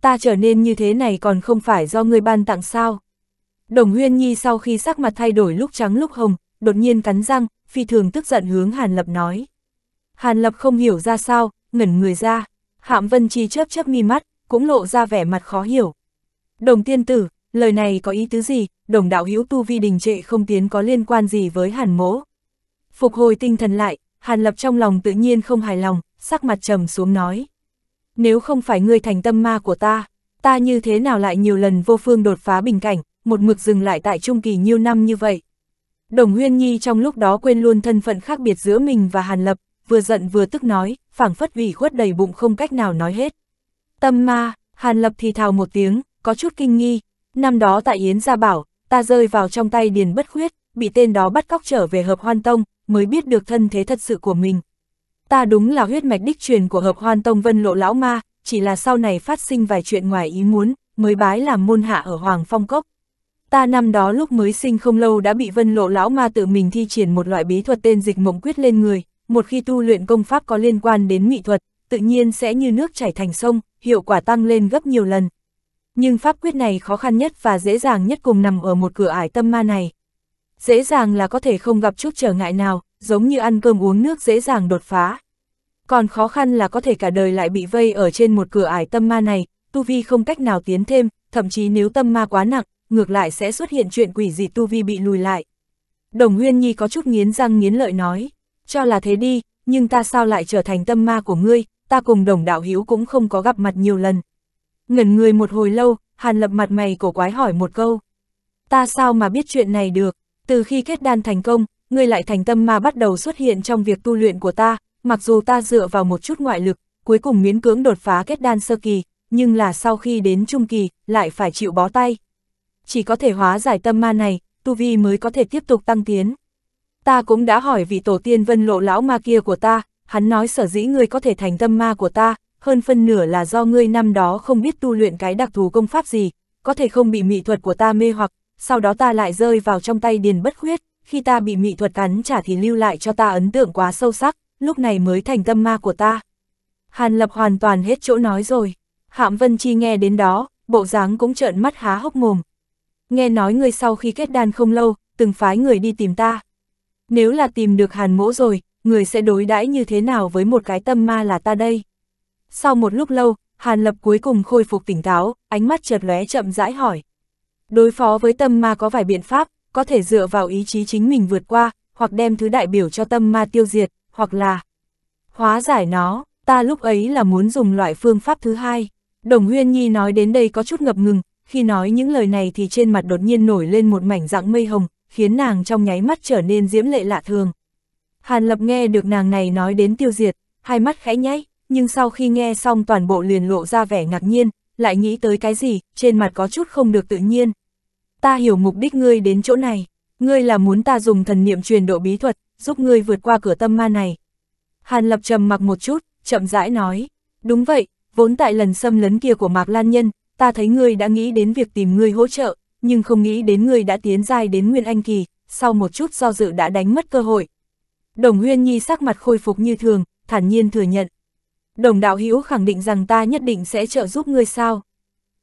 Ta trở nên như thế này còn không phải do người ban tặng sao? Đồng Huyên Nhi sau khi sắc mặt thay đổi lúc trắng lúc hồng, đột nhiên cắn răng, phi thường tức giận hướng Hàn Lập nói. Hàn Lập không hiểu ra sao, ngẩn người ra, Hạm Vân Chi chớp chớp mi mắt, cũng lộ ra vẻ mặt khó hiểu. Đồng tiên tử, lời này có ý tứ gì, đồng đạo hữu tu vi đình trệ không tiến có liên quan gì với hàn mỗ. Phục hồi tinh thần lại, hàn lập trong lòng tự nhiên không hài lòng, sắc mặt trầm xuống nói. Nếu không phải ngươi thành tâm ma của ta, ta như thế nào lại nhiều lần vô phương đột phá bình cảnh, một mực dừng lại tại trung kỳ nhiều năm như vậy. Đồng huyên nhi trong lúc đó quên luôn thân phận khác biệt giữa mình và hàn lập, vừa giận vừa tức nói, phảng phất ủy khuất đầy bụng không cách nào nói hết. Tâm ma, hàn lập thì thào một tiếng, có chút kinh nghi, năm đó tại Yến Gia Bảo, ta rơi vào trong tay Điền Bất Khuyết, bị tên đó bắt cóc trở về hợp hoan tông, mới biết được thân thế thật sự của mình. Ta đúng là huyết mạch đích truyền của hợp hoan tông vân lộ lão ma, chỉ là sau này phát sinh vài chuyện ngoài ý muốn, mới bái làm môn hạ ở Hoàng Phong Cốc. Ta năm đó lúc mới sinh không lâu đã bị vân lộ lão ma tự mình thi triển một loại bí thuật tên dịch mộng quyết lên người, một khi tu luyện công pháp có liên quan đến mỹ thuật, tự nhiên sẽ như nước chảy thành sông, hiệu quả tăng lên gấp nhiều lần, nhưng pháp quyết này khó khăn nhất và dễ dàng nhất cùng nằm ở một cửa ải tâm ma này. Dễ dàng là có thể không gặp chút trở ngại nào, giống như ăn cơm uống nước dễ dàng đột phá. Còn khó khăn là có thể cả đời lại bị vây ở trên một cửa ải tâm ma này, tu vi không cách nào tiến thêm, thậm chí nếu tâm ma quá nặng, ngược lại sẽ xuất hiện chuyện quỷ dị tu vi bị lùi lại. Đồng Huyên Nhi có chút nghiến răng nghiến lợi nói, cho là thế đi, nhưng ta sao lại trở thành tâm ma của ngươi, ta cùng đồng đạo hữu cũng không có gặp mặt nhiều lần. Ngẩn người một hồi lâu, Hàn Lập mặt mày cổ quái hỏi một câu. Ta sao mà biết chuyện này được, từ khi kết đan thành công, ngươi lại thành tâm mà bắt đầu xuất hiện trong việc tu luyện của ta, mặc dù ta dựa vào một chút ngoại lực, cuối cùng miễn cưỡng đột phá kết đan sơ kỳ, nhưng là sau khi đến trung kỳ, lại phải chịu bó tay. Chỉ có thể hóa giải tâm ma này, tu vi mới có thể tiếp tục tăng tiến. Ta cũng đã hỏi vị tổ tiên vân lộ lão ma kia của ta, hắn nói sở dĩ ngươi có thể thành tâm ma của ta, hơn phân nửa là do ngươi năm đó không biết tu luyện cái đặc thù công pháp gì, có thể không bị mị thuật của ta mê hoặc, sau đó ta lại rơi vào trong tay điền bất khuyết, khi ta bị mị thuật cắn trả thì lưu lại cho ta ấn tượng quá sâu sắc, lúc này mới thành tâm ma của ta. Hàn Lập hoàn toàn hết chỗ nói rồi, Hạm Vân Chi nghe đến đó, bộ dáng cũng trợn mắt há hốc mồm. Nghe nói ngươi sau khi kết đan không lâu, từng phái người đi tìm ta. Nếu là tìm được Hàn Mỗ rồi, người sẽ đối đãi như thế nào với một cái tâm ma là ta đây? Sau một lúc lâu, Hàn Lập cuối cùng khôi phục tỉnh táo, ánh mắt chợt lóe chậm rãi hỏi. Đối phó với tâm ma có vài biện pháp, có thể dựa vào ý chí chính mình vượt qua, hoặc đem thứ đại biểu cho tâm ma tiêu diệt, hoặc là hóa giải nó, ta lúc ấy là muốn dùng loại phương pháp thứ hai. Đồng Huyên Nhi nói đến đây có chút ngập ngừng, khi nói những lời này thì trên mặt đột nhiên nổi lên một mảnh dạng mây hồng, khiến nàng trong nháy mắt trở nên diễm lệ lạ thường. Hàn Lập nghe được nàng này nói đến tiêu diệt, hai mắt khẽ nháy, nhưng sau khi nghe xong toàn bộ liền lộ ra vẻ ngạc nhiên, lại nghĩ tới cái gì, trên mặt có chút không được tự nhiên. Ta hiểu mục đích ngươi đến chỗ này, ngươi là muốn ta dùng thần niệm truyền độ bí thuật, giúp ngươi vượt qua cửa tâm ma này. Hàn Lập trầm mặc một chút, chậm rãi nói, đúng vậy, vốn tại lần xâm lấn kia của Mạc Lan Nhân, ta thấy ngươi đã nghĩ đến việc tìm ngươi hỗ trợ, nhưng không nghĩ đến ngươi đã tiến dài đến Nguyên Anh Kỳ, sau một chút do dự đã đánh mất cơ hội. Đồng Huyên Nhi sắc mặt khôi phục như thường, thản nhiên thừa nhận đồng đạo hữu khẳng định rằng ta nhất định sẽ trợ giúp ngươi sao?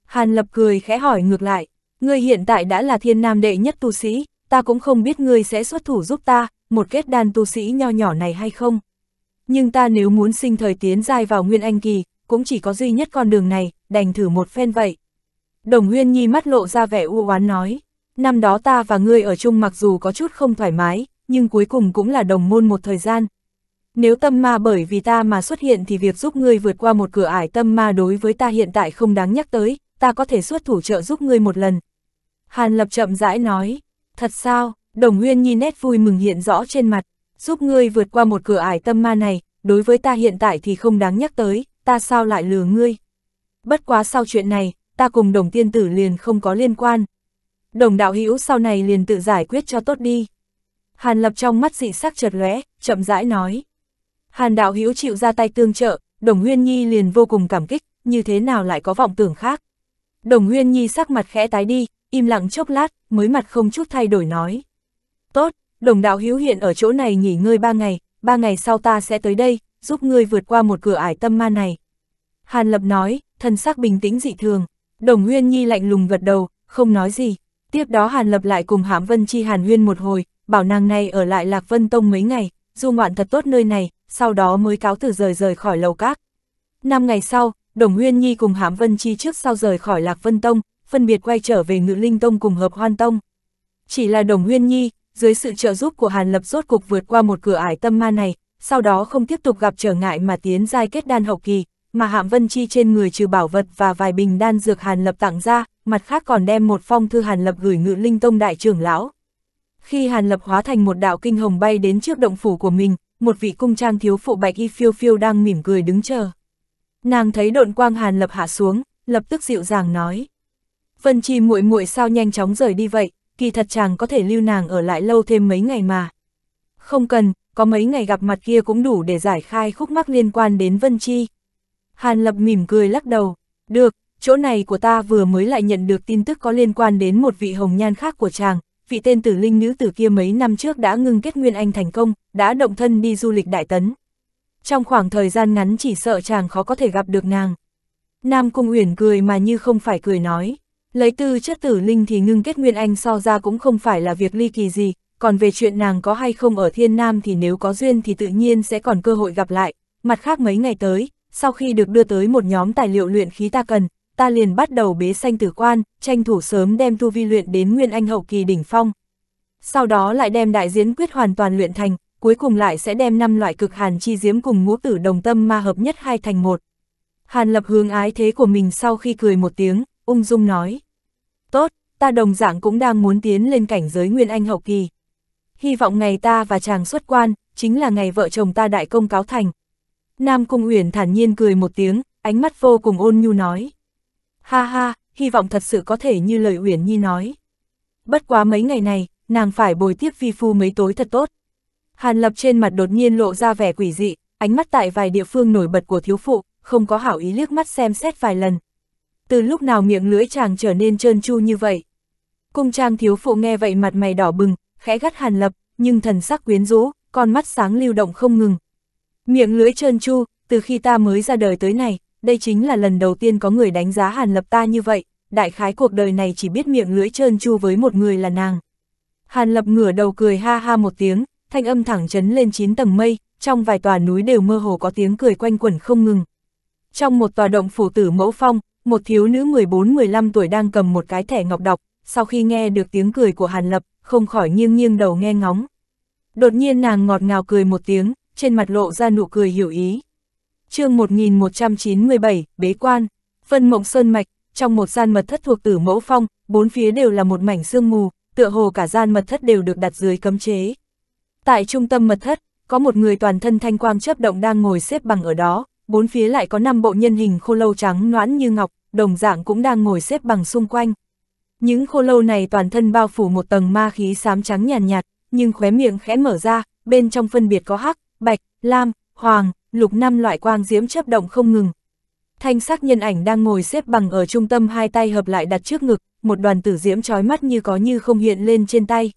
Hàn Lập cười khẽ hỏi ngược lại, ngươi hiện tại đã là thiên nam đệ nhất tu sĩ, ta cũng không biết ngươi sẽ xuất thủ giúp ta, một kết đan tu sĩ nho nhỏ này hay không. Nhưng ta nếu muốn sinh thời tiến dài vào Nguyên Anh Kỳ, cũng chỉ có duy nhất con đường này, đành thử một phen vậy. Đồng Huyên Nhi mắt lộ ra vẻ u oán nói, năm đó ta và ngươi ở chung mặc dù có chút không thoải mái, nhưng cuối cùng cũng là đồng môn một thời gian, nếu tâm ma bởi vì ta mà xuất hiện thì việc giúp ngươi vượt qua một cửa ải tâm ma đối với ta hiện tại không đáng nhắc tới, ta có thể xuất thủ trợ giúp ngươi một lần. Hàn Lập chậm rãi nói, thật sao, Đồng Nguyên Nhi nét vui mừng hiện rõ trên mặt, giúp ngươi vượt qua một cửa ải tâm ma này, đối với ta hiện tại thì không đáng nhắc tới, ta sao lại lừa ngươi. Bất quá sau chuyện này, ta cùng đồng tiên tử liền không có liên quan. Đồng đạo hữu sau này liền tự giải quyết cho tốt đi. Hàn Lập trong mắt dị sắc chợt lóe, chậm rãi nói. Hàn đạo hữu chịu ra tay tương trợ, Đồng Huyên Nhi liền vô cùng cảm kích, như thế nào lại có vọng tưởng khác. Đồng Huyên Nhi sắc mặt khẽ tái đi, im lặng chốc lát, mới mặt không chút thay đổi nói. Tốt, đồng đạo hữu hiện ở chỗ này nghỉ ngơi ba ngày, ba ngày sau ta sẽ tới đây, giúp ngươi vượt qua một cửa ải tâm ma này. Hàn Lập nói, thân sắc bình tĩnh dị thường, đồng Huyên Nhi lạnh lùng gật đầu, không nói gì. Tiếp đó Hàn Lập lại cùng Hãm Vân Chi Hàn Huyên một hồi, bảo nàng này ở lại Lạc Vân Tông mấy ngày, du ngoạn thật tốt nơi này, sau đó mới cáo từ rời rời khỏi lầu các. Năm ngày sau, Đồng Huyên Nhi cùng Hám Vân Chi trước sau rời khỏi Lạc Vân Tông, phân biệt quay trở về Ngự Linh Tông cùng Hợp Hoan Tông. Chỉ là Đồng Huyên Nhi, dưới sự trợ giúp của Hàn Lập rốt cục vượt qua một cửa ải tâm ma này, sau đó không tiếp tục gặp trở ngại mà tiến giai kết đan hậu kỳ, mà Hạm Vân Chi trên người trừ bảo vật và vài bình đan dược Hàn Lập tặng ra, mặt khác còn đem một phong thư Hàn Lập gửi Ngự Linh Tông đại trưởng lão. Khi Hàn Lập hóa thành một đạo kinh hồng bay đến trước động phủ của mình, một vị cung trang thiếu phụ bạch y phiêu phiêu đang mỉm cười đứng chờ. Nàng thấy độn quang hàn lập hạ xuống, lập tức dịu dàng nói. Vân Chi muội muội sao nhanh chóng rời đi vậy, kỳ thật chàng có thể lưu nàng ở lại lâu thêm mấy ngày mà. Không cần, có mấy ngày gặp mặt kia cũng đủ để giải khai khúc mắc liên quan đến Vân Chi. Hàn Lập mỉm cười lắc đầu, được, chỗ này của ta vừa mới lại nhận được tin tức có liên quan đến một vị hồng nhan khác của chàng, vì tên tử linh nữ tử kia mấy năm trước đã ngưng kết Nguyên Anh thành công, đã động thân đi du lịch Đại Tấn. Trong khoảng thời gian ngắn chỉ sợ chàng khó có thể gặp được nàng. Nam Cung Uyển cười mà như không phải cười nói. Lấy tư chất tử linh thì ngưng kết Nguyên Anh so ra cũng không phải là việc ly kỳ gì, còn về chuyện nàng có hay không ở Thiên Nam thì nếu có duyên thì tự nhiên sẽ còn cơ hội gặp lại. Mặt khác mấy ngày tới, sau khi được đưa tới một nhóm tài liệu luyện khí ta cần, ta liền bắt đầu bế sanh tử quan, tranh thủ sớm đem tu vi luyện đến nguyên anh hậu kỳ đỉnh phong. Sau đó lại đem đại diễn quyết hoàn toàn luyện thành, cuối cùng lại sẽ đem năm loại cực hàn chi diếm cùng ngũ tử đồng tâm ma hợp nhất hai thành một. Hàn lập hướng ái thế của mình sau khi cười một tiếng, ung dung nói. Tốt, ta đồng dạng cũng đang muốn tiến lên cảnh giới nguyên anh hậu kỳ. Hy vọng ngày ta và chàng xuất quan, chính là ngày vợ chồng ta đại công cáo thành. Nam Cung Uyển thản nhiên cười một tiếng, ánh mắt vô cùng ôn nhu nói. Ha ha, hy vọng thật sự có thể như lời Uyển Nhi nói. Bất quá mấy ngày này, nàng phải bồi tiếp vi phu mấy tối thật tốt. Hàn lập trên mặt đột nhiên lộ ra vẻ quỷ dị, ánh mắt tại vài địa phương nổi bật của thiếu phụ, không có hảo ý liếc mắt xem xét vài lần. Từ lúc nào miệng lưỡi chàng trở nên trơn tru như vậy? Cung trang thiếu phụ nghe vậy mặt mày đỏ bừng, khẽ gắt hàn lập, nhưng thần sắc quyến rũ, con mắt sáng lưu động không ngừng. Miệng lưỡi trơn tru, từ khi ta mới ra đời tới này, đây chính là lần đầu tiên có người đánh giá Hàn Lập ta như vậy, đại khái cuộc đời này chỉ biết miệng lưỡi trơn chu với một người là nàng. Hàn Lập ngửa đầu cười ha ha một tiếng, thanh âm thẳng chấn lên chín tầng mây, trong vài tòa núi đều mơ hồ có tiếng cười quanh quẩn không ngừng. Trong một tòa động phủ tử mẫu phong, một thiếu nữ 14-15 tuổi đang cầm một cái thẻ ngọc đọc, sau khi nghe được tiếng cười của Hàn Lập, không khỏi nghiêng nghiêng đầu nghe ngóng. Đột nhiên nàng ngọt ngào cười một tiếng, trên mặt lộ ra nụ cười hiểu ý chương 1197, Bế Quan, Phân Mộng Sơn Mạch, trong một gian mật thất thuộc tử mẫu phong, bốn phía đều là một mảnh sương mù, tựa hồ cả gian mật thất đều được đặt dưới cấm chế. Tại trung tâm mật thất, có một người toàn thân thanh quang chấp động đang ngồi xếp bằng ở đó, bốn phía lại có năm bộ nhân hình khô lâu trắng noãn như ngọc, đồng dạng cũng đang ngồi xếp bằng xung quanh. Những khô lâu này toàn thân bao phủ một tầng ma khí xám trắng nhàn nhạt, nhạt, nhưng khóe miệng khẽ mở ra, bên trong phân biệt có hắc, bạch, lam, hoàng, lục năm loại quang diễm chấp động không ngừng. Thanh sắc nhân ảnh đang ngồi xếp bằng ở trung tâm hai tay hợp lại đặt trước ngực, một đoàn tử diễm trói mắt như có như không hiện lên trên tay.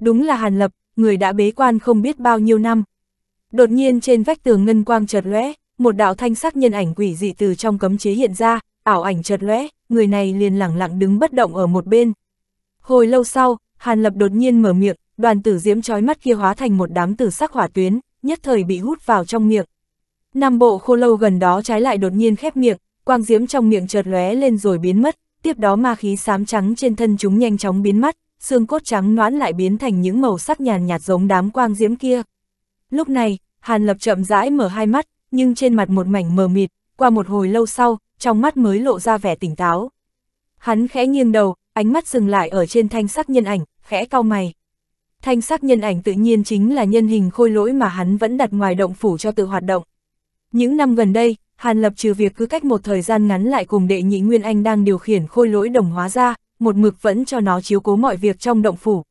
Đúng là Hàn Lập, người đã bế quan không biết bao nhiêu năm. Đột nhiên trên vách tường ngân quang chợt lóe, một đạo thanh sắc nhân ảnh quỷ dị từ trong cấm chế hiện ra, ảo ảnh chợt lóe, người này liền lẳng lặng đứng bất động ở một bên. Hồi lâu sau, Hàn Lập đột nhiên mở miệng, đoàn tử diễm trói mắt kia hóa thành một đám tử sắc hỏa tuyến, nhất thời bị hút vào trong miệng. Nam bộ khô lâu gần đó trái lại đột nhiên khép miệng, quang diễm trong miệng chợt lóe lên rồi biến mất, tiếp đó ma khí xám trắng trên thân chúng nhanh chóng biến mất, xương cốt trắng noãn lại biến thành những màu sắc nhàn nhạt giống đám quang diễm kia. Lúc này, Hàn Lập chậm rãi mở hai mắt, nhưng trên mặt một mảnh mờ mịt, qua một hồi lâu sau, trong mắt mới lộ ra vẻ tỉnh táo. Hắn khẽ nghiêng đầu, ánh mắt dừng lại ở trên thanh sắc nhân ảnh, khẽ cau mày. Thanh sắc nhân ảnh tự nhiên chính là nhân hình khôi lỗi mà hắn vẫn đặt ngoài động phủ cho tự hoạt động. Những năm gần đây, Hàn Lập trừ việc cứ cách một thời gian ngắn lại cùng đệ nhị Nguyên Anh đang điều khiển khôi lỗi đồng hóa ra, một mực vẫn cho nó chiếu cố mọi việc trong động phủ.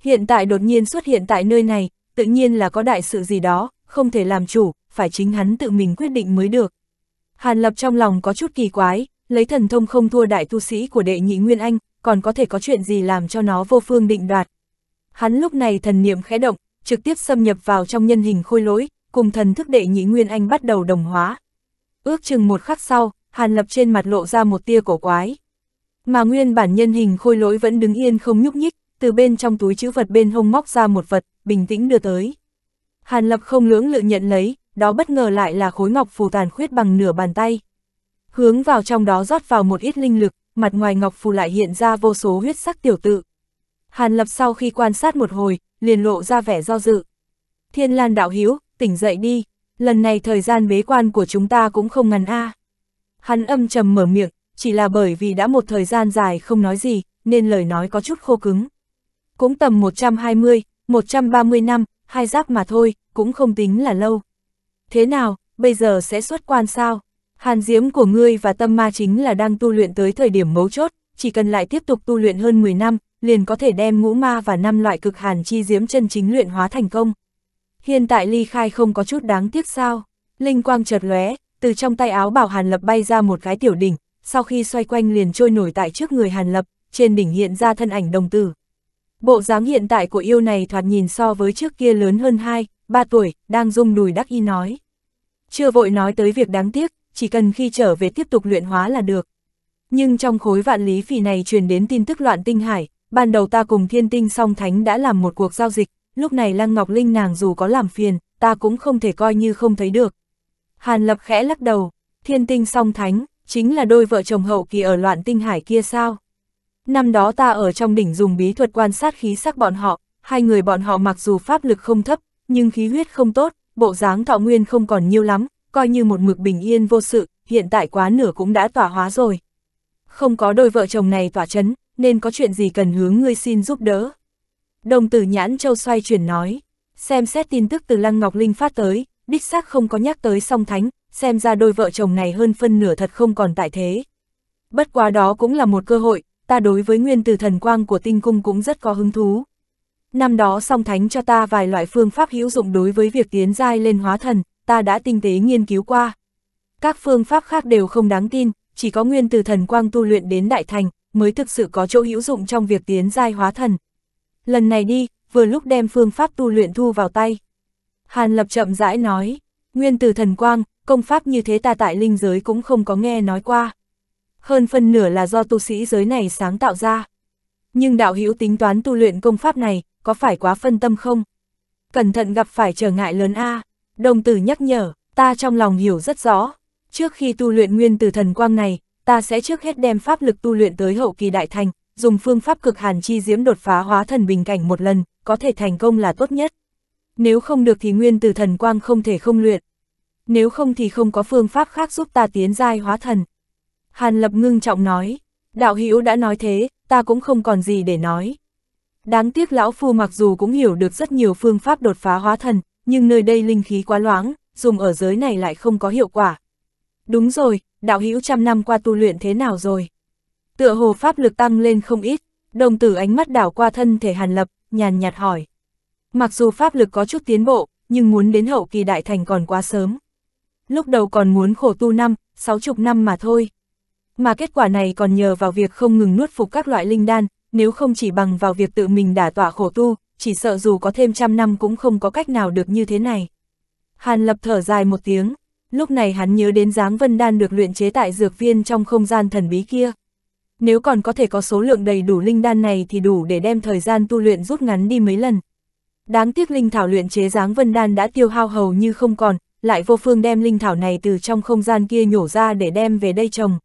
Hiện tại đột nhiên xuất hiện tại nơi này, tự nhiên là có đại sự gì đó, không thể làm chủ, phải chính hắn tự mình quyết định mới được. Hàn Lập trong lòng có chút kỳ quái, lấy thần thông không thua đại tu sĩ của đệ nhị Nguyên Anh, còn có thể có chuyện gì làm cho nó vô phương định đoạt. Hắn lúc này thần niệm khẽ động, trực tiếp xâm nhập vào trong nhân hình khôi lỗi, cùng thần thức đệ nhị Nguyên Anh bắt đầu đồng hóa. Ước chừng một khắc sau, Hàn Lập trên mặt lộ ra một tia cổ quái. Mà nguyên bản nhân hình khôi lỗi vẫn đứng yên không nhúc nhích, từ bên trong túi chữ vật bên hông móc ra một vật, bình tĩnh đưa tới. Hàn Lập không lưỡng lự nhận lấy, đó bất ngờ lại là khối ngọc phù tàn khuyết bằng nửa bàn tay. Hướng vào trong đó rót vào một ít linh lực, mặt ngoài ngọc phù lại hiện ra vô số huyết sắc tiểu tự. Hàn Lập sau khi quan sát một hồi, liền lộ ra vẻ do dự. Thiên Lan đạo hiếu, tỉnh dậy đi, lần này thời gian bế quan của chúng ta cũng không ngắn a. À. Hắn âm trầm mở miệng, chỉ là bởi vì đã một thời gian dài không nói gì, nên lời nói có chút khô cứng. Cũng tầm 120, 130 năm, hai giáp mà thôi, cũng không tính là lâu. Thế nào, bây giờ sẽ xuất quan sao? Hàn diễm của ngươi và tâm ma chính là đang tu luyện tới thời điểm mấu chốt, chỉ cần lại tiếp tục tu luyện hơn 10 năm, liền có thể đem ngũ ma và năm loại cực hàn chi diễm chân chính luyện hóa thành công. Hiện tại ly khai không có chút đáng tiếc sao? Linh quang chợt lóe, từ trong tay áo bảo Hàn Lập bay ra một cái tiểu đỉnh, sau khi xoay quanh liền trôi nổi tại trước người Hàn Lập, trên đỉnh hiện ra thân ảnh đồng tử. Bộ dáng hiện tại của yêu này thoạt nhìn so với trước kia lớn hơn 2, 3 tuổi, đang rung đùi đắc y nói. Chưa vội nói tới việc đáng tiếc, chỉ cần khi trở về tiếp tục luyện hóa là được. Nhưng trong khối vạn lý phỉ này truyền đến tin tức loạn tinh hải, ban đầu ta cùng thiên tinh song thánh đã làm một cuộc giao dịch, lúc này Lăng Ngọc Linh nàng dù có làm phiền, ta cũng không thể coi như không thấy được. Hàn Lập khẽ lắc đầu, thiên tinh song thánh, chính là đôi vợ chồng hậu kỳ ở loạn tinh hải kia sao? Năm đó ta ở trong đỉnh dùng bí thuật quan sát khí sắc bọn họ, hai người bọn họ mặc dù pháp lực không thấp, nhưng khí huyết không tốt, bộ dáng thọ nguyên không còn nhiều lắm, coi như một mực bình yên vô sự, hiện tại quá nửa cũng đã tỏa hóa rồi. Không có đôi vợ chồng này tỏa chấn, nên có chuyện gì cần hướng ngươi xin giúp đỡ. Đồng tử nhãn châu xoay chuyển nói, xem xét tin tức từ Lăng Ngọc Linh phát tới, đích xác không có nhắc tới song thánh, xem ra đôi vợ chồng này hơn phân nửa thật không còn tại thế. Bất quá đó cũng là một cơ hội, ta đối với nguyên từ thần quang của tinh cung cũng rất có hứng thú. Năm đó song thánh cho ta vài loại phương pháp hữu dụng đối với việc tiến giai lên hóa thần, ta đã tinh tế nghiên cứu qua. Các phương pháp khác đều không đáng tin, chỉ có nguyên từ thần quang tu luyện đến đại thành, mới thực sự có chỗ hữu dụng trong việc tiến giai hóa thần lần này đi, vừa lúc đem phương pháp tu luyện thu vào tay. Hàn Lập chậm rãi nói, nguyên từ thần quang, công pháp như thế ta tại linh giới cũng không có nghe nói qua. Hơn phân nửa là do tu sĩ giới này sáng tạo ra. Nhưng đạo hữu tính toán tu luyện công pháp này, có phải quá phân tâm không? Cẩn thận gặp phải trở ngại lớn A, đồng tử nhắc nhở, ta trong lòng hiểu rất rõ. Trước khi tu luyện nguyên từ thần quang này, ta sẽ trước hết đem pháp lực tu luyện tới hậu kỳ đại thành, dùng phương pháp cực hàn chi diễm đột phá hóa thần bình cảnh một lần, có thể thành công là tốt nhất. Nếu không được thì nguyên từ thần quang không thể không luyện. Nếu không thì không có phương pháp khác giúp ta tiến giai hóa thần. Hàn Lập ngưng trọng nói, đạo hữu đã nói thế, ta cũng không còn gì để nói. Đáng tiếc lão phu mặc dù cũng hiểu được rất nhiều phương pháp đột phá hóa thần, nhưng nơi đây linh khí quá loãng, dùng ở giới này lại không có hiệu quả. Đúng rồi, đạo hữu trăm năm qua tu luyện thế nào rồi? Tựa hồ pháp lực tăng lên không ít, đồng tử ánh mắt đảo qua thân thể Hàn Lập, nhàn nhạt hỏi. Mặc dù pháp lực có chút tiến bộ, nhưng muốn đến hậu kỳ đại thành còn quá sớm. Lúc đầu còn muốn khổ tu năm, sáu chục năm mà thôi. Mà kết quả này còn nhờ vào việc không ngừng nuốt phục các loại linh đan, nếu không chỉ bằng vào việc tự mình đả tỏa khổ tu, chỉ sợ dù có thêm trăm năm cũng không có cách nào được như thế này. Hàn Lập thở dài một tiếng, lúc này hắn nhớ đến dáng vân đan được luyện chế tại dược viên trong không gian thần bí kia nếu còn có thể có số lượng đầy đủ linh đan này thì đủ để đem thời gian tu luyện rút ngắn đi mấy lần. Đáng tiếc linh thảo luyện chế dáng vân đan đã tiêu hao hầu như không còn, lại vô phương đem linh thảo này từ trong không gian kia nhổ ra để đem về đây trồng.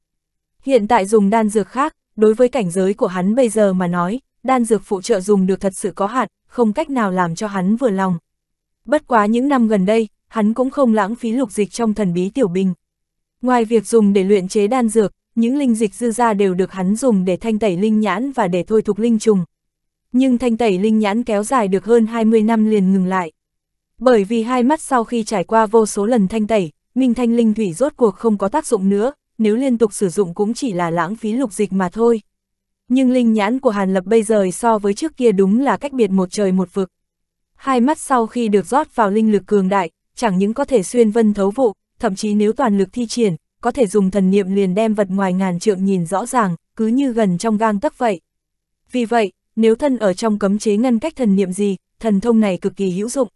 Hiện tại dùng đan dược khác, đối với cảnh giới của hắn bây giờ mà nói, đan dược phụ trợ dùng được thật sự có hạn, không cách nào làm cho hắn vừa lòng. Bất quá những năm gần đây, hắn cũng không lãng phí lục dịch trong thần bí tiểu bình. Ngoài việc dùng để luyện chế đan dược, những linh dịch dư ra đều được hắn dùng để thanh tẩy linh nhãn và để thôi thục linh trùng. Nhưng thanh tẩy linh nhãn kéo dài được hơn 20 năm liền ngừng lại. Bởi vì hai mắt sau khi trải qua vô số lần thanh tẩy, minh thanh linh thủy rốt cuộc không có tác dụng nữa, nếu liên tục sử dụng cũng chỉ là lãng phí lục dịch mà thôi. Nhưng linh nhãn của Hàn Lập bây giờ so với trước kia đúng là cách biệt một trời một vực. Hai mắt sau khi được rót vào linh lực cường đại, chẳng những có thể xuyên vân thấu vụ, thậm chí nếu toàn lực thi triển, có thể dùng thần niệm liền đem vật ngoài ngàn trượng nhìn rõ ràng, cứ như gần trong gang tấc vậy. Vì vậy, nếu thân ở trong cấm chế ngăn cách thần niệm gì, thần thông này cực kỳ hữu dụng.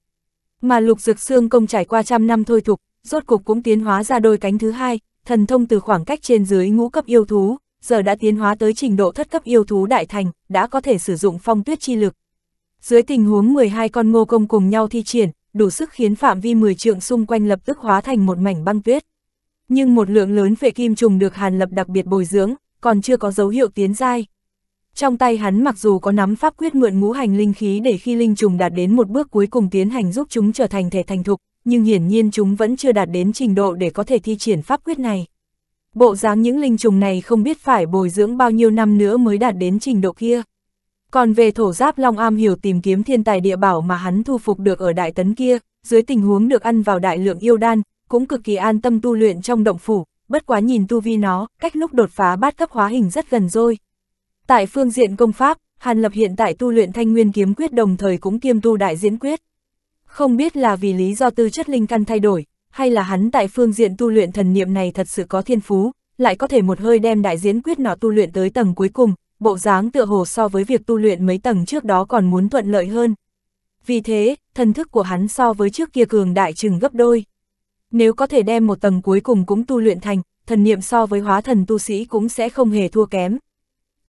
Mà lục dược xương công trải qua trăm năm thôi thục, rốt cục cũng tiến hóa ra đôi cánh thứ hai, thần thông từ khoảng cách trên dưới ngũ cấp yêu thú, giờ đã tiến hóa tới trình độ thất cấp yêu thú đại thành, đã có thể sử dụng phong tuyết chi lực. Dưới tình huống 12 con ngô công cùng nhau thi triển, đủ sức khiến phạm vi 10 trượng xung quanh lập tức hóa thành một mảnh băng tuyết nhưng một lượng lớn vệ kim trùng được Hàn Lập đặc biệt bồi dưỡng, còn chưa có dấu hiệu tiến dai. Trong tay hắn mặc dù có nắm pháp quyết mượn ngũ hành linh khí để khi linh trùng đạt đến một bước cuối cùng tiến hành giúp chúng trở thành thể thành thục, nhưng hiển nhiên chúng vẫn chưa đạt đến trình độ để có thể thi triển pháp quyết này. Bộ dáng những linh trùng này không biết phải bồi dưỡng bao nhiêu năm nữa mới đạt đến trình độ kia. Còn về thổ giáp Long Am hiểu tìm kiếm thiên tài địa bảo mà hắn thu phục được ở đại tấn kia, dưới tình huống được ăn vào đại lượng yêu đan, cũng cực kỳ an tâm tu luyện trong động phủ, bất quá nhìn tu vi nó, cách lúc đột phá bát cấp hóa hình rất gần rồi. Tại phương diện công pháp, Hàn Lập hiện tại tu luyện thanh nguyên kiếm quyết đồng thời cũng kiêm tu đại diễn quyết. Không biết là vì lý do tư chất linh căn thay đổi, hay là hắn tại phương diện tu luyện thần niệm này thật sự có thiên phú, lại có thể một hơi đem đại diễn quyết nó tu luyện tới tầng cuối cùng, bộ dáng tựa hồ so với việc tu luyện mấy tầng trước đó còn muốn thuận lợi hơn. Vì thế, thần thức của hắn so với trước kia cường đại chừng gấp đôi nếu có thể đem một tầng cuối cùng cũng tu luyện thành, thần niệm so với hóa thần tu sĩ cũng sẽ không hề thua kém.